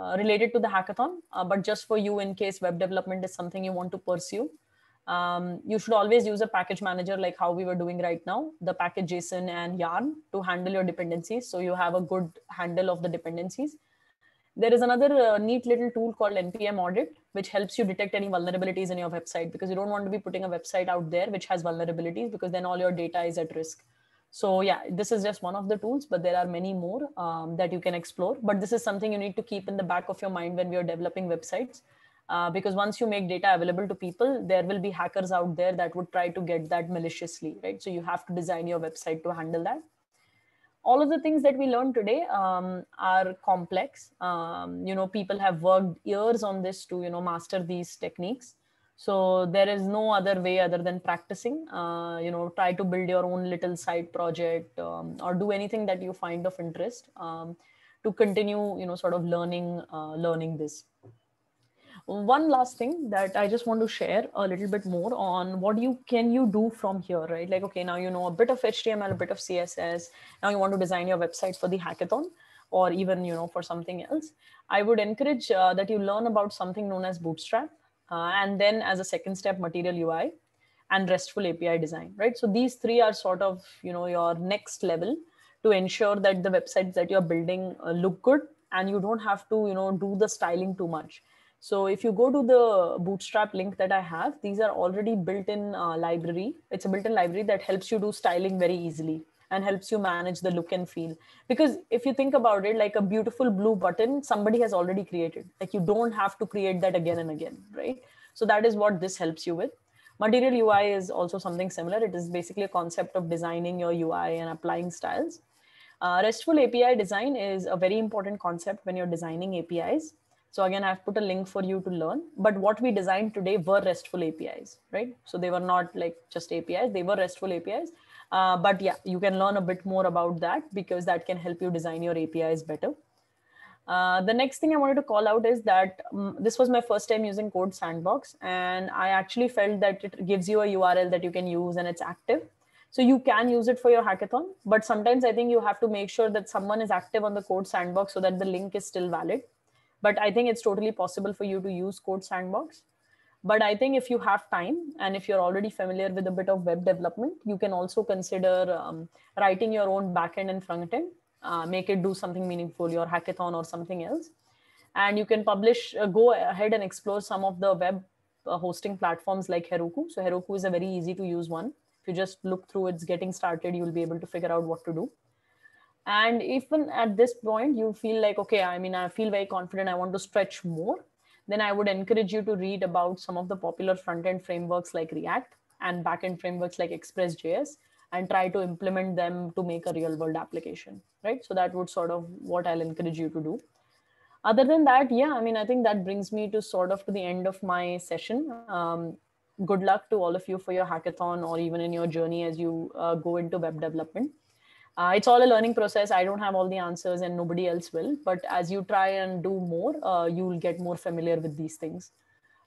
uh, related to the hackathon uh, but just for you in case web development is something you want to pursue um, you should always use a package manager like how we were doing right now, the package JSON and Yarn to handle your dependencies. So you have a good handle of the dependencies. There is another uh, neat little tool called NPM audit, which helps you detect any vulnerabilities in your website because you don't want to be putting a website out there which has vulnerabilities because then all your data is at risk. So yeah, this is just one of the tools, but there are many more um, that you can explore. But this is something you need to keep in the back of your mind when we are developing websites uh, because once you make data available to people there will be hackers out there that would try to get that maliciously right so you have to design your website to handle that all of the things that we learned today um, are complex um, you know people have worked years on this to you know master these techniques so there is no other way other than practicing uh, you know try to build your own little side project um, or do anything that you find of interest um, to continue you know sort of learning uh, learning this one last thing that i just want to share a little bit more on what you can you do from here right like okay now you know a bit of html a bit of css now you want to design your website for the hackathon or even you know for something else i would encourage uh, that you learn about something known as bootstrap uh, and then as a second step material ui and restful api design right so these three are sort of you know your next level to ensure that the websites that you're building uh, look good and you don't have to you know do the styling too much so if you go to the Bootstrap link that I have, these are already built-in uh, library. It's a built-in library that helps you do styling very easily and helps you manage the look and feel. Because if you think about it, like a beautiful blue button, somebody has already created. Like you don't have to create that again and again, right? So that is what this helps you with. Material UI is also something similar. It is basically a concept of designing your UI and applying styles. Uh, RESTful API design is a very important concept when you're designing APIs so again, I've put a link for you to learn. But what we designed today were RESTful APIs, right? So they were not like just APIs, they were RESTful APIs. Uh, but yeah, you can learn a bit more about that because that can help you design your APIs better. Uh, the next thing I wanted to call out is that um, this was my first time using Code Sandbox, and I actually felt that it gives you a URL that you can use and it's active. So you can use it for your hackathon, but sometimes I think you have to make sure that someone is active on the Code Sandbox so that the link is still valid but i think it's totally possible for you to use code sandbox but i think if you have time and if you're already familiar with a bit of web development you can also consider um, writing your own backend and frontend uh, make it do something meaningful your hackathon or something else and you can publish uh, go ahead and explore some of the web uh, hosting platforms like heroku so heroku is a very easy to use one if you just look through it's getting started you'll be able to figure out what to do and even at this point you feel like okay i mean i feel very confident i want to stretch more then i would encourage you to read about some of the popular front end frameworks like react and back end frameworks like expressjs and try to implement them to make a real world application right so that would sort of what i'll encourage you to do other than that yeah i mean i think that brings me to sort of to the end of my session um, good luck to all of you for your hackathon or even in your journey as you uh, go into web development uh, it's all a learning process i don't have all the answers and nobody else will but as you try and do more uh, you'll get more familiar with these things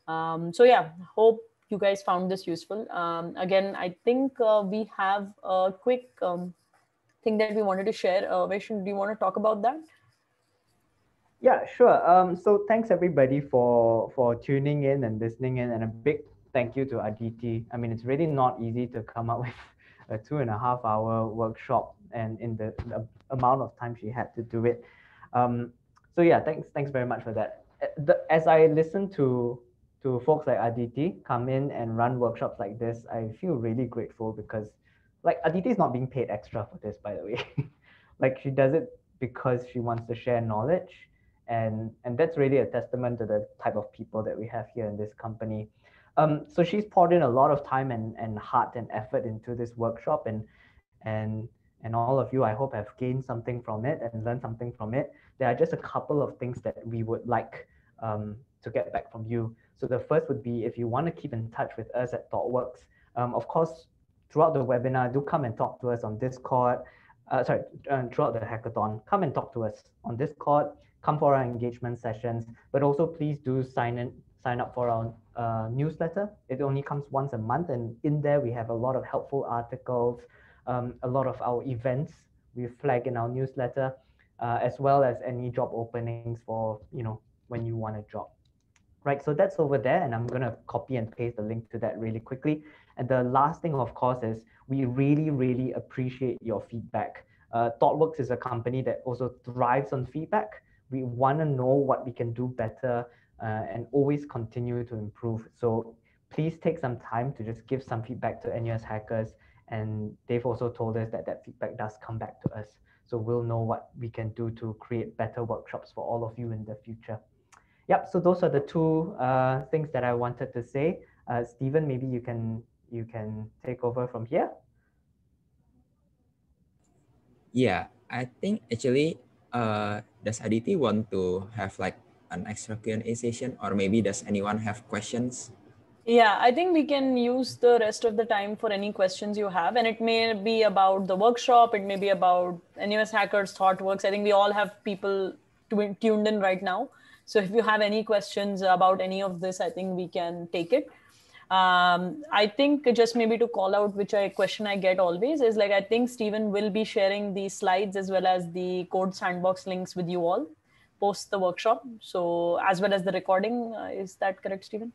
um, so yeah hope you guys found this useful um, again i think uh, we have a quick um, thing that we wanted to share uh, do you want to talk about that yeah sure um, so thanks everybody for for tuning in and listening in and a big thank you to aditi i mean it's really not easy to come up with a two and a half hour workshop and in the, the, amount of time she had to do it. Um, so yeah, thanks thanks very much for that. as I listen to to folks like Aditi come in and run workshops like this, I feel really grateful because like Aditi is not being paid extra for this, by the way. like she does it because she wants to share knowledge. And, and that's really a testament to the type of people that we have here in this company. Um, so she's poured in a lot of time and, and heart and effort into this workshop and and and all of you, I hope, have gained something from it and learned something from it. There are just a couple of things that we would like um, to get back from you. So the first would be if you want to keep in touch with us at ThoughtWorks, um, of course, throughout the webinar, do come and talk to us on Discord. Uh, sorry, um, throughout the hackathon, come and talk to us on Discord. Come for our engagement sessions, but also please do sign in, sign up for our uh, newsletter. It only comes once a month, and in there we have a lot of helpful articles, um, a lot of our events we flag in our newsletter, uh, as well as any job openings for, you know, when you want a job. Right, so that's over there and I'm gonna copy and paste the link to that really quickly. And the last thing of course is we really, really appreciate your feedback. Uh, ThoughtWorks is a company that also thrives on feedback. We wanna know what we can do better uh, and always continue to improve. So please take some time to just give some feedback to NUS hackers and they've also told us that that feedback does come back to us. So we'll know what we can do to create better workshops for all of you in the future. Yep, so those are the two uh, things that I wanted to say. Uh, Stephen, maybe you can you can take over from here. Yeah, I think actually, uh, does Aditi want to have like an extra Q&A session or maybe does anyone have questions? Yeah, I think we can use the rest of the time for any questions you have. And it may be about the workshop, it may be about NUS Hackers, ThoughtWorks. I think we all have people tuned in right now. So if you have any questions about any of this, I think we can take it. Um, I think just maybe to call out, which I question I get always is like, I think Stephen will be sharing the slides as well as the code sandbox links with you all post the workshop. So as well as the recording, uh, is that correct, Stephen?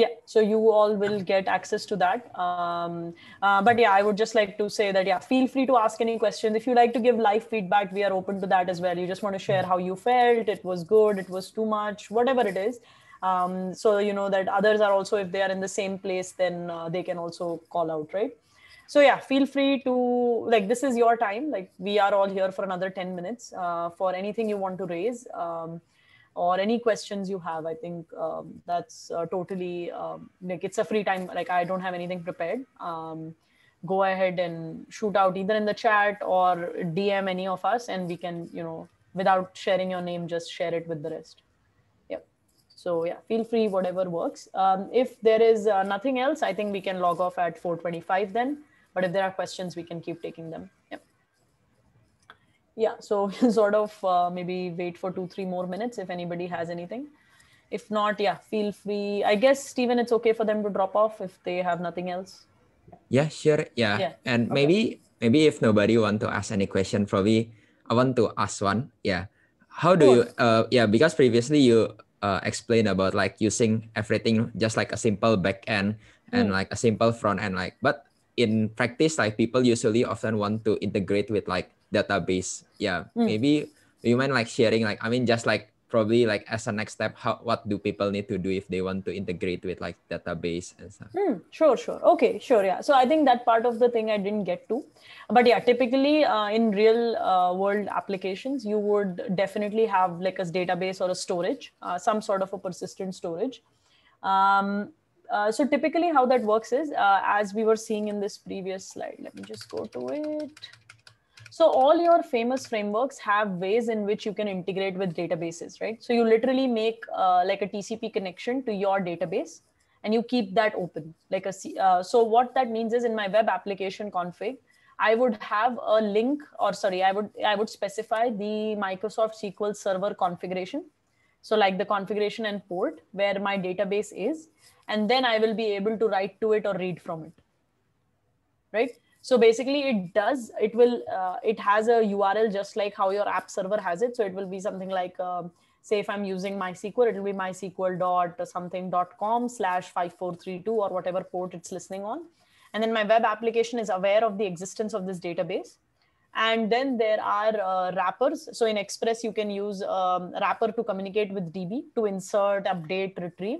yeah so you all will get access to that um, uh, but yeah i would just like to say that yeah feel free to ask any questions if you like to give live feedback we are open to that as well you just want to share how you felt it was good it was too much whatever it is um, so you know that others are also if they are in the same place then uh, they can also call out right so yeah feel free to like this is your time like we are all here for another 10 minutes uh, for anything you want to raise um, or any questions you have i think um, that's uh, totally um, like it's a free time like i don't have anything prepared um, go ahead and shoot out either in the chat or dm any of us and we can you know without sharing your name just share it with the rest yep so yeah feel free whatever works um, if there is uh, nothing else i think we can log off at 425 then but if there are questions we can keep taking them yeah so sort of uh, maybe wait for two three more minutes if anybody has anything if not yeah feel free i guess stephen it's okay for them to drop off if they have nothing else yeah sure yeah, yeah. and okay. maybe maybe if nobody want to ask any question probably i want to ask one yeah how do you uh yeah because previously you uh explained about like using everything just like a simple back end and mm. like a simple front end like but in practice like people usually often want to integrate with like database yeah mm. maybe you mind like sharing like i mean just like probably like as a next step how what do people need to do if they want to integrate with like database and stuff mm, sure sure okay sure yeah so i think that part of the thing i didn't get to but yeah typically uh, in real uh, world applications you would definitely have like a database or a storage uh, some sort of a persistent storage um, uh, so typically how that works is uh, as we were seeing in this previous slide let me just go to it so all your famous frameworks have ways in which you can integrate with databases, right? So you literally make uh, like a TCP connection to your database and you keep that open. Like a uh, So what that means is in my web application config, I would have a link or sorry, I would, I would specify the Microsoft SQL Server configuration. So like the configuration and port where my database is, and then I will be able to write to it or read from it, right? so basically it does it will uh, it has a url just like how your app server has it so it will be something like um, say if i'm using mysql it will be mysql dot something dot com slash 5432 or whatever port it's listening on and then my web application is aware of the existence of this database and then there are uh, wrappers so in express you can use um, wrapper to communicate with db to insert update retrieve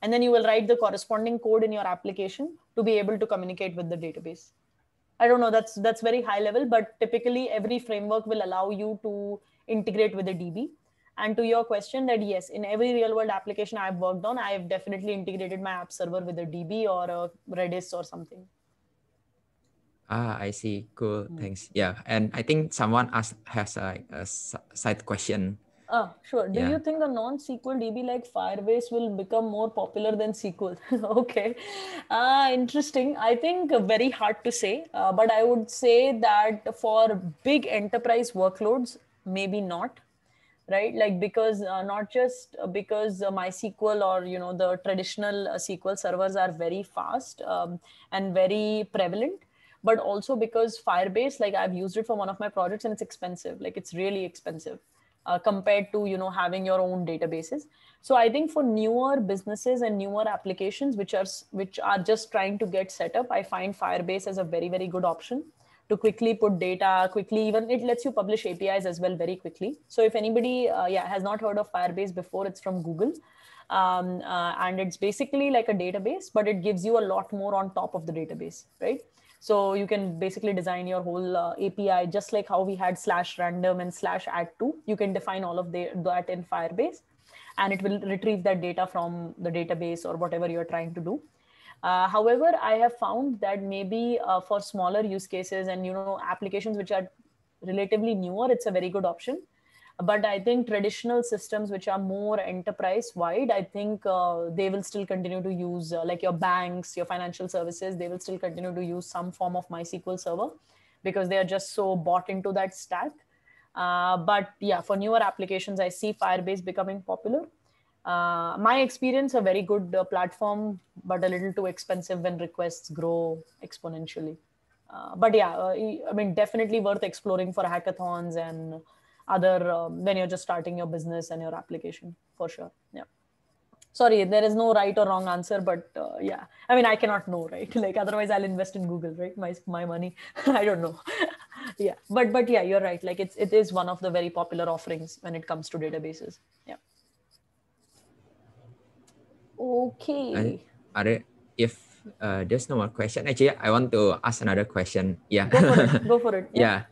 and then you will write the corresponding code in your application to be able to communicate with the database I don't know, that's that's very high level, but typically every framework will allow you to integrate with a DB. And to your question that yes, in every real world application I've worked on, I've definitely integrated my app server with a DB or a Redis or something. Ah, I see. Cool. Mm. Thanks. Yeah. And I think someone asked, has a, a side question Ah, sure. Do yeah. you think a non-SQL DB like Firebase will become more popular than SQL? okay, uh, interesting. I think very hard to say, uh, but I would say that for big enterprise workloads, maybe not right like because uh, not just because uh, mysql or you know the traditional uh, sql servers are very fast um, and very prevalent but also because firebase like i've used it for one of my projects and it's expensive like it's really expensive uh, compared to you know having your own databases so i think for newer businesses and newer applications which are which are just trying to get set up i find firebase as a very very good option to quickly put data quickly even it lets you publish apis as well very quickly so if anybody uh, yeah has not heard of firebase before it's from google um, uh, and it's basically like a database but it gives you a lot more on top of the database right so you can basically design your whole uh, API just like how we had slash random and slash add to. You can define all of the, that in Firebase and it will retrieve that data from the database or whatever you're trying to do. Uh, however, I have found that maybe uh, for smaller use cases and you know applications which are relatively newer, it's a very good option but i think traditional systems which are more enterprise wide i think uh, they will still continue to use uh, like your banks your financial services they will still continue to use some form of mysql server because they are just so bought into that stack uh, but yeah for newer applications i see firebase becoming popular uh, my experience a very good uh, platform but a little too expensive when requests grow exponentially uh, but yeah i mean definitely worth exploring for hackathons and other um, when you're just starting your business and your application for sure yeah sorry there is no right or wrong answer but uh, yeah i mean i cannot know right like otherwise i'll invest in google right my my money i don't know yeah but but yeah you're right like it's it is one of the very popular offerings when it comes to databases yeah okay I, are if uh, there's no more question actually i want to ask another question yeah go for it, go for it. yeah. yeah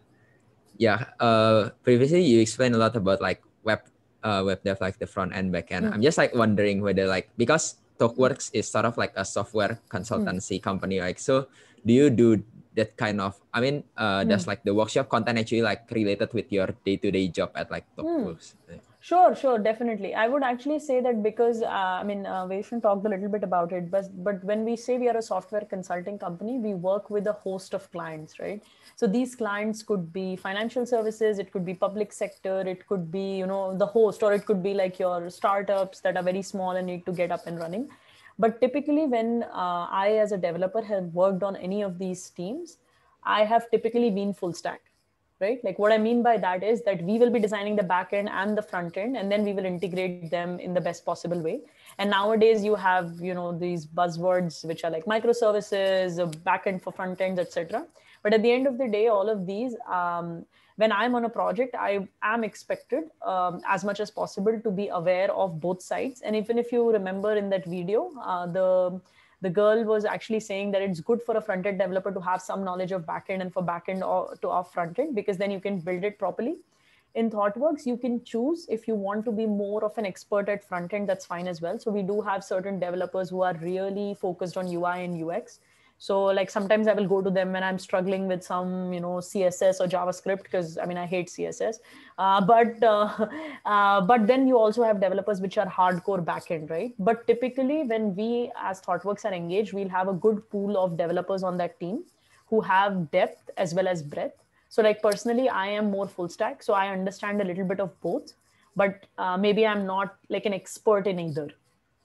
yeah uh previously you explained a lot about like web uh, web dev like the front end back end mm. i'm just like wondering whether like because talkworks mm. is sort of like a software mm. consultancy mm. company like so do you do that kind of i mean uh mm. does like the workshop content actually like related with your day-to-day job at like mm. talkworks yeah. Sure, sure, definitely. I would actually say that because uh, I mean, uh, Vaishnan talked a little bit about it, but but when we say we are a software consulting company, we work with a host of clients, right? So these clients could be financial services, it could be public sector, it could be you know the host, or it could be like your startups that are very small and need to get up and running. But typically, when uh, I as a developer have worked on any of these teams, I have typically been full stack right like what i mean by that is that we will be designing the back end and the front end and then we will integrate them in the best possible way and nowadays you have you know these buzzwords which are like microservices back end for front ends etc but at the end of the day all of these um, when i'm on a project i am expected um, as much as possible to be aware of both sides and even if you remember in that video uh, the the girl was actually saying that it's good for a front end developer to have some knowledge of backend and for backend or to off front end because then you can build it properly. In ThoughtWorks, you can choose if you want to be more of an expert at front end, that's fine as well. So we do have certain developers who are really focused on UI and UX so like sometimes i will go to them when i'm struggling with some you know css or javascript because i mean i hate css uh, but uh, uh, but then you also have developers which are hardcore backend right but typically when we as thoughtworks are engaged we'll have a good pool of developers on that team who have depth as well as breadth so like personally i am more full stack so i understand a little bit of both but uh, maybe i'm not like an expert in either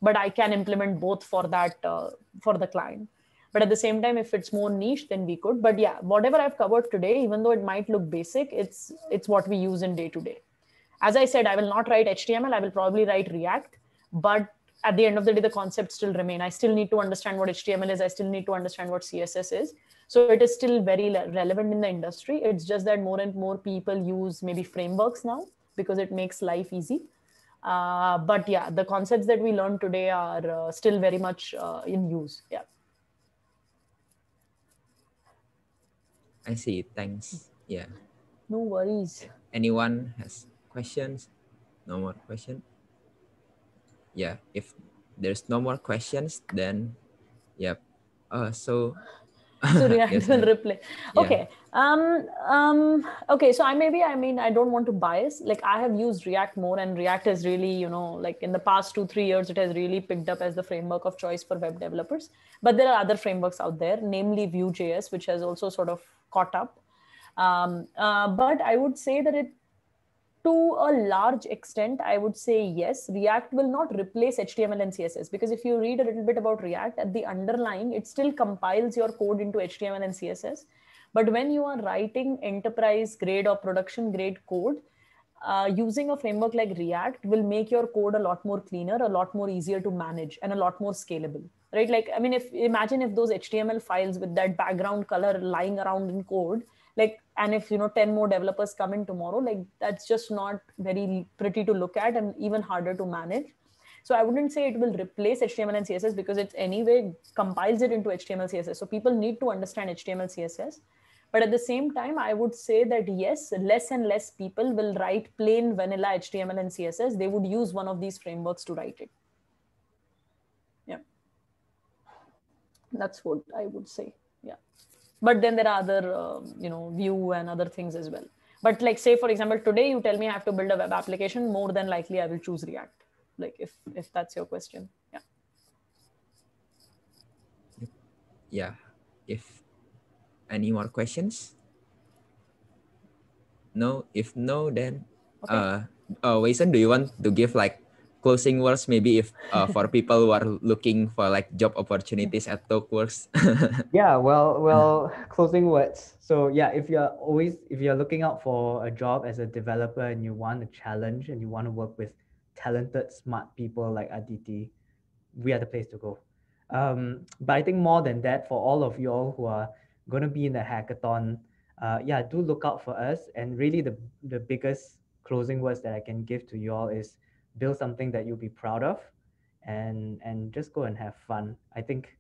but i can implement both for that uh, for the client but at the same time if it's more niche then we could but yeah whatever i've covered today even though it might look basic it's it's what we use in day to day as i said i will not write html i will probably write react but at the end of the day the concepts still remain i still need to understand what html is i still need to understand what css is so it is still very relevant in the industry it's just that more and more people use maybe frameworks now because it makes life easy uh, but yeah the concepts that we learned today are uh, still very much uh, in use yeah I see. Thanks. Yeah. No worries. Anyone has questions? No more question. Yeah. If there's no more questions, then, yep. Uh, so Surya yes, will replay. Yeah. Okay. Um, um, okay. So I maybe I mean I don't want to bias. Like I have used React more, and React has really you know like in the past two three years it has really picked up as the framework of choice for web developers. But there are other frameworks out there, namely Vue.js, which has also sort of caught up. Um, uh, but I would say that it, to a large extent, I would say yes, React will not replace HTML and CSS because if you read a little bit about React at the underlying, it still compiles your code into HTML and CSS. But when you are writing enterprise grade or production grade code, uh, using a framework like React will make your code a lot more cleaner, a lot more easier to manage, and a lot more scalable right like i mean if imagine if those html files with that background color lying around in code like and if you know 10 more developers come in tomorrow like that's just not very pretty to look at and even harder to manage so i wouldn't say it will replace html and css because it's anyway compiles it into html css so people need to understand html css but at the same time i would say that yes less and less people will write plain vanilla html and css they would use one of these frameworks to write it that's what i would say yeah but then there are other um, you know view and other things as well but like say for example today you tell me i have to build a web application more than likely i will choose react like if if that's your question yeah yeah if any more questions no if no then okay. uh Wason, uh, do you want to give like closing words maybe if uh, for people who are looking for like job opportunities at TalkWorks? yeah, well, well, closing words. So yeah, if you're always if you're looking out for a job as a developer and you want a challenge and you want to work with talented, smart people like Aditi, we are the place to go. Um, but I think more than that, for all of you all who are going to be in the hackathon, uh, yeah, do look out for us. And really, the the biggest closing words that I can give to you all is build something that you'll be proud of and and just go and have fun i think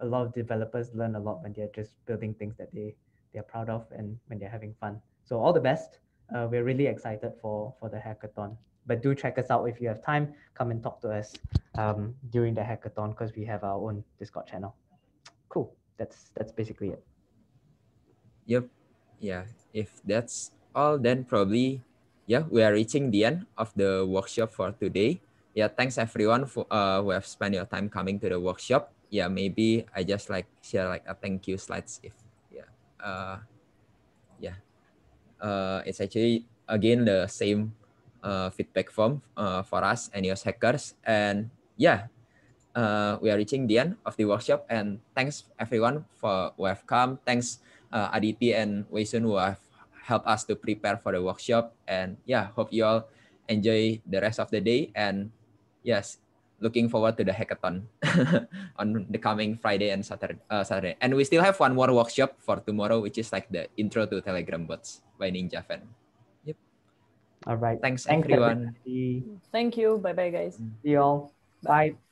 a lot of developers learn a lot when they're just building things that they they're proud of and when they're having fun so all the best uh, we're really excited for for the hackathon but do check us out if you have time come and talk to us um, during the hackathon because we have our own discord channel cool that's that's basically it yep yeah if that's all then probably yeah, we are reaching the end of the workshop for today. Yeah, thanks everyone for, uh, who have spent your time coming to the workshop. Yeah, maybe I just like share like a thank you slides if yeah. Uh, yeah. Uh, it's actually again the same uh, feedback form uh, for us and your hackers. And yeah, uh, we are reaching the end of the workshop. And thanks everyone for who have come. Thanks uh, Aditi and Weisun who have help us to prepare for the workshop. And yeah, hope you all enjoy the rest of the day. And yes, looking forward to the hackathon on the coming Friday and Saturday, uh, Saturday. And we still have one more workshop for tomorrow, which is like the intro to Telegram bots by Ninja Fan. Yep. All right. Thanks, Thanks everyone. Everybody. Thank you. Bye bye, guys. See you all. Bye. Bye.